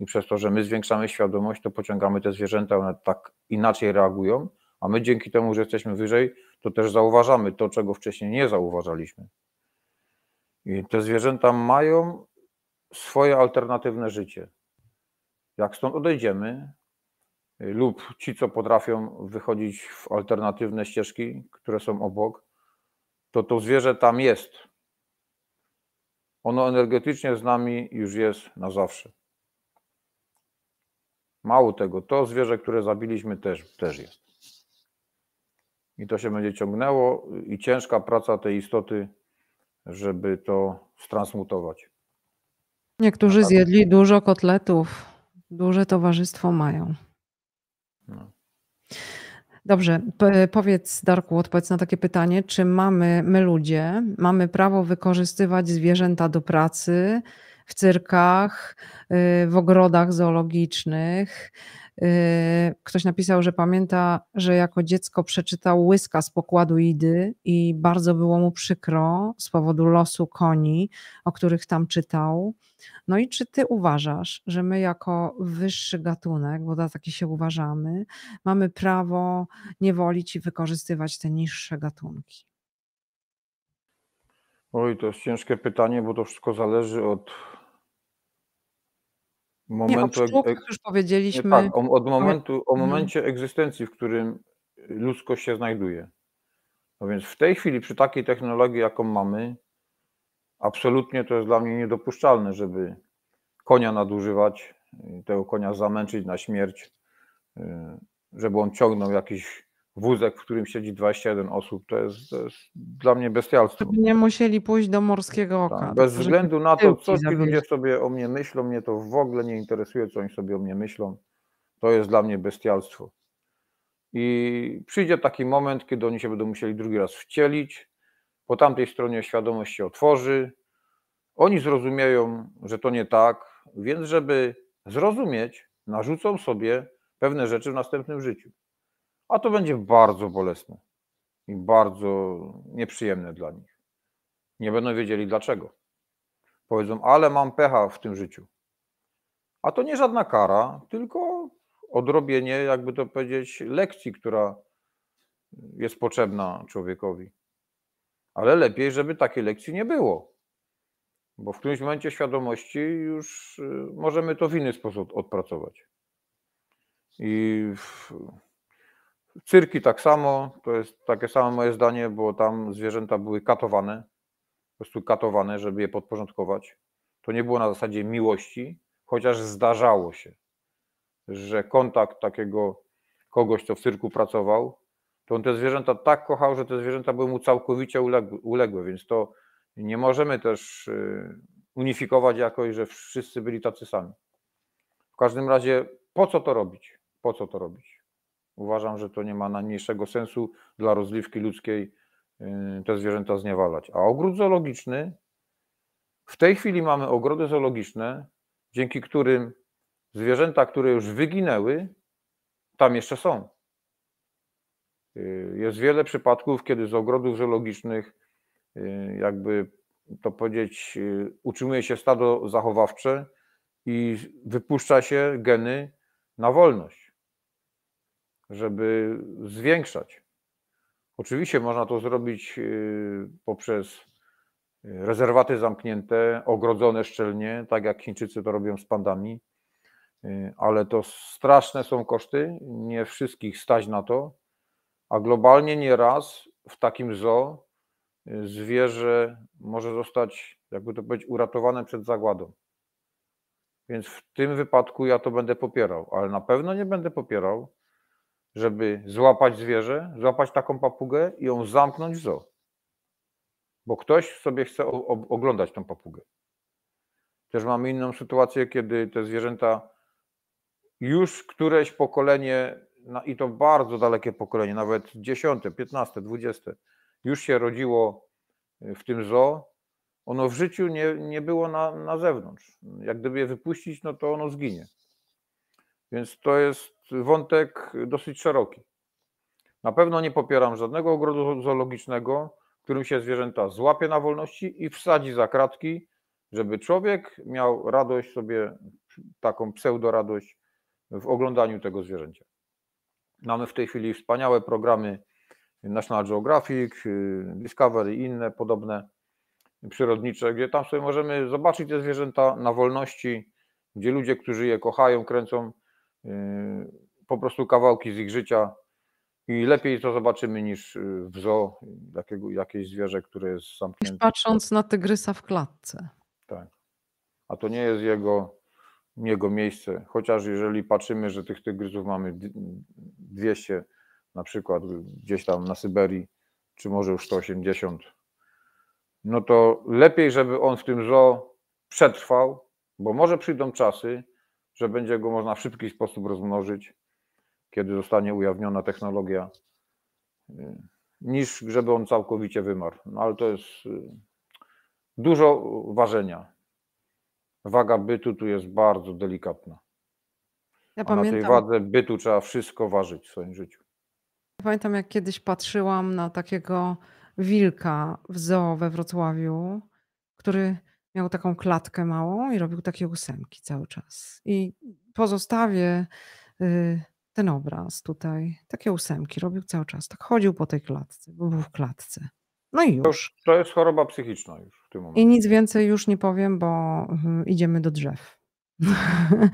i przez to, że my zwiększamy świadomość, to pociągamy te zwierzęta, one tak inaczej reagują, a my dzięki temu, że jesteśmy wyżej, to też zauważamy to, czego wcześniej nie zauważaliśmy. I te zwierzęta mają swoje alternatywne życie. Jak stąd odejdziemy, y, lub ci, co potrafią wychodzić w alternatywne ścieżki, które są obok, to to zwierzę tam jest. Ono energetycznie z nami już jest na zawsze. Mało tego, to zwierzę, które zabiliśmy, też, też jest. I to się będzie ciągnęło, i ciężka praca tej istoty, żeby to stransmutować. Niektórzy zjedli dużo kotletów. Duże towarzystwo mają. No. Dobrze, powiedz Darku, odpowiedz na takie pytanie, czy mamy, my ludzie, mamy prawo wykorzystywać zwierzęta do pracy w cyrkach, y, w ogrodach zoologicznych, Y, ktoś napisał, że pamięta, że jako dziecko przeczytał łyska z pokładu Idy i bardzo było mu przykro z powodu losu koni, o których tam czytał. No i czy ty uważasz, że my jako wyższy gatunek, bo za taki się uważamy, mamy prawo niewolić i wykorzystywać te niższe gatunki? Oj, to jest ciężkie pytanie, bo to wszystko zależy od momentu. o e, już powiedzieliśmy. Tak, o, od momentu, o mhm. momencie egzystencji, w którym ludzkość się znajduje. No więc w tej chwili, przy takiej technologii, jaką mamy, absolutnie to jest dla mnie niedopuszczalne, żeby konia nadużywać, y, tego konia zamęczyć na śmierć, y, żeby on ciągnął jakiś wózek, w którym siedzi 21 osób, to jest, to jest dla mnie bestialstwo. By nie musieli pójść do morskiego tak, oka. Tak, bez względu na to, co ci ludzie sobie o mnie myślą, mnie to w ogóle nie interesuje, co oni sobie o mnie myślą. To jest dla mnie bestialstwo. I przyjdzie taki moment, kiedy oni się będą musieli drugi raz wcielić, po tamtej stronie świadomość się otworzy, oni zrozumieją, że to nie tak, więc żeby zrozumieć, narzucą sobie pewne rzeczy w następnym życiu a to będzie bardzo bolesne i bardzo nieprzyjemne dla nich. Nie będą wiedzieli dlaczego. Powiedzą, ale mam pecha w tym życiu. A to nie żadna kara, tylko odrobienie, jakby to powiedzieć, lekcji, która jest potrzebna człowiekowi. Ale lepiej, żeby takiej lekcji nie było, bo w którymś momencie świadomości już y, możemy to w inny sposób odpracować. I Cyrki tak samo, to jest takie samo moje zdanie, bo tam zwierzęta były katowane, po prostu katowane, żeby je podporządkować. To nie było na zasadzie miłości, chociaż zdarzało się, że kontakt takiego kogoś, co w cyrku pracował, to on te zwierzęta tak kochał, że te zwierzęta były mu całkowicie uległe, więc to nie możemy też y, unifikować jakoś, że wszyscy byli tacy sami. W każdym razie, po co to robić? Po co to robić? Uważam, że to nie ma najmniejszego sensu dla rozliwki ludzkiej y, te zwierzęta zniewalać. A ogród zoologiczny, w tej chwili mamy ogrody zoologiczne, dzięki którym zwierzęta, które już wyginęły, tam jeszcze są. Y, jest wiele przypadków, kiedy z ogrodów zoologicznych, y, jakby to powiedzieć, utrzymuje się stado zachowawcze i wypuszcza się geny na wolność żeby zwiększać. Oczywiście można to zrobić y, poprzez y, rezerwaty zamknięte, ogrodzone szczelnie, tak jak Chińczycy to robią z pandami, y, ale to straszne są koszty, nie wszystkich stać na to, a globalnie nieraz w takim zoo zwierzę może zostać, jakby to powiedzieć, uratowane przed zagładą. Więc w tym wypadku ja to będę popierał, ale na pewno nie będę popierał żeby złapać zwierzę, złapać taką papugę i ją zamknąć w zoo. Bo ktoś sobie chce oglądać tą papugę. Też mamy inną sytuację, kiedy te zwierzęta już któreś pokolenie, i to bardzo dalekie pokolenie, nawet dziesiąte, piętnaste, dwudzieste już się rodziło y, w tym zoo, ono w życiu nie, nie było na, na zewnątrz. Jak gdyby je wypuścić, no to ono zginie. Więc to jest wątek dosyć szeroki. Na pewno nie popieram żadnego ogrodu zoologicznego, w którym się zwierzęta złapie na wolności i wsadzi za kratki, żeby człowiek miał radość sobie, taką pseudoradość w oglądaniu tego zwierzęcia. Mamy w tej chwili wspaniałe programy National Geographic, y, Discovery i inne podobne przyrodnicze, gdzie tam sobie możemy zobaczyć te zwierzęta na wolności, gdzie ludzie, którzy je kochają, kręcą, po prostu kawałki z ich życia i lepiej to zobaczymy niż y, w zoo jakiego, jakieś zwierzę, które jest zamknięte. Patrząc na tygrysa w klatce. Tak. A to nie jest jego, jego miejsce. Chociaż jeżeli patrzymy, że tych tygrysów mamy 200 na przykład gdzieś tam na Syberii, czy może już 180, no to lepiej, żeby on w tym zoo przetrwał, bo może przyjdą czasy, że będzie go można w szybki sposób rozmnożyć, kiedy zostanie ujawniona technologia, y, niż żeby on całkowicie wymarł. No ale to jest y, dużo ważenia. Waga bytu tu jest bardzo delikatna. Ja A na tej wadze bytu trzeba wszystko ważyć w swoim życiu. Pamiętam, jak kiedyś patrzyłam na takiego wilka w zoo we Wrocławiu, który miał taką klatkę małą i robił takie ósemki cały czas. I pozostawię y, ten obraz tutaj, takie ósemki robił cały czas. Tak chodził po tej klatce, bo był w klatce. No i już. To, już, to jest choroba psychiczna już w tym momencie. I nic więcej już nie powiem, bo mhm, idziemy do drzew. Mhm.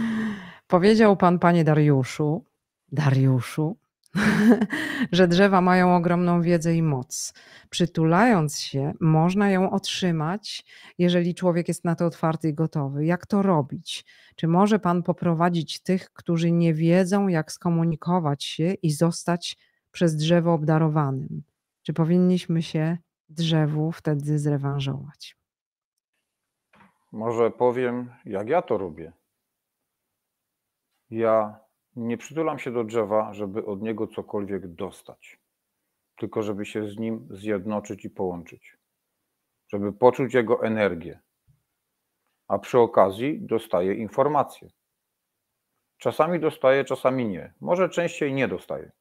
Powiedział pan, panie Dariuszu, Dariuszu, że drzewa mają ogromną wiedzę i moc. Przytulając się, można ją otrzymać, jeżeli człowiek jest na to otwarty i gotowy. Jak to robić? Czy może Pan poprowadzić tych, którzy nie wiedzą, jak skomunikować się i zostać przez drzewo obdarowanym? Czy powinniśmy się drzewu wtedy zrewanżować? Może powiem, jak ja to robię. Ja nie przytulam się do drzewa, żeby od niego cokolwiek dostać, tylko żeby się z nim zjednoczyć i połączyć, żeby poczuć jego energię. A przy okazji dostaję informacje. Czasami dostaję, czasami nie. Może częściej nie dostaję.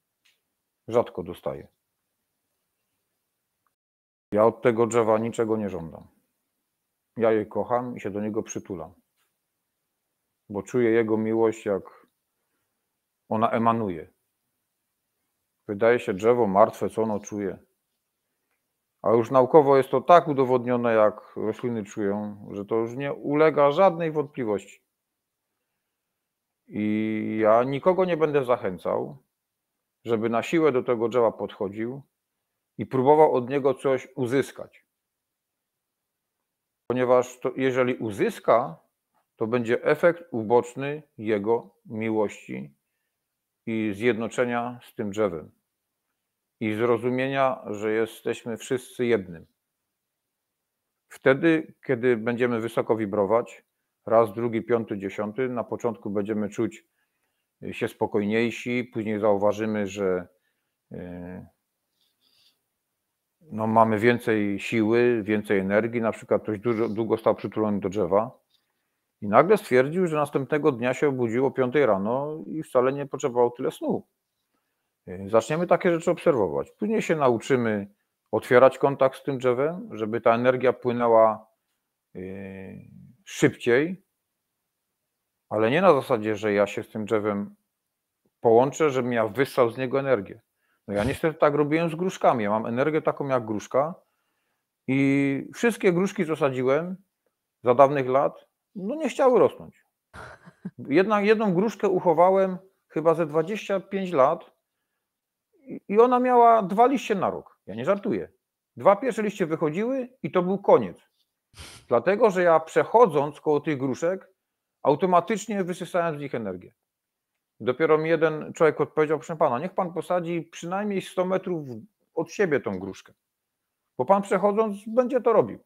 Rzadko dostaję. Ja od tego drzewa niczego nie żądam. Ja je kocham i się do niego przytulam, bo czuję jego miłość jak ona emanuje. Wydaje się drzewo martwe, co ono czuje. A już naukowo jest to tak udowodnione, jak rośliny czują, że to już nie ulega żadnej wątpliwości. I ja nikogo nie będę zachęcał, żeby na siłę do tego drzewa podchodził i próbował od niego coś uzyskać. Ponieważ to, jeżeli uzyska, to będzie efekt uboczny jego miłości i zjednoczenia z tym drzewem i zrozumienia, że jesteśmy wszyscy jednym. Wtedy, kiedy będziemy wysoko wibrować, raz, drugi, piąty, dziesiąty, na początku będziemy czuć się spokojniejsi, później zauważymy, że y, no, mamy więcej siły, więcej energii. Na przykład ktoś dużo, długo stał przytulony do drzewa, i nagle stwierdził, że następnego dnia się obudził o 5 rano i wcale nie potrzebował tyle snu. Y, zaczniemy takie rzeczy obserwować. Później się nauczymy otwierać kontakt z tym drzewem, żeby ta energia płynęła y, szybciej, ale nie na zasadzie, że ja się z tym drzewem połączę, żebym ja wyssał z niego energię. No ja niestety tak robiłem z gruszkami. Ja mam energię taką jak gruszka i wszystkie gruszki, zasadziłem za dawnych lat, no nie chciały rosnąć. Jedna, jedną gruszkę uchowałem chyba ze 25 lat i ona miała dwa liście na rok. Ja nie żartuję. Dwa pierwsze liście wychodziły i to był koniec. Dlatego, że ja przechodząc koło tych gruszek, automatycznie wysysałem z nich energię. Dopiero mi jeden człowiek odpowiedział, proszę pana, niech pan posadzi przynajmniej 100 metrów od siebie tą gruszkę, bo pan przechodząc będzie to robił.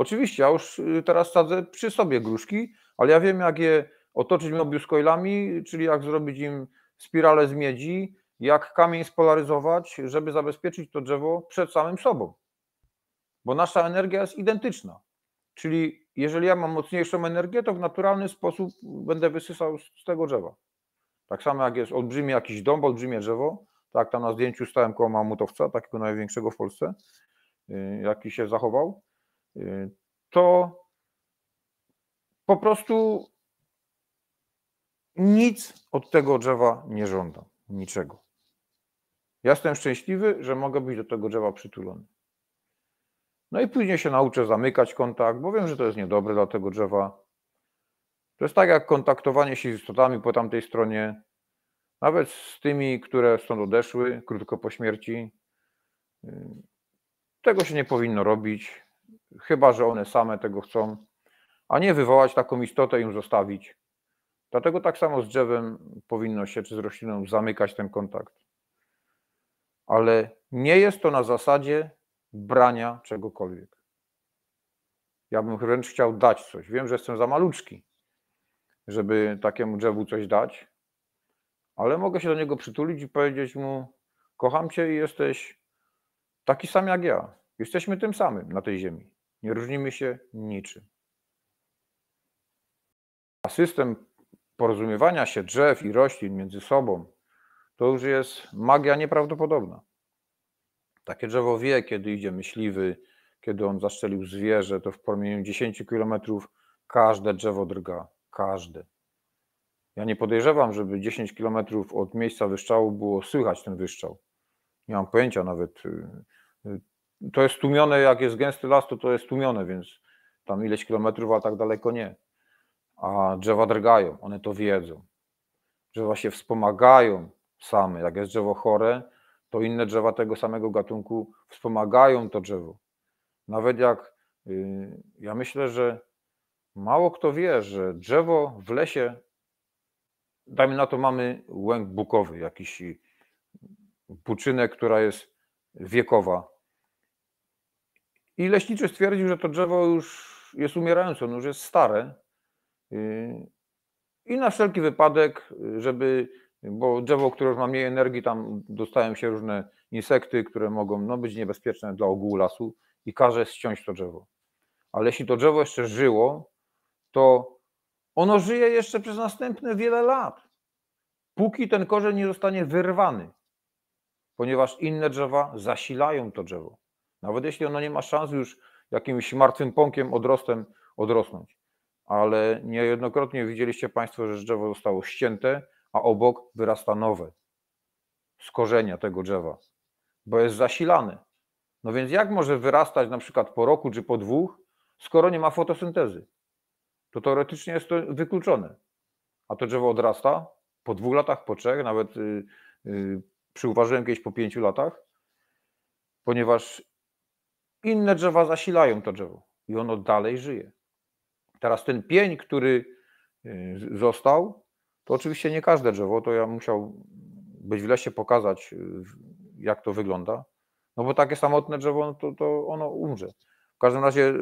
Oczywiście, ja już y, teraz sadzę przy sobie gruszki, ale ja wiem, jak je otoczyć mobiuskoilami, czyli jak zrobić im spirale z miedzi, jak kamień spolaryzować, żeby zabezpieczyć to drzewo przed samym sobą. Bo nasza energia jest identyczna. Czyli jeżeli ja mam mocniejszą energię, to w naturalny sposób będę wysysał z tego drzewa. Tak samo jak jest olbrzymi jakiś dąb, olbrzymie drzewo, tak tam na zdjęciu stałem koło mamutowca, takiego największego w Polsce, y, jaki się zachował, Y, to po prostu nic od tego drzewa nie żądam. Niczego. Ja jestem szczęśliwy, że mogę być do tego drzewa przytulony. No i później się nauczę zamykać kontakt, bo wiem, że to jest niedobre dla tego drzewa. To jest tak jak kontaktowanie się z istotami po tamtej stronie, nawet z tymi, które stąd odeszły krótko po śmierci. Y, tego się nie powinno robić chyba że one same tego chcą, a nie wywołać taką istotę i ją zostawić. Dlatego tak samo z drzewem powinno się, czy z rośliną, zamykać ten kontakt. Ale nie jest to na zasadzie brania czegokolwiek. Ja bym wręcz chciał dać coś. Wiem, że jestem za maluczki, żeby takiemu drzewu coś dać, ale mogę się do niego przytulić i powiedzieć mu: Kocham cię i jesteś taki sam jak ja. Jesteśmy tym samym na tej ziemi. Nie różnimy się niczym. A system porozumiewania się drzew i roślin między sobą to już jest magia nieprawdopodobna. Takie drzewo wie, kiedy idzie myśliwy, kiedy on zaszczelił zwierzę, to w promieniu 10 kilometrów każde drzewo drga, każde. Ja nie podejrzewam, żeby 10 kilometrów od miejsca wyszczału było słychać ten wyszczał. Nie mam pojęcia nawet, y, y, to jest tłumione, jak jest gęsty las, to to jest tłumione, więc tam ileś kilometrów, a tak daleko nie. A drzewa drgają, one to wiedzą. Drzewa się wspomagają same. Jak jest drzewo chore, to inne drzewa tego samego gatunku wspomagają to drzewo. Nawet jak yy, ja myślę, że mało kto wie, że drzewo w lesie, dajmy na to, mamy łęk bukowy, jakiś y, buczynek, która jest wiekowa, i leśniczy stwierdził, że to drzewo już jest umierające, ono już jest stare. Y, I na wszelki wypadek, żeby, bo drzewo, które już ma mniej energii, tam dostają się różne insekty, które mogą no, być niebezpieczne dla ogółu lasu i każe ściąć to drzewo. Ale jeśli to drzewo jeszcze żyło, to ono żyje jeszcze przez następne wiele lat, póki ten korzeń nie zostanie wyrwany, ponieważ inne drzewa zasilają to drzewo. Nawet jeśli ono nie ma szans już jakimś martwym pąkiem, odrostem odrosnąć. Ale niejednokrotnie widzieliście Państwo, że drzewo zostało ścięte, a obok wyrasta nowe z korzenia tego drzewa, bo jest zasilany. No więc jak może wyrastać na przykład po roku czy po dwóch, skoro nie ma fotosyntezy? To teoretycznie jest to wykluczone. A to drzewo odrasta po dwóch latach, po trzech, nawet yy, yy, przyuważyłem kiedyś po pięciu latach, ponieważ inne drzewa zasilają to drzewo i ono dalej żyje. Teraz ten pień, który y, został, to oczywiście nie każde drzewo, to ja musiał być w lesie pokazać, y, jak to wygląda, no bo takie samotne drzewo, no to, to ono umrze. W każdym razie y,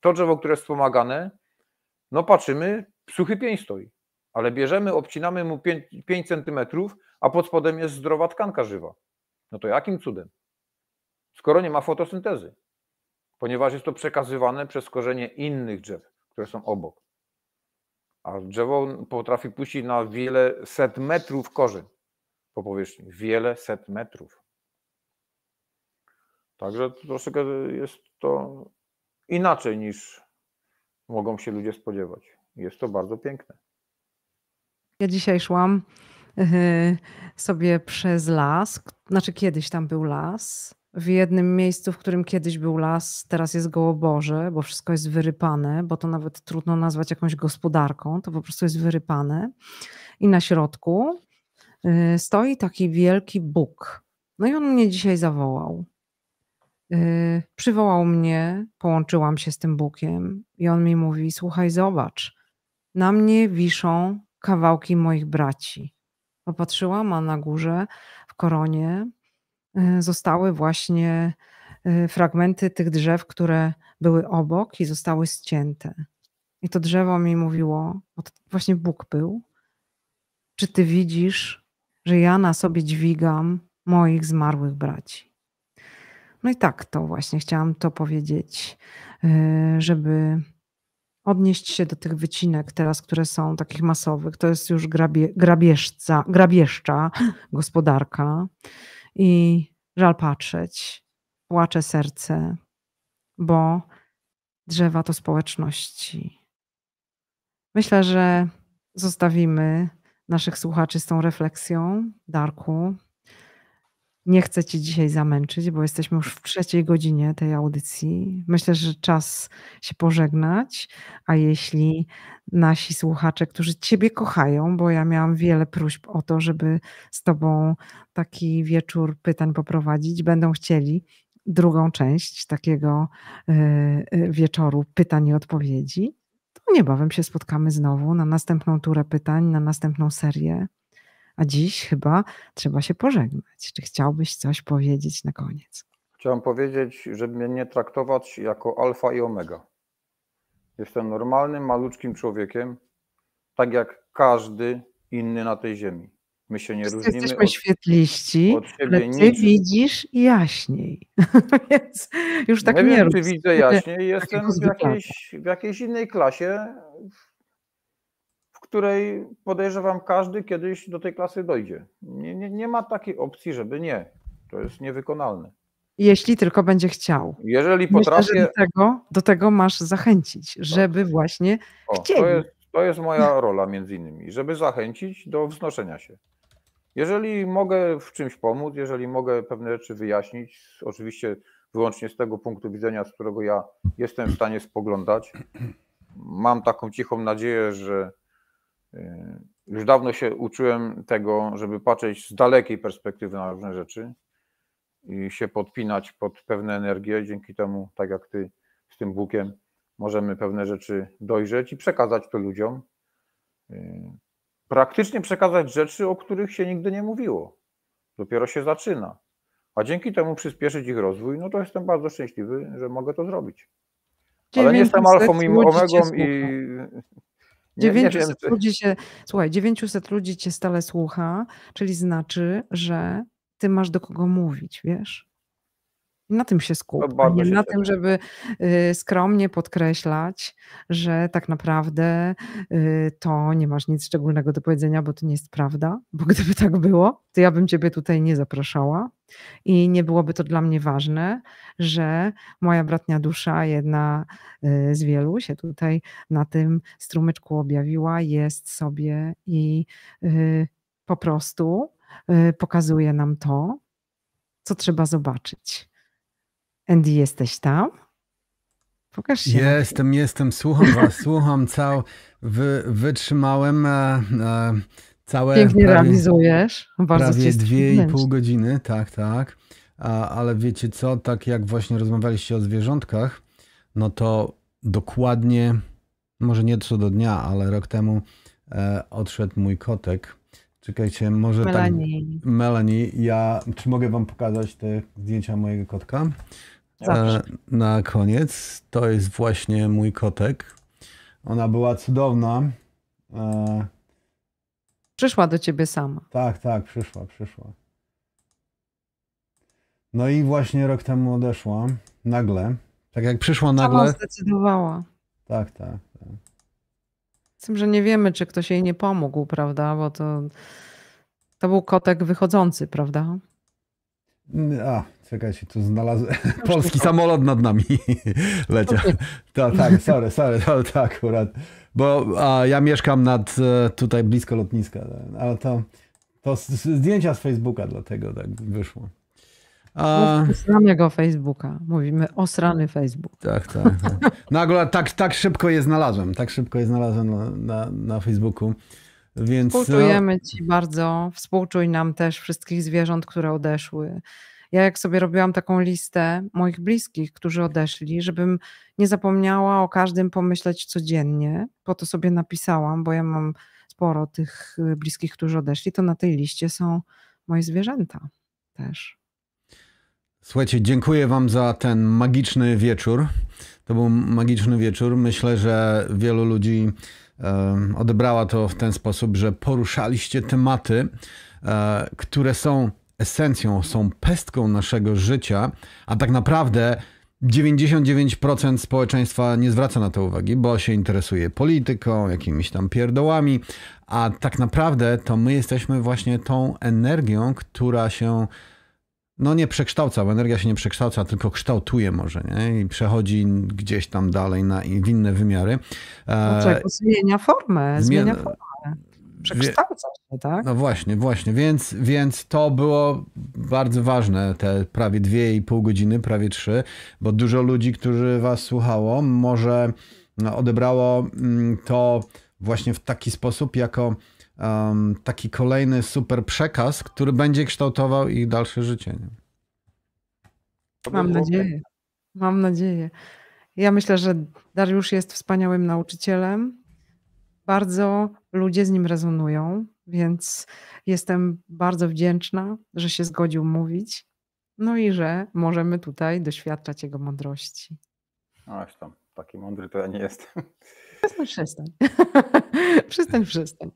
to drzewo, które jest wspomagane, no patrzymy, suchy pień stoi, ale bierzemy, obcinamy mu 5, cm, centymetrów, a pod spodem jest zdrowa tkanka żywa. No to jakim cudem? Skoro nie ma fotosyntezy ponieważ jest to przekazywane przez korzenie innych drzew, które są obok. A drzewo potrafi puścić na wiele set metrów korzeń po powierzchni. Wiele set metrów. Także troszeczkę jest to inaczej niż mogą się ludzie spodziewać. Jest to bardzo piękne. Ja dzisiaj szłam e, e, sobie przez las, znaczy kiedyś tam był las w jednym miejscu, w którym kiedyś był las, teraz jest gołoboże, bo wszystko jest wyrypane, bo to nawet trudno nazwać jakąś gospodarką, to po prostu jest wyrypane. I na środku y, stoi taki wielki Bóg. No i on mnie dzisiaj zawołał. Y, przywołał mnie, połączyłam się z tym Bukiem i on mi mówi: Słuchaj, zobacz, na mnie wiszą kawałki moich braci. Popatrzyłam, a na górze w koronie E, zostały właśnie e, fragmenty tych drzew, które były obok i zostały ścięte. I to drzewo mi mówiło, bo właśnie Bóg był, czy ty widzisz, że ja na sobie dźwigam moich zmarłych braci? No i tak to właśnie chciałam to powiedzieć, e, żeby odnieść się do tych wycinek teraz, które są takich masowych. To jest już grabie, grabieżca, grabieżcza gospodarka i żal patrzeć, płacze serce, bo drzewa to społeczności. Myślę, że zostawimy naszych słuchaczy z tą refleksją. Darku, nie chcę Cię dzisiaj zamęczyć, bo jesteśmy już w trzeciej godzinie tej audycji. Myślę, że czas się pożegnać. A jeśli nasi słuchacze, którzy Ciebie kochają, bo ja miałam wiele próśb o to, żeby z Tobą taki wieczór pytań poprowadzić, będą chcieli drugą część takiego e, e, wieczoru pytań i odpowiedzi, to niebawem się spotkamy znowu na następną turę pytań, na następną serię a dziś chyba trzeba się pożegnać. Czy chciałbyś coś powiedzieć na koniec? Chciałem powiedzieć, żeby mnie nie traktować jako alfa i omega. Jestem normalnym, maluczkim człowiekiem, tak jak każdy inny na tej ziemi. My się nie Wszyscy różnimy. Jesteśmy od, świetliści, od ale ty niczym. widzisz jaśniej. Więc już tak nie, nie wiem, rób. czy widzę jaśniej. Jestem w jakiejś, w jakiejś innej klasie, której podejrzewam każdy kiedyś do tej klasy dojdzie. Nie, nie, nie ma takiej opcji, żeby nie. To jest niewykonalne. Jeśli tylko będzie chciał. Jeżeli potrafię. Myślę, do, tego, do tego masz zachęcić, tak. żeby właśnie o, chcieli. To jest, to jest moja rola między innymi, żeby zachęcić do wznoszenia się. Jeżeli mogę w czymś pomóc, jeżeli mogę pewne rzeczy wyjaśnić, oczywiście wyłącznie z tego punktu widzenia, z którego ja jestem w stanie spoglądać, mam taką cichą nadzieję, że już dawno się uczyłem tego, żeby patrzeć z dalekiej perspektywy na różne rzeczy i się podpinać pod pewne energie. Dzięki temu, tak jak ty z tym bukiem, możemy pewne rzeczy dojrzeć i przekazać to ludziom. Y, praktycznie przekazać rzeczy, o których się nigdy nie mówiło. Dopiero się zaczyna. A dzięki temu przyspieszyć ich rozwój, no to jestem bardzo szczęśliwy, że mogę to zrobić. Ale nie jestem alfą i omegą i 900 nie, ludzi się, słuchaj, 900 ludzi cię stale słucha, czyli znaczy, że ty masz do kogo mówić, wiesz? Na tym się skup, nie na tym, żeby y, skromnie podkreślać, że tak naprawdę y, to nie masz nic szczególnego do powiedzenia, bo to nie jest prawda, bo gdyby tak było, to ja bym ciebie tutaj nie zapraszała i nie byłoby to dla mnie ważne, że moja bratnia dusza, jedna y, z wielu się tutaj na tym strumyczku objawiła, jest sobie i po prostu pokazuje nam to, co trzeba zobaczyć. Andy, jesteś tam? Pokaż się. Jestem, jestem, słucham was, słucham cał, wy, wytrzymałem e, e, całe... Pięknie prawie, realizujesz. Bardzo prawie dwie i pół godziny, tak, tak. A, ale wiecie co, tak jak właśnie rozmawialiście o zwierzątkach, no to dokładnie, może nie co do dnia, ale rok temu e, odszedł mój kotek. Czekajcie, może tak- Melanie. tak... Melanie. Ja, czy mogę wam pokazać te zdjęcia mojego kotka? Zawsze. E, na koniec to jest właśnie mój kotek. Ona była cudowna. E, przyszła do ciebie sama. Tak, tak, przyszła, przyszła. No i właśnie rok temu odeszła. Nagle. Tak jak przyszła nagle. Sama zdecydowała. Tak, tak, tak. Z tym, że nie wiemy, czy ktoś jej nie pomógł, prawda? Bo to, to był kotek wychodzący, prawda? Mm, a, Czekajcie, tu znalazłem. Polski samolot nad nami leciał. To, tak, sorry, sorry, to, to tak akurat. Bo a, ja mieszkam nad e, tutaj blisko lotniska, ale to, to zdjęcia z Facebooka dlatego tak wyszło. A... Osranego Facebooka. Mówimy osrany Facebook. Tak, tak. tak. No tak, tak szybko je znalazłem. Tak szybko je znalazłem na, na, na Facebooku. Więc... E, Współczujemy Ci bardzo. Współczuj nam też wszystkich zwierząt, które odeszły. Ja jak sobie robiłam taką listę moich bliskich, którzy odeszli, żebym nie zapomniała o każdym pomyśleć codziennie, po to sobie napisałam, bo ja mam sporo tych y, bliskich, którzy odeszli, to na tej liście są moje zwierzęta też. Słuchajcie, dziękuję Wam za ten magiczny wieczór. To był magiczny wieczór. Myślę, że wielu ludzi odebrała to w ten sposób, że poruszaliście tematy, e, które są esencją, są pestką naszego życia, a tak naprawdę 99% społeczeństwa nie zwraca na to uwagi, bo się interesuje polityką, jakimiś tam pierdołami, a tak naprawdę to my jesteśmy właśnie tą energią, która się no nie przekształca, bo energia się nie przekształca, tylko kształtuje może, nie? I przechodzi gdzieś tam dalej na, w inne wymiary. E, no tak, zmienia formę, zmienia, zmienia formę przekształca się, tak? No właśnie, właśnie. Więc, więc to było bardzo ważne, te prawie dwie i pół godziny, prawie trzy, bo dużo ludzi, którzy was słuchało, może no, odebrało mm, to właśnie w taki sposób, jako um, taki kolejny super przekaz, który będzie kształtował ich dalsze życie. Nie? Mam nadzieję. Mam nadzieję. Ja myślę, że Dariusz jest wspaniałym nauczycielem bardzo ludzie z nim rezonują, więc jestem bardzo wdzięczna, że się zgodził mówić. No i że możemy tutaj doświadczać jego mądrości. Aż tam, taki mądry to ja nie jestem. Przestań, przestań. przestań, przestań.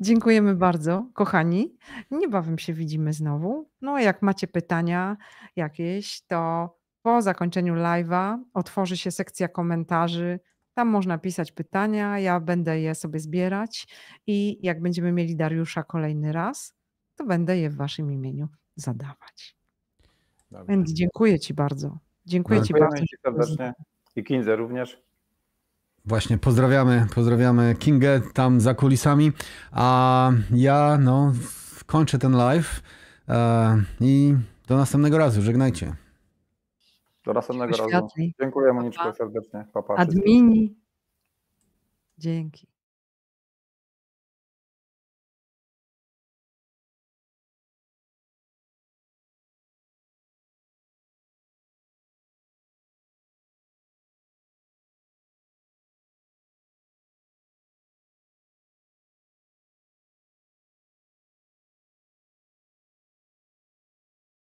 Dziękujemy bardzo, kochani. Niebawem się widzimy znowu. No, jak macie pytania jakieś, to po zakończeniu live'a otworzy się sekcja komentarzy tam można pisać pytania, ja będę je sobie zbierać i jak będziemy mieli Dariusza kolejny raz, to będę je w Waszym imieniu zadawać. Dobra. Więc dziękuję Ci bardzo. Dziękuję Ci bardzo. Ci serdecznie. I Kinze również. Właśnie, pozdrawiamy, pozdrawiamy Kingę tam za kulisami, a ja no kończę ten live e, i do następnego razu. Żegnajcie. Do następnego razu. Dziękuję Moniczko serdecznie. Pa, pa, Admini. Dzięki.